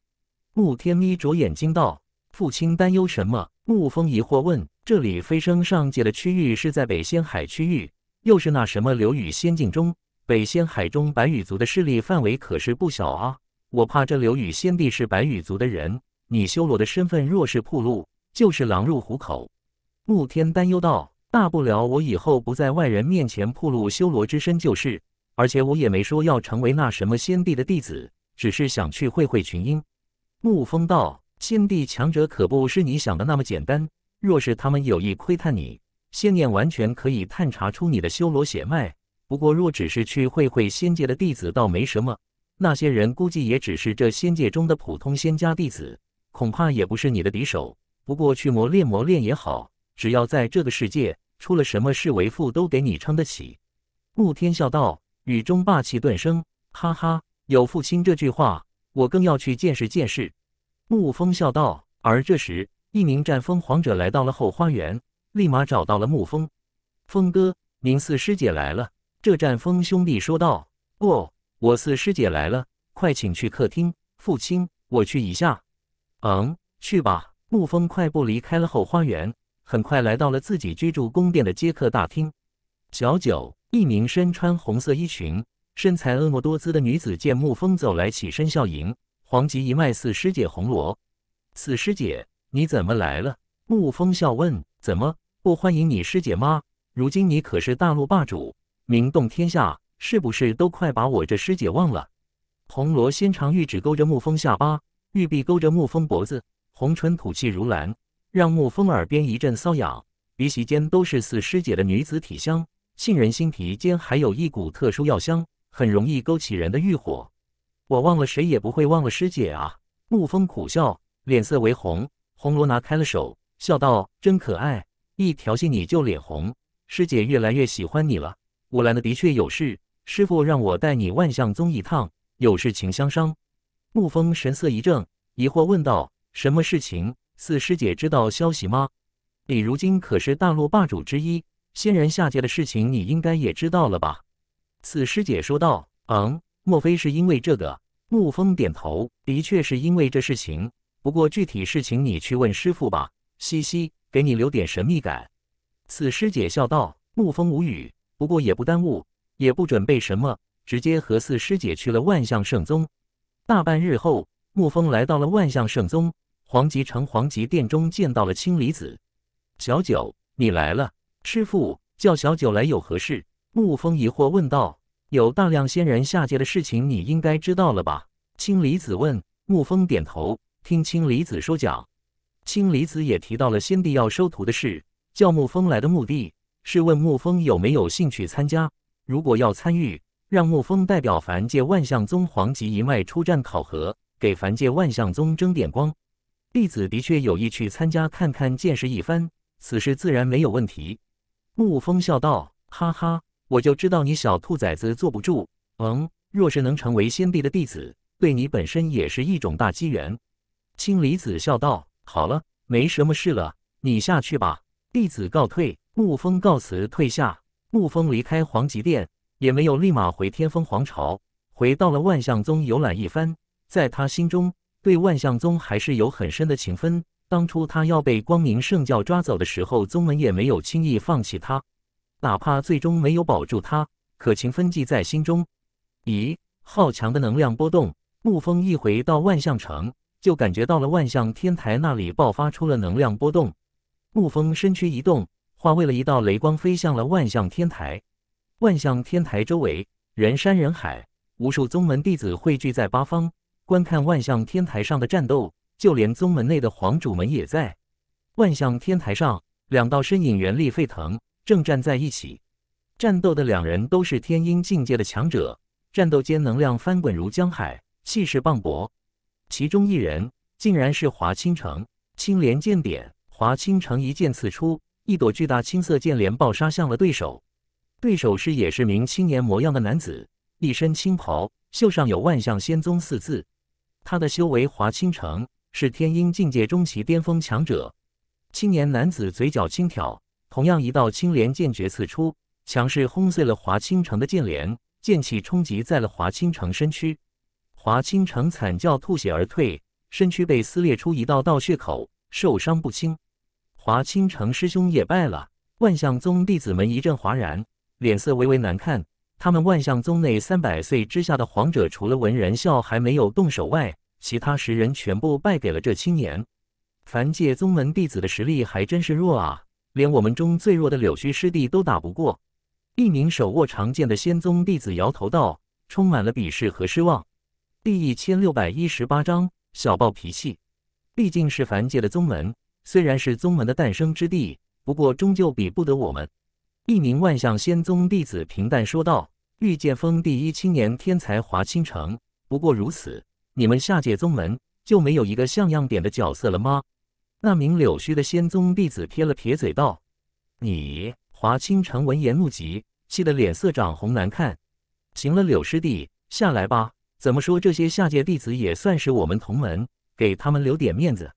沐天眯着眼睛道。“父亲担忧什么？”沐风疑惑问。“这里飞升上界的区域是在北仙海区域，又是那什么刘羽仙境中，北仙海中白羽族的势力范围可是不小啊，我怕这刘羽先帝是白羽族的人，你修罗的身份若是暴露，就是狼入虎口。”沐天担忧道。大不了我以后不在外人面前暴露修罗之身就是，而且我也没说要成为那什么先帝的弟子，只是想去会会群英。沐风道：“先帝强者可不是你想的那么简单，若是他们有意窥探你，仙念完全可以探查出你的修罗血脉。不过若只是去会会仙界的弟子，倒没什么，那些人估计也只是这仙界中的普通仙家弟子，恐怕也不是你的敌手。不过去磨练磨练也好。”只要在这个世界出了什么事，为父都给你撑得起。沐天笑道，雨中霸气顿生，哈哈，有父亲这句话，我更要去见识见识。沐风笑道。而这时，一名战风皇者来到了后花园，立马找到了沐风。风哥，您四师姐来了。这战风兄弟说道。哦，我四师姐来了，快请去客厅。父亲，我去一下。嗯，去吧。沐风快步离开了后花园。很快来到了自己居住宫殿的接客大厅。小九，一名身穿红色衣裙、身材婀娜多姿的女子见沐风走来，起身笑迎。黄极一脉四师姐红罗，四师姐你怎么来了？沐风笑问：“怎么不欢迎你师姐吗？如今你可是大陆霸主，名动天下，是不是都快把我这师姐忘了？”红罗纤长玉指勾着沐风下巴，玉臂勾着沐风脖子，红唇吐气如兰。让沐风耳边一阵瘙痒，鼻息间都是似师姐的女子体香，杏仁心皮间还有一股特殊药香，很容易勾起人的欲火。我忘了，谁也不会忘了师姐啊！沐风苦笑，脸色微红。红罗拿开了手，笑道：“真可爱，一调戏你就脸红，师姐越来越喜欢你了。”我来的的确有事，师傅让我带你万象宗一趟，有事情相商。沐风神色一正，疑惑问道：“什么事情？”四师姐知道消息吗？你如今可是大陆霸主之一，仙人下界的事情你应该也知道了吧？四师姐说道：“嗯，莫非是因为这个？”沐风点头：“的确是因为这事情，不过具体事情你去问师傅吧。”嘻嘻，给你留点神秘感。”四师姐笑道。沐风无语，不过也不耽误，也不准备什么，直接和四师姐去了万象圣宗。大半日后，沐风来到了万象圣宗。黄极城黄极殿中见到了青离子，小九，你来了。师父叫小九来有何事？沐风疑惑问道。有大量仙人下界的事情，你应该知道了吧？青离子问。沐风点头，听青离子说讲。青离子也提到了先帝要收徒的事，叫沐风来的目的是问沐风有没有兴趣参加。如果要参与，让沐风代表凡界万象宗黄极一脉出战考核，给凡界万象宗争点光。弟子的确有意去参加看看，见识一番，此事自然没有问题。沐风笑道：“哈哈，我就知道你小兔崽子坐不住。嗯，若是能成为先帝的弟子，对你本身也是一种大机缘。”青离子笑道：“好了，没什么事了，你下去吧。”弟子告退。沐风告辞，退下。沐风离开黄极殿，也没有立马回天风皇朝，回到了万象宗游览一番。在他心中。对万象宗还是有很深的情分。当初他要被光明圣教抓走的时候，宗门也没有轻易放弃他，哪怕最终没有保住他，可情分记在心中。咦，好强的能量波动！沐风一回到万象城，就感觉到了万象天台那里爆发出了能量波动。沐风身躯一动，化为了一道雷光，飞向了万象天台。万象天台周围人山人海，无数宗门弟子汇聚在八方。观看万象天台上的战斗，就连宗门内的皇主们也在。万象天台上，两道身影元力沸腾，正站在一起。战斗的两人都是天鹰境界的强者，战斗间能量翻滚如江海，气势磅礴。其中一人竟然是华清城青莲剑典。华清城一剑刺出，一朵巨大青色剑莲爆杀向了对手。对手是也是名青年模样的男子，一身青袍，袖上有“万象仙宗”四字。他的修为华清城是天婴境界中期巅峰强者，青年男子嘴角轻挑，同样一道青莲剑诀刺出，强势轰碎了华清城的剑莲，剑气冲击在了华清城身躯，华清城惨叫吐血而退，身躯被撕裂出一道道血口，受伤不轻。华清城师兄也败了，万象宗弟子们一阵哗然，脸色微微难看。他们万象宗内三百岁之下的皇者，除了闻人笑还没有动手外，其他十人全部败给了这青年。凡界宗门弟子的实力还真是弱啊，连我们中最弱的柳须师弟都打不过。一名手握长剑的仙宗弟子摇头道，充满了鄙视和失望。第一千六百一十八章小暴脾气。毕竟是凡界的宗门，虽然是宗门的诞生之地，不过终究比不得我们。一名万象仙宗弟子平淡说道：“玉剑峰第一青年天才华清城，不过如此。你们下界宗门就没有一个像样点的角色了吗？”那名柳须的仙宗弟子撇了撇嘴道：“你华清城闻言怒极，气得脸色涨红难看。行了，柳师弟，下来吧。怎么说这些下界弟子也算是我们同门，给他们留点面子。”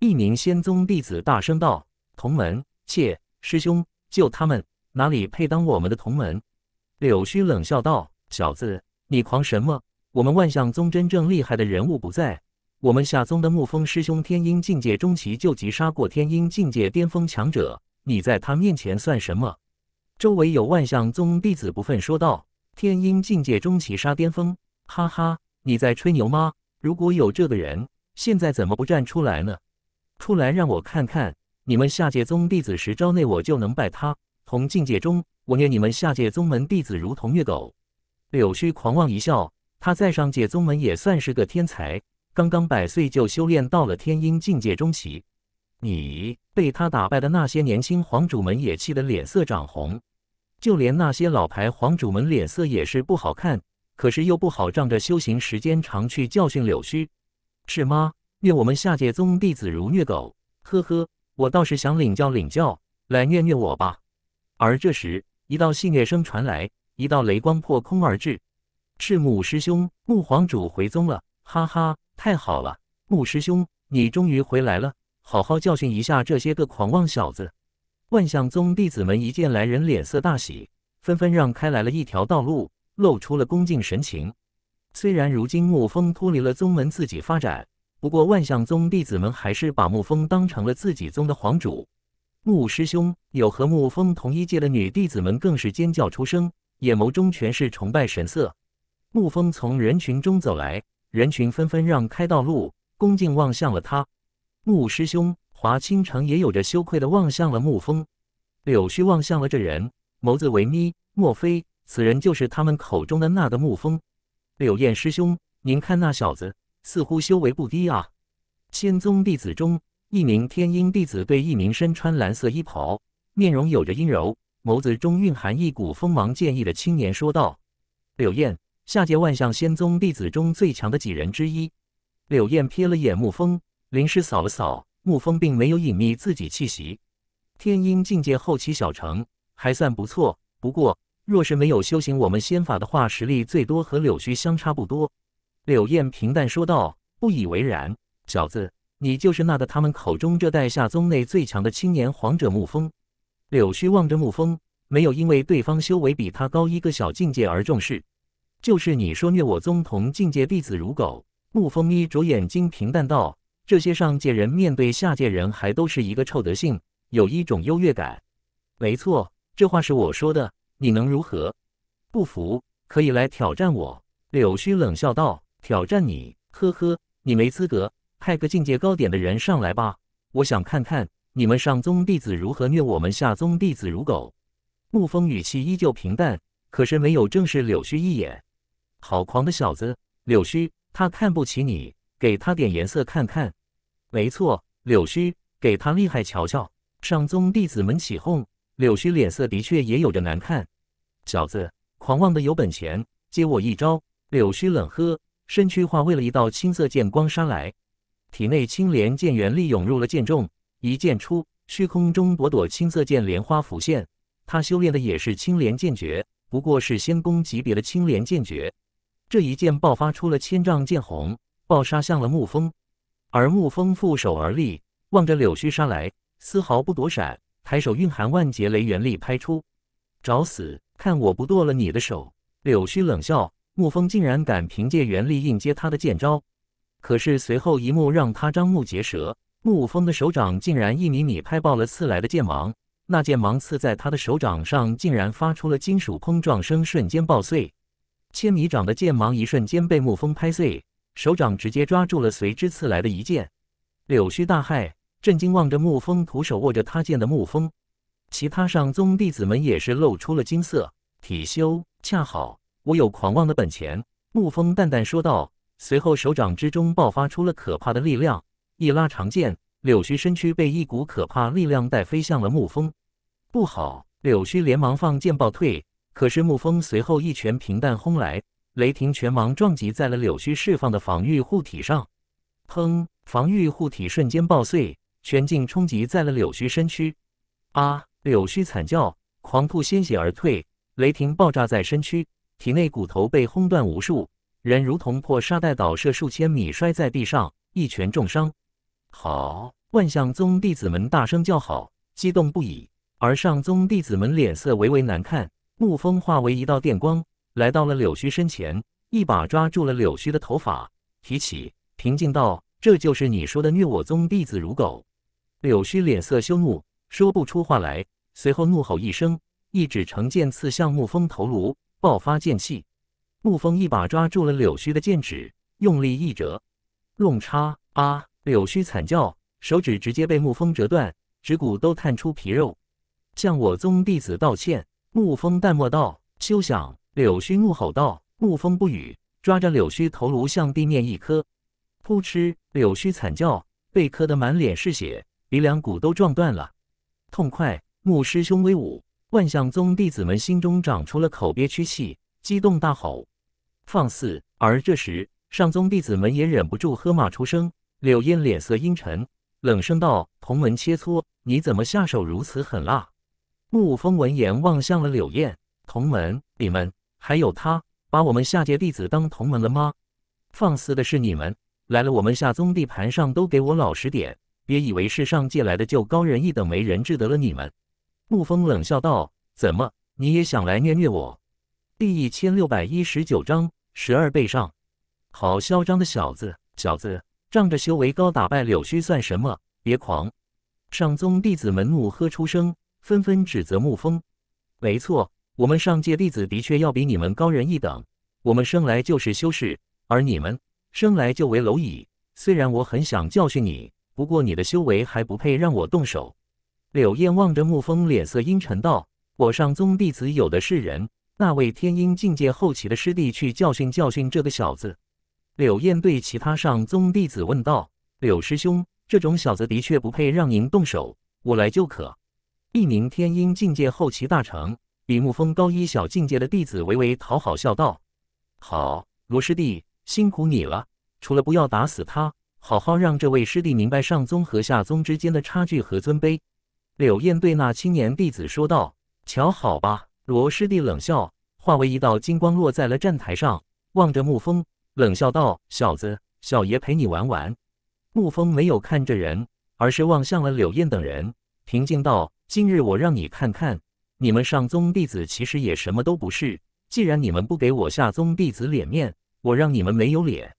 一名仙宗弟子大声道：“同门，切，师兄，救他们！”哪里配当我们的同门？柳须冷笑道：“小子，你狂什么？我们万象宗真正厉害的人物不在。我们下宗的沐风师兄，天鹰境界中期就击杀过天鹰境界巅峰强者。你在他面前算什么？”周围有万象宗弟子不忿说道：“天鹰境界中期杀巅峰，哈哈，你在吹牛吗？如果有这个人，现在怎么不站出来呢？出来让我看看，你们下界宗弟子十招内我就能败他。”同境界中，我虐你们下界宗门弟子如同虐狗。柳须狂妄一笑，他在上界宗门也算是个天才，刚刚百岁就修炼到了天婴境界中期。你被他打败的那些年轻皇主们也气得脸色涨红，就连那些老牌皇主们脸色也是不好看，可是又不好仗着修行时间长去教训柳须，是吗？虐我们下界宗弟子如虐狗，呵呵，我倒是想领教领教，来虐虐我吧。而这时，一道戏谑声传来，一道雷光破空而至。赤木师兄，木皇主回宗了！哈哈，太好了！木师兄，你终于回来了，好好教训一下这些个狂妄小子！万象宗弟子们一见来人，脸色大喜，纷纷让开来了一条道路，露出了恭敬神情。虽然如今沐风脱离了宗门，自己发展，不过万象宗弟子们还是把沐风当成了自己宗的皇主。木师兄有和穆风同一届的女弟子们更是尖叫出声，眼眸中全是崇拜神色。穆风从人群中走来，人群纷纷让开道路，恭敬望向了他。木师兄，华清城也有着羞愧的望向了穆风。柳絮望向了这人，眸子微眯，莫非此人就是他们口中的那个穆风？柳燕师兄，您看那小子，似乎修为不低啊。仙宗弟子中。一名天音弟子对一名身穿蓝色衣袍、面容有着阴柔、眸子中蕴含一股锋芒剑意的青年说道：“柳燕，下界万象仙宗弟子中最强的几人之一。”柳燕瞥了眼沐风，灵时扫了扫，沐风并没有隐秘自己气息。天音境界后期小成，还算不错。不过，若是没有修行我们仙法的话，实力最多和柳须相差不多。”柳燕平淡说道，不以为然：“小子。”你就是那个他们口中这代下宗内最强的青年皇者沐风。柳须望着沐风，没有因为对方修为比他高一个小境界而重视。就是你说虐我宗同境界弟子如狗。沐风眯着眼睛，平淡道：“这些上界人面对下界人，还都是一个臭德性，有一种优越感。”没错，这话是我说的，你能如何？不服可以来挑战我。”柳须冷笑道：“挑战你？呵呵，你没资格。”派个境界高点的人上来吧，我想看看你们上宗弟子如何虐我们下宗弟子如狗。沐风语气依旧平淡，可是没有正视柳絮一眼。好狂的小子，柳絮，他看不起你，给他点颜色看看。没错，柳絮，给他厉害瞧瞧。上宗弟子们起哄，柳絮脸色的确也有着难看。小子，狂妄的有本钱，接我一招。柳絮冷喝，身躯化为了一道青色剑光杀来。体内青莲剑元力涌入了剑中，一剑出，虚空中朵朵青色剑莲花浮现。他修炼的也是青莲剑诀，不过是仙宫级别的青莲剑诀。这一剑爆发出了千丈剑虹，爆杀向了沐风。而沐风负手而立，望着柳絮杀来，丝毫不躲闪，抬手蕴含万劫雷元力拍出，找死！看我不剁了你的手！柳絮冷笑，沐风竟然敢凭借元力硬接他的剑招。可是随后一幕让他张目结舌，沐风的手掌竟然一米米拍爆了刺来的剑芒，那剑芒刺在他的手掌上，竟然发出了金属碰撞声，瞬间爆碎。千米掌的剑芒一瞬间被沐风拍碎，手掌直接抓住了随之刺来的一剑。柳絮大骇，震惊望着沐风徒手握着他剑的沐风，其他上宗弟子们也是露出了惊色。体修，恰好我有狂妄的本钱，沐风淡淡说道。随后，手掌之中爆发出了可怕的力量，一拉长剑，柳须身躯被一股可怕力量带飞向了沐风。不好！柳须连忙放剑暴退，可是沐风随后一拳平淡轰来，雷霆拳芒撞击在了柳须释放的防御护体上，砰！防御护体瞬间爆碎，拳劲冲击在了柳须身躯。啊！柳须惨叫，狂吐鲜血而退，雷霆爆炸在身躯，体内骨头被轰断无数。人如同破沙袋，倒射数千米，摔在地上，一拳重伤。好，万象宗弟子们大声叫好，激动不已。而上宗弟子们脸色微微难看。沐风化为一道电光，来到了柳须身前，一把抓住了柳须的头发，提起，平静道：“这就是你说的虐我宗弟子如狗。”柳须脸色羞怒，说不出话来，随后怒吼一声，一指成剑，刺向沐风头颅，爆发剑气。沐风一把抓住了柳絮的剑指，用力一折，弄叉！啊！柳絮惨叫，手指直接被沐风折断，指骨都探出皮肉。向我宗弟子道歉！沐风淡漠道：“休想！”柳絮怒吼道：“沐风不语，抓着柳絮头颅向地面一磕，扑哧！柳絮惨叫，被磕得满脸是血，鼻梁骨都撞断了。痛快！牧师兄威武！”万象宗弟子们心中长出了口憋屈气，激动大吼。放肆！而这时，上宗弟子们也忍不住喝骂出声。柳燕脸色阴沉，冷声道：“同门切磋，你怎么下手如此狠辣？”沐风闻言望向了柳燕：“同门，你们还有他，把我们下界弟子当同门了吗？”放肆的是你们！来了我们下宗地盘上，都给我老实点！别以为是上界来的就高人一等，没人治得了你们！”沐风冷笑道：“怎么，你也想来虐虐我？”第一千六百一十九章。十二倍上，好嚣张的小子！小子，仗着修为高打败柳须算什么？别狂！上宗弟子们怒喝出声，纷纷指责沐风。没错，我们上界弟子的确要比你们高人一等。我们生来就是修士，而你们生来就为蝼蚁。虽然我很想教训你，不过你的修为还不配让我动手。柳燕望着沐风，脸色阴沉道：“我上宗弟子有的是人。”那位天音境界后期的师弟去教训教训这个小子。柳燕对其他上宗弟子问道：“柳师兄，这种小子的确不配让您动手，我来就可。”一名天音境界后期大成、比沐风高一小境界的弟子微微讨好笑道：“好，罗师弟辛苦你了。除了不要打死他，好好让这位师弟明白上宗和下宗之间的差距和尊卑。”柳燕对那青年弟子说道：“瞧好吧。”罗师弟冷笑，化为一道金光落在了站台上，望着沐风，冷笑道：“小子，小爷陪你玩玩。”沐风没有看着人，而是望向了柳燕等人，平静道：“今日我让你看看，你们上宗弟子其实也什么都不是。既然你们不给我下宗弟子脸面，我让你们没有脸。”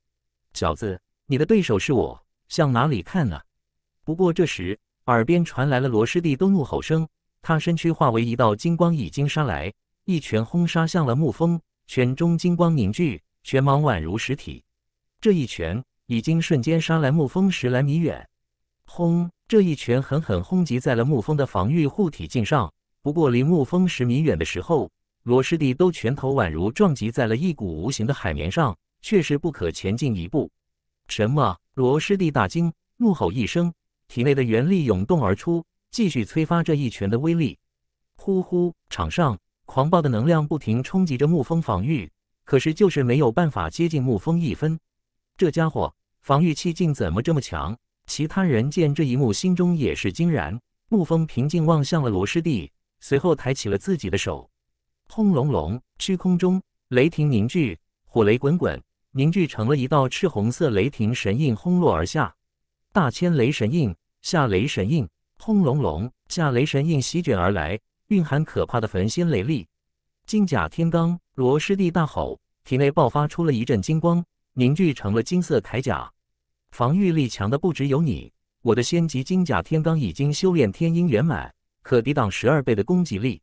小子，你的对手是我，向哪里看呢？不过这时，耳边传来了罗师弟的怒吼声。他身躯化为一道金光，已经杀来，一拳轰杀向了沐风。拳中金光凝聚，拳芒宛如实体。这一拳已经瞬间杀来沐风十来米远。轰！这一拳狠狠轰击在了沐风的防御护体镜上。不过离沐风十米远的时候，罗师弟都拳头宛如撞击在了一股无形的海绵上，确实不可前进一步。什么？罗师弟大惊，怒吼一声，体内的元力涌动而出。继续催发这一拳的威力，呼呼！场上狂暴的能量不停冲击着沐风防御，可是就是没有办法接近沐风一分。这家伙防御气劲怎么这么强？其他人见这一幕，心中也是惊然。沐风平静望向了罗师弟，随后抬起了自己的手。轰隆隆！虚空中雷霆凝聚，火雷滚滚，凝聚成了一道赤红色雷霆神印，轰落而下。大千雷神印，下雷神印。轰隆隆，下雷神印席卷而来，蕴含可怕的焚心雷力。金甲天罡罗师弟大吼，体内爆发出了一阵金光，凝聚成了金色铠甲。防御力强的不只有你，我的仙级金甲天罡已经修炼天音圆满，可抵挡十二倍的攻击力。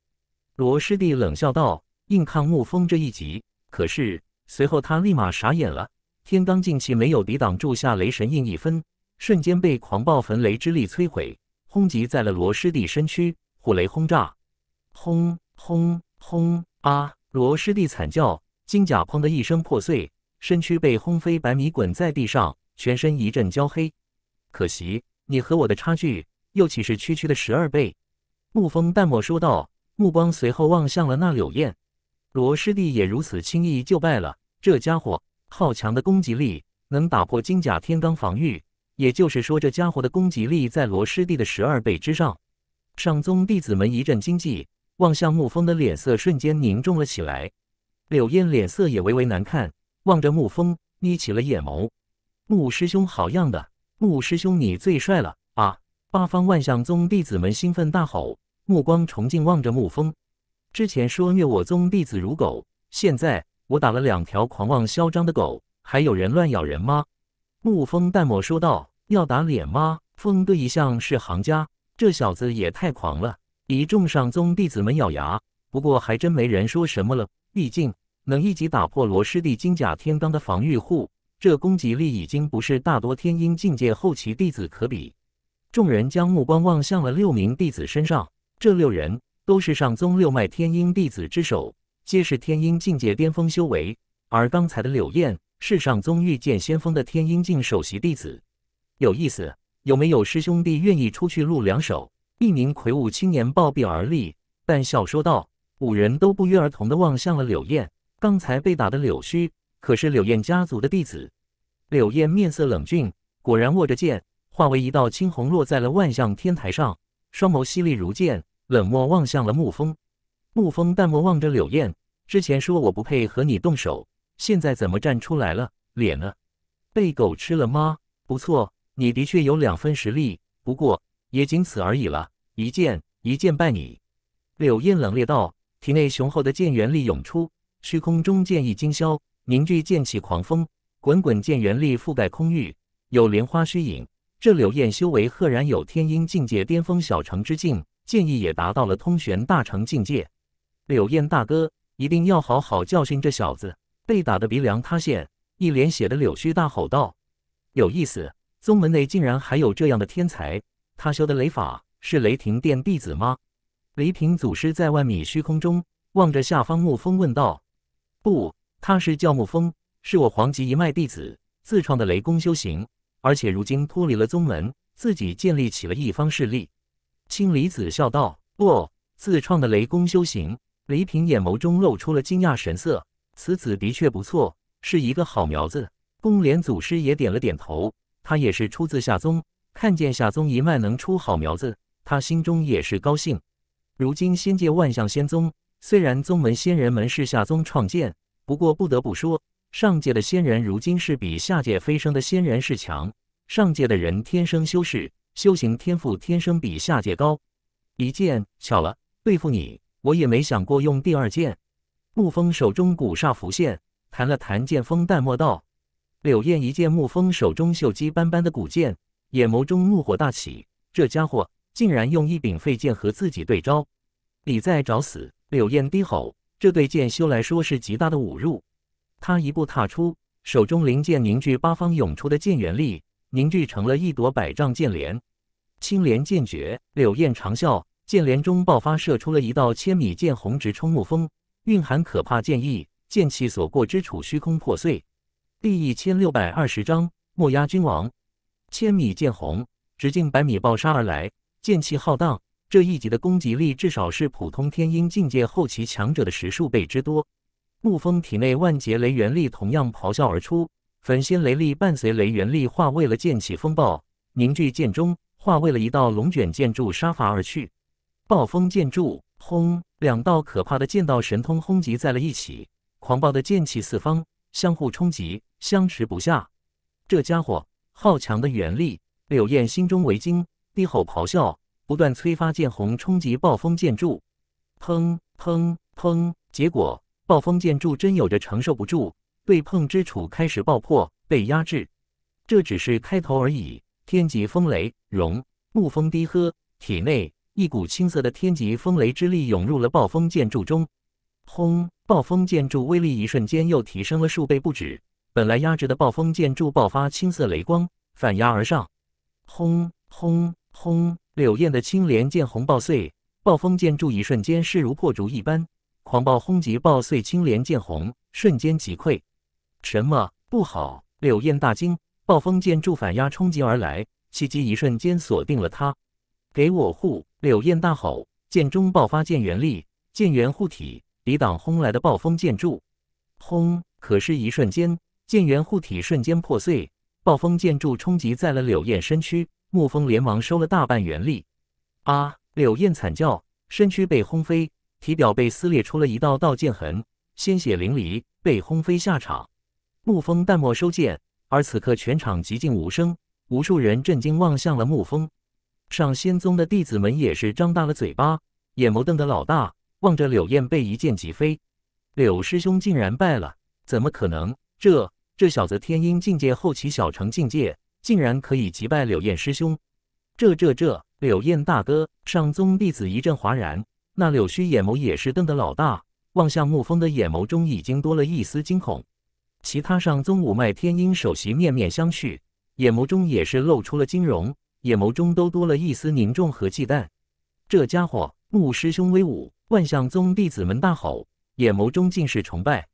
罗师弟冷笑道：“硬抗沐风这一击，可是……”随后他立马傻眼了，天罡近气没有抵挡住下雷神印一分，瞬间被狂暴焚雷之力摧毁。轰击在了罗师弟身躯，虎雷轰炸，轰轰轰！啊！罗师弟惨叫，金甲砰的一声破碎，身躯被轰飞百米，滚在地上，全身一阵焦黑。可惜，你和我的差距，又岂是区区的十二倍？沐风淡漠说道，目光随后望向了那柳燕。罗师弟也如此轻易就败了，这家伙好强的攻击力，能打破金甲天罡防御。也就是说，这家伙的攻击力在罗师弟的十二倍之上。上宗弟子们一阵惊悸，望向沐风的脸色瞬间凝重了起来。柳烟脸色也微微难看，望着沐风，眯起了眼眸：“沐师兄，好样的！沐师兄，你最帅了！”啊！八方万象宗弟子们兴奋大吼，目光崇敬望着沐风。之前说虐我宗弟子如狗，现在我打了两条狂妄嚣张的狗，还有人乱咬人吗？沐风淡漠说道：“要打脸吗？风哥一向是行家，这小子也太狂了！”一众上宗弟子们咬牙，不过还真没人说什么了。毕竟能一击打破罗师弟金甲天罡的防御护，这攻击力已经不是大多天音境界后期弟子可比。众人将目光望向了六名弟子身上，这六人都是上宗六脉天音弟子之首，皆是天音境界巅峰修为，而刚才的柳燕。是上宗御剑先锋的天鹰境首席弟子，有意思，有没有师兄弟愿意出去露两手？一名魁梧青年暴毙而立，淡笑说道：“五人都不约而同的望向了柳燕。刚才被打的柳须可是柳燕家族的弟子。”柳燕面色冷峻，果然握着剑，化为一道青红落在了万象天台上，双眸犀利如剑，冷漠望向了沐风。沐风淡漠望着柳燕，之前说我不配和你动手。现在怎么站出来了？脸呢？被狗吃了吗？不错，你的确有两分实力，不过也仅此而已了。一剑，一剑败你。柳燕冷冽道，体内雄厚的剑元力涌出，虚空中剑意惊霄，凝聚剑气狂风，滚滚剑元力覆盖空域，有莲花虚影。这柳燕修为赫然有天音境界巅峰小成之境，剑意也达到了通玄大成境界。柳燕大哥，一定要好好教训这小子。被打的鼻梁塌陷、一脸血的柳絮大吼道：“有意思，宗门内竟然还有这样的天才！他修的雷法是雷霆殿弟子吗？”雷平祖师在万米虚空中望着下方沐风问道：“不，他是叫沐风，是我黄极一脉弟子自创的雷公修行，而且如今脱离了宗门，自己建立起了一方势力。”青离子笑道：“不，自创的雷公修行。”雷平眼眸中露出了惊讶神色。此子的确不错，是一个好苗子。风莲祖师也点了点头。他也是出自下宗，看见下宗一脉能出好苗子，他心中也是高兴。如今仙界万象仙宗虽然宗门仙人们是下宗创建，不过不得不说，上界的仙人如今是比下界飞升的仙人是强。上界的人天生修士，修行天赋天生比下界高。一件巧了，对付你，我也没想过用第二件。沐风手中古煞浮现，弹了弹剑锋，淡漠道：“柳燕，一见沐风手中锈迹斑斑的古剑，眼眸中怒火大起。这家伙竟然用一柄废剑和自己对招，你在找死！”柳燕低吼。这对剑修来说是极大的侮辱。他一步踏出，手中灵剑凝聚八方涌出的剑元力，凝聚成了一朵百丈剑莲。青莲剑诀，柳燕长啸，剑莲中爆发射出了一道千米剑虹，直冲沐风。蕴含可怕剑意，剑气所过之处虚空破碎。第一千六百二十章墨鸦君王，千米剑虹，直径百米暴杀而来，剑气浩荡。这一级的攻击力至少是普通天鹰境界后期强者的十数倍之多。沐风体内万劫雷元力同样咆哮而出，焚心雷力伴随雷元力化为了剑气风暴，凝聚剑中化为了一道龙卷建筑杀伐而去，暴风建筑。轰！两道可怕的剑道神通轰击在了一起，狂暴的剑气四方相互冲击，相持不下。这家伙好强的元力！柳燕心中为惊，低吼咆哮，不断催发剑虹冲击暴风剑柱。砰砰砰！结果暴风剑柱真有着承受不住，被碰之处开始爆破，被压制。这只是开头而已。天极风雷融，沐风低喝，体内。一股青色的天级风雷之力涌入了暴风建筑中，轰！暴风建筑威力一瞬间又提升了数倍不止。本来压制的暴风建筑爆发青色雷光，反压而上。轰轰轰！柳燕的青莲见红爆碎，暴风建筑一瞬间势如破竹一般，狂暴轰击爆碎青莲见红，瞬间击溃。什么不好？柳燕大惊，暴风建筑反压冲击而来，契机一瞬间锁定了他。给我护！柳燕大吼，剑中爆发剑元力，剑元护体，抵挡轰来的暴风剑柱。轰！可是一瞬间，剑元护体瞬间破碎，暴风剑柱冲击在了柳燕身躯。沐风连忙收了大半元力。啊！柳燕惨叫，身躯被轰飞，体表被撕裂出了一道道剑痕，鲜血淋漓，被轰飞下场。沐风淡漠收剑，而此刻全场寂静无声，无数人震惊望向了沐风。上仙宗的弟子们也是张大了嘴巴，眼眸瞪得老大，望着柳燕被一剑击飞，柳师兄竟然败了，怎么可能？这这小子天音境界后期，小成境界，竟然可以击败柳燕师兄？这这这！柳燕大哥，上宗弟子一阵哗然，那柳须眼眸也是瞪得老大，望向沐风的眼眸中已经多了一丝惊恐。其他上宗五脉天音首席面面相觑，眼眸中也是露出了惊容。眼眸中都多了一丝凝重和忌惮。这家伙，牧师兄威武！万象宗弟子们大吼，眼眸中尽是崇拜。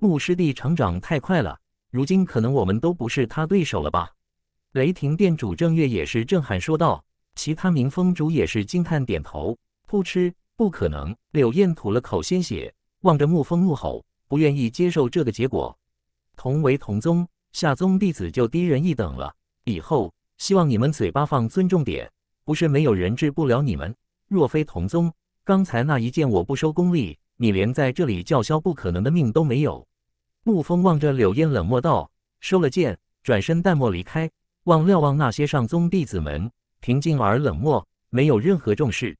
牧师弟成长太快了，如今可能我们都不是他对手了吧？雷霆殿主郑月也是震撼说道。其他明峰主也是惊叹点头。噗嗤，不可能！柳燕吐了口鲜血，望着沐风怒吼，不愿意接受这个结果。同为同宗，下宗弟子就低人一等了，以后。希望你们嘴巴放尊重点，不是没有人治不了你们。若非同宗，刚才那一剑我不收功力，你连在这里叫嚣不可能的命都没有。沐风望着柳烟冷漠道：“收了剑，转身淡漠离开，望瞭望那些上宗弟子们，平静而冷漠，没有任何重视。”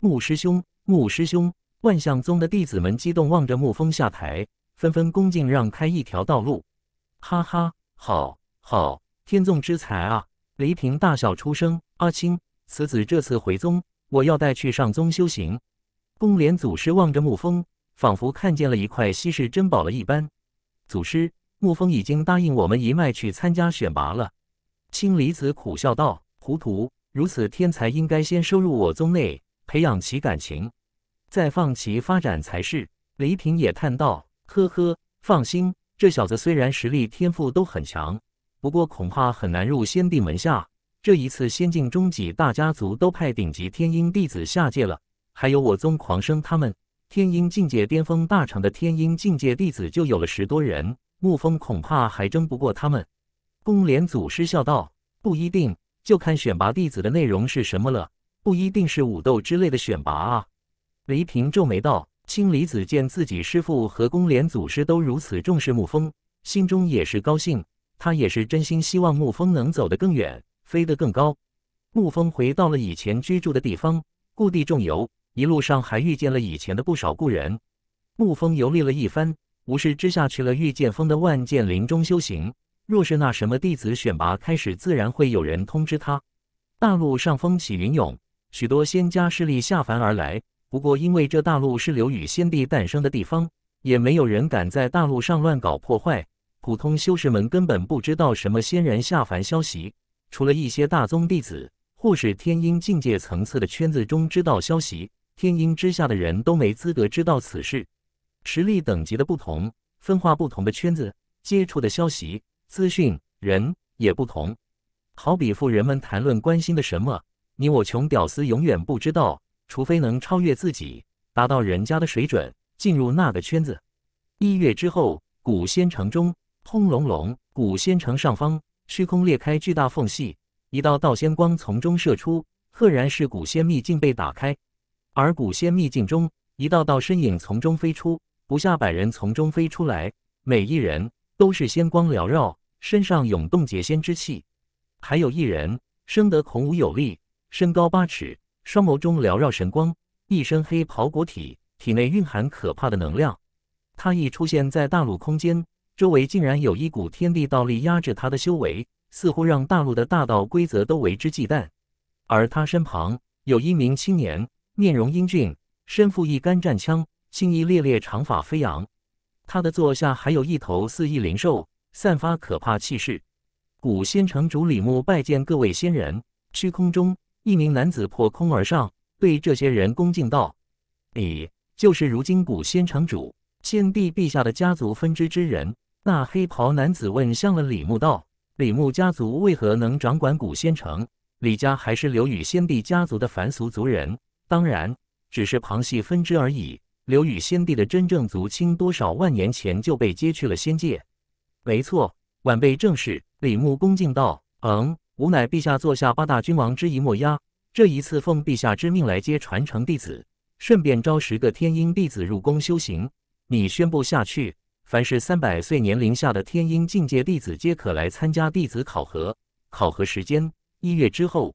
穆师兄，穆师兄！万象宗的弟子们激动望着沐风下台，纷纷恭敬让开一条道路。哈哈，好，好，天纵之才啊！黎平大笑出声：“阿青，此子这次回宗，我要带去上宗修行。”宫莲祖师望着沐风，仿佛看见了一块稀世珍宝了一般。“祖师，沐风已经答应我们一脉去参加选拔了。”青离子苦笑道：“糊涂，如此天才，应该先收入我宗内，培养其感情，再放其发展才是。”黎平也叹道：“呵呵，放心，这小子虽然实力天赋都很强。”不过恐怕很难入先帝门下。这一次，仙境中几大家族都派顶级天鹰弟子下界了，还有我宗狂生他们。天鹰境界巅峰大成的天鹰境界弟子就有了十多人，沐风恐怕还争不过他们。宫连祖师笑道：“不一定，就看选拔弟子的内容是什么了，不一定是武斗之类的选拔啊。”雷平皱眉道：“青离子见自己师父和宫连祖师都如此重视沐风，心中也是高兴。”他也是真心希望沐风能走得更远，飞得更高。沐风回到了以前居住的地方，故地重游，一路上还遇见了以前的不少故人。沐风游历了一番，无事之下去了玉剑峰的万剑林中修行。若是那什么弟子选拔开始，自然会有人通知他。大陆上风起云涌，许多仙家势力下凡而来。不过因为这大陆是刘宇仙帝诞生的地方，也没有人敢在大陆上乱搞破坏。普通修士们根本不知道什么仙人下凡消息，除了一些大宗弟子或是天音境界层次的圈子中知道消息，天音之下的人都没资格知道此事。实力等级的不同，分化不同的圈子，接触的消息、资讯、人也不同。好比富人们谈论关心的什么，你我穷屌丝永远不知道，除非能超越自己，达到人家的水准，进入那个圈子。一月之后，古仙城中。轰隆隆！古仙城上方虚空裂开巨大缝隙，一道道仙光从中射出，赫然是古仙秘境被打开。而古仙秘境中，一道道身影从中飞出，不下百人从中飞出来，每一人都是仙光缭绕，身上涌动结仙之气。还有一人，生得孔武有力，身高八尺，双眸中缭绕神光，一身黑袍裹体，体内蕴含可怕的能量。他一出现在大陆空间。周围竟然有一股天地道力压制他的修为，似乎让大陆的大道规则都为之忌惮。而他身旁有一名青年，面容英俊，身负一杆战枪，青衣猎猎，长发飞扬。他的座下还有一头四翼灵兽，散发可怕气势。古仙城主李牧拜见各位仙人。虚空中，一名男子破空而上，对这些人恭敬道：“你就是如今古仙城主，先帝陛下的家族分支之人。”那黑袍男子问向了李牧道：“李牧家族为何能掌管古仙城？李家还是刘宇先帝家族的凡俗族人，当然只是旁系分支而已。刘宇先帝的真正族亲，多少万年前就被接去了仙界。”“没错，晚辈正是李牧。”恭敬道。“嗯，吾乃陛下座下八大君王之一墨鸦，这一次奉陛下之命来接传承弟子，顺便招十个天鹰弟子入宫修行。你宣布下去。”凡是三百岁年龄下的天音境界弟子，皆可来参加弟子考核。考核时间一月之后。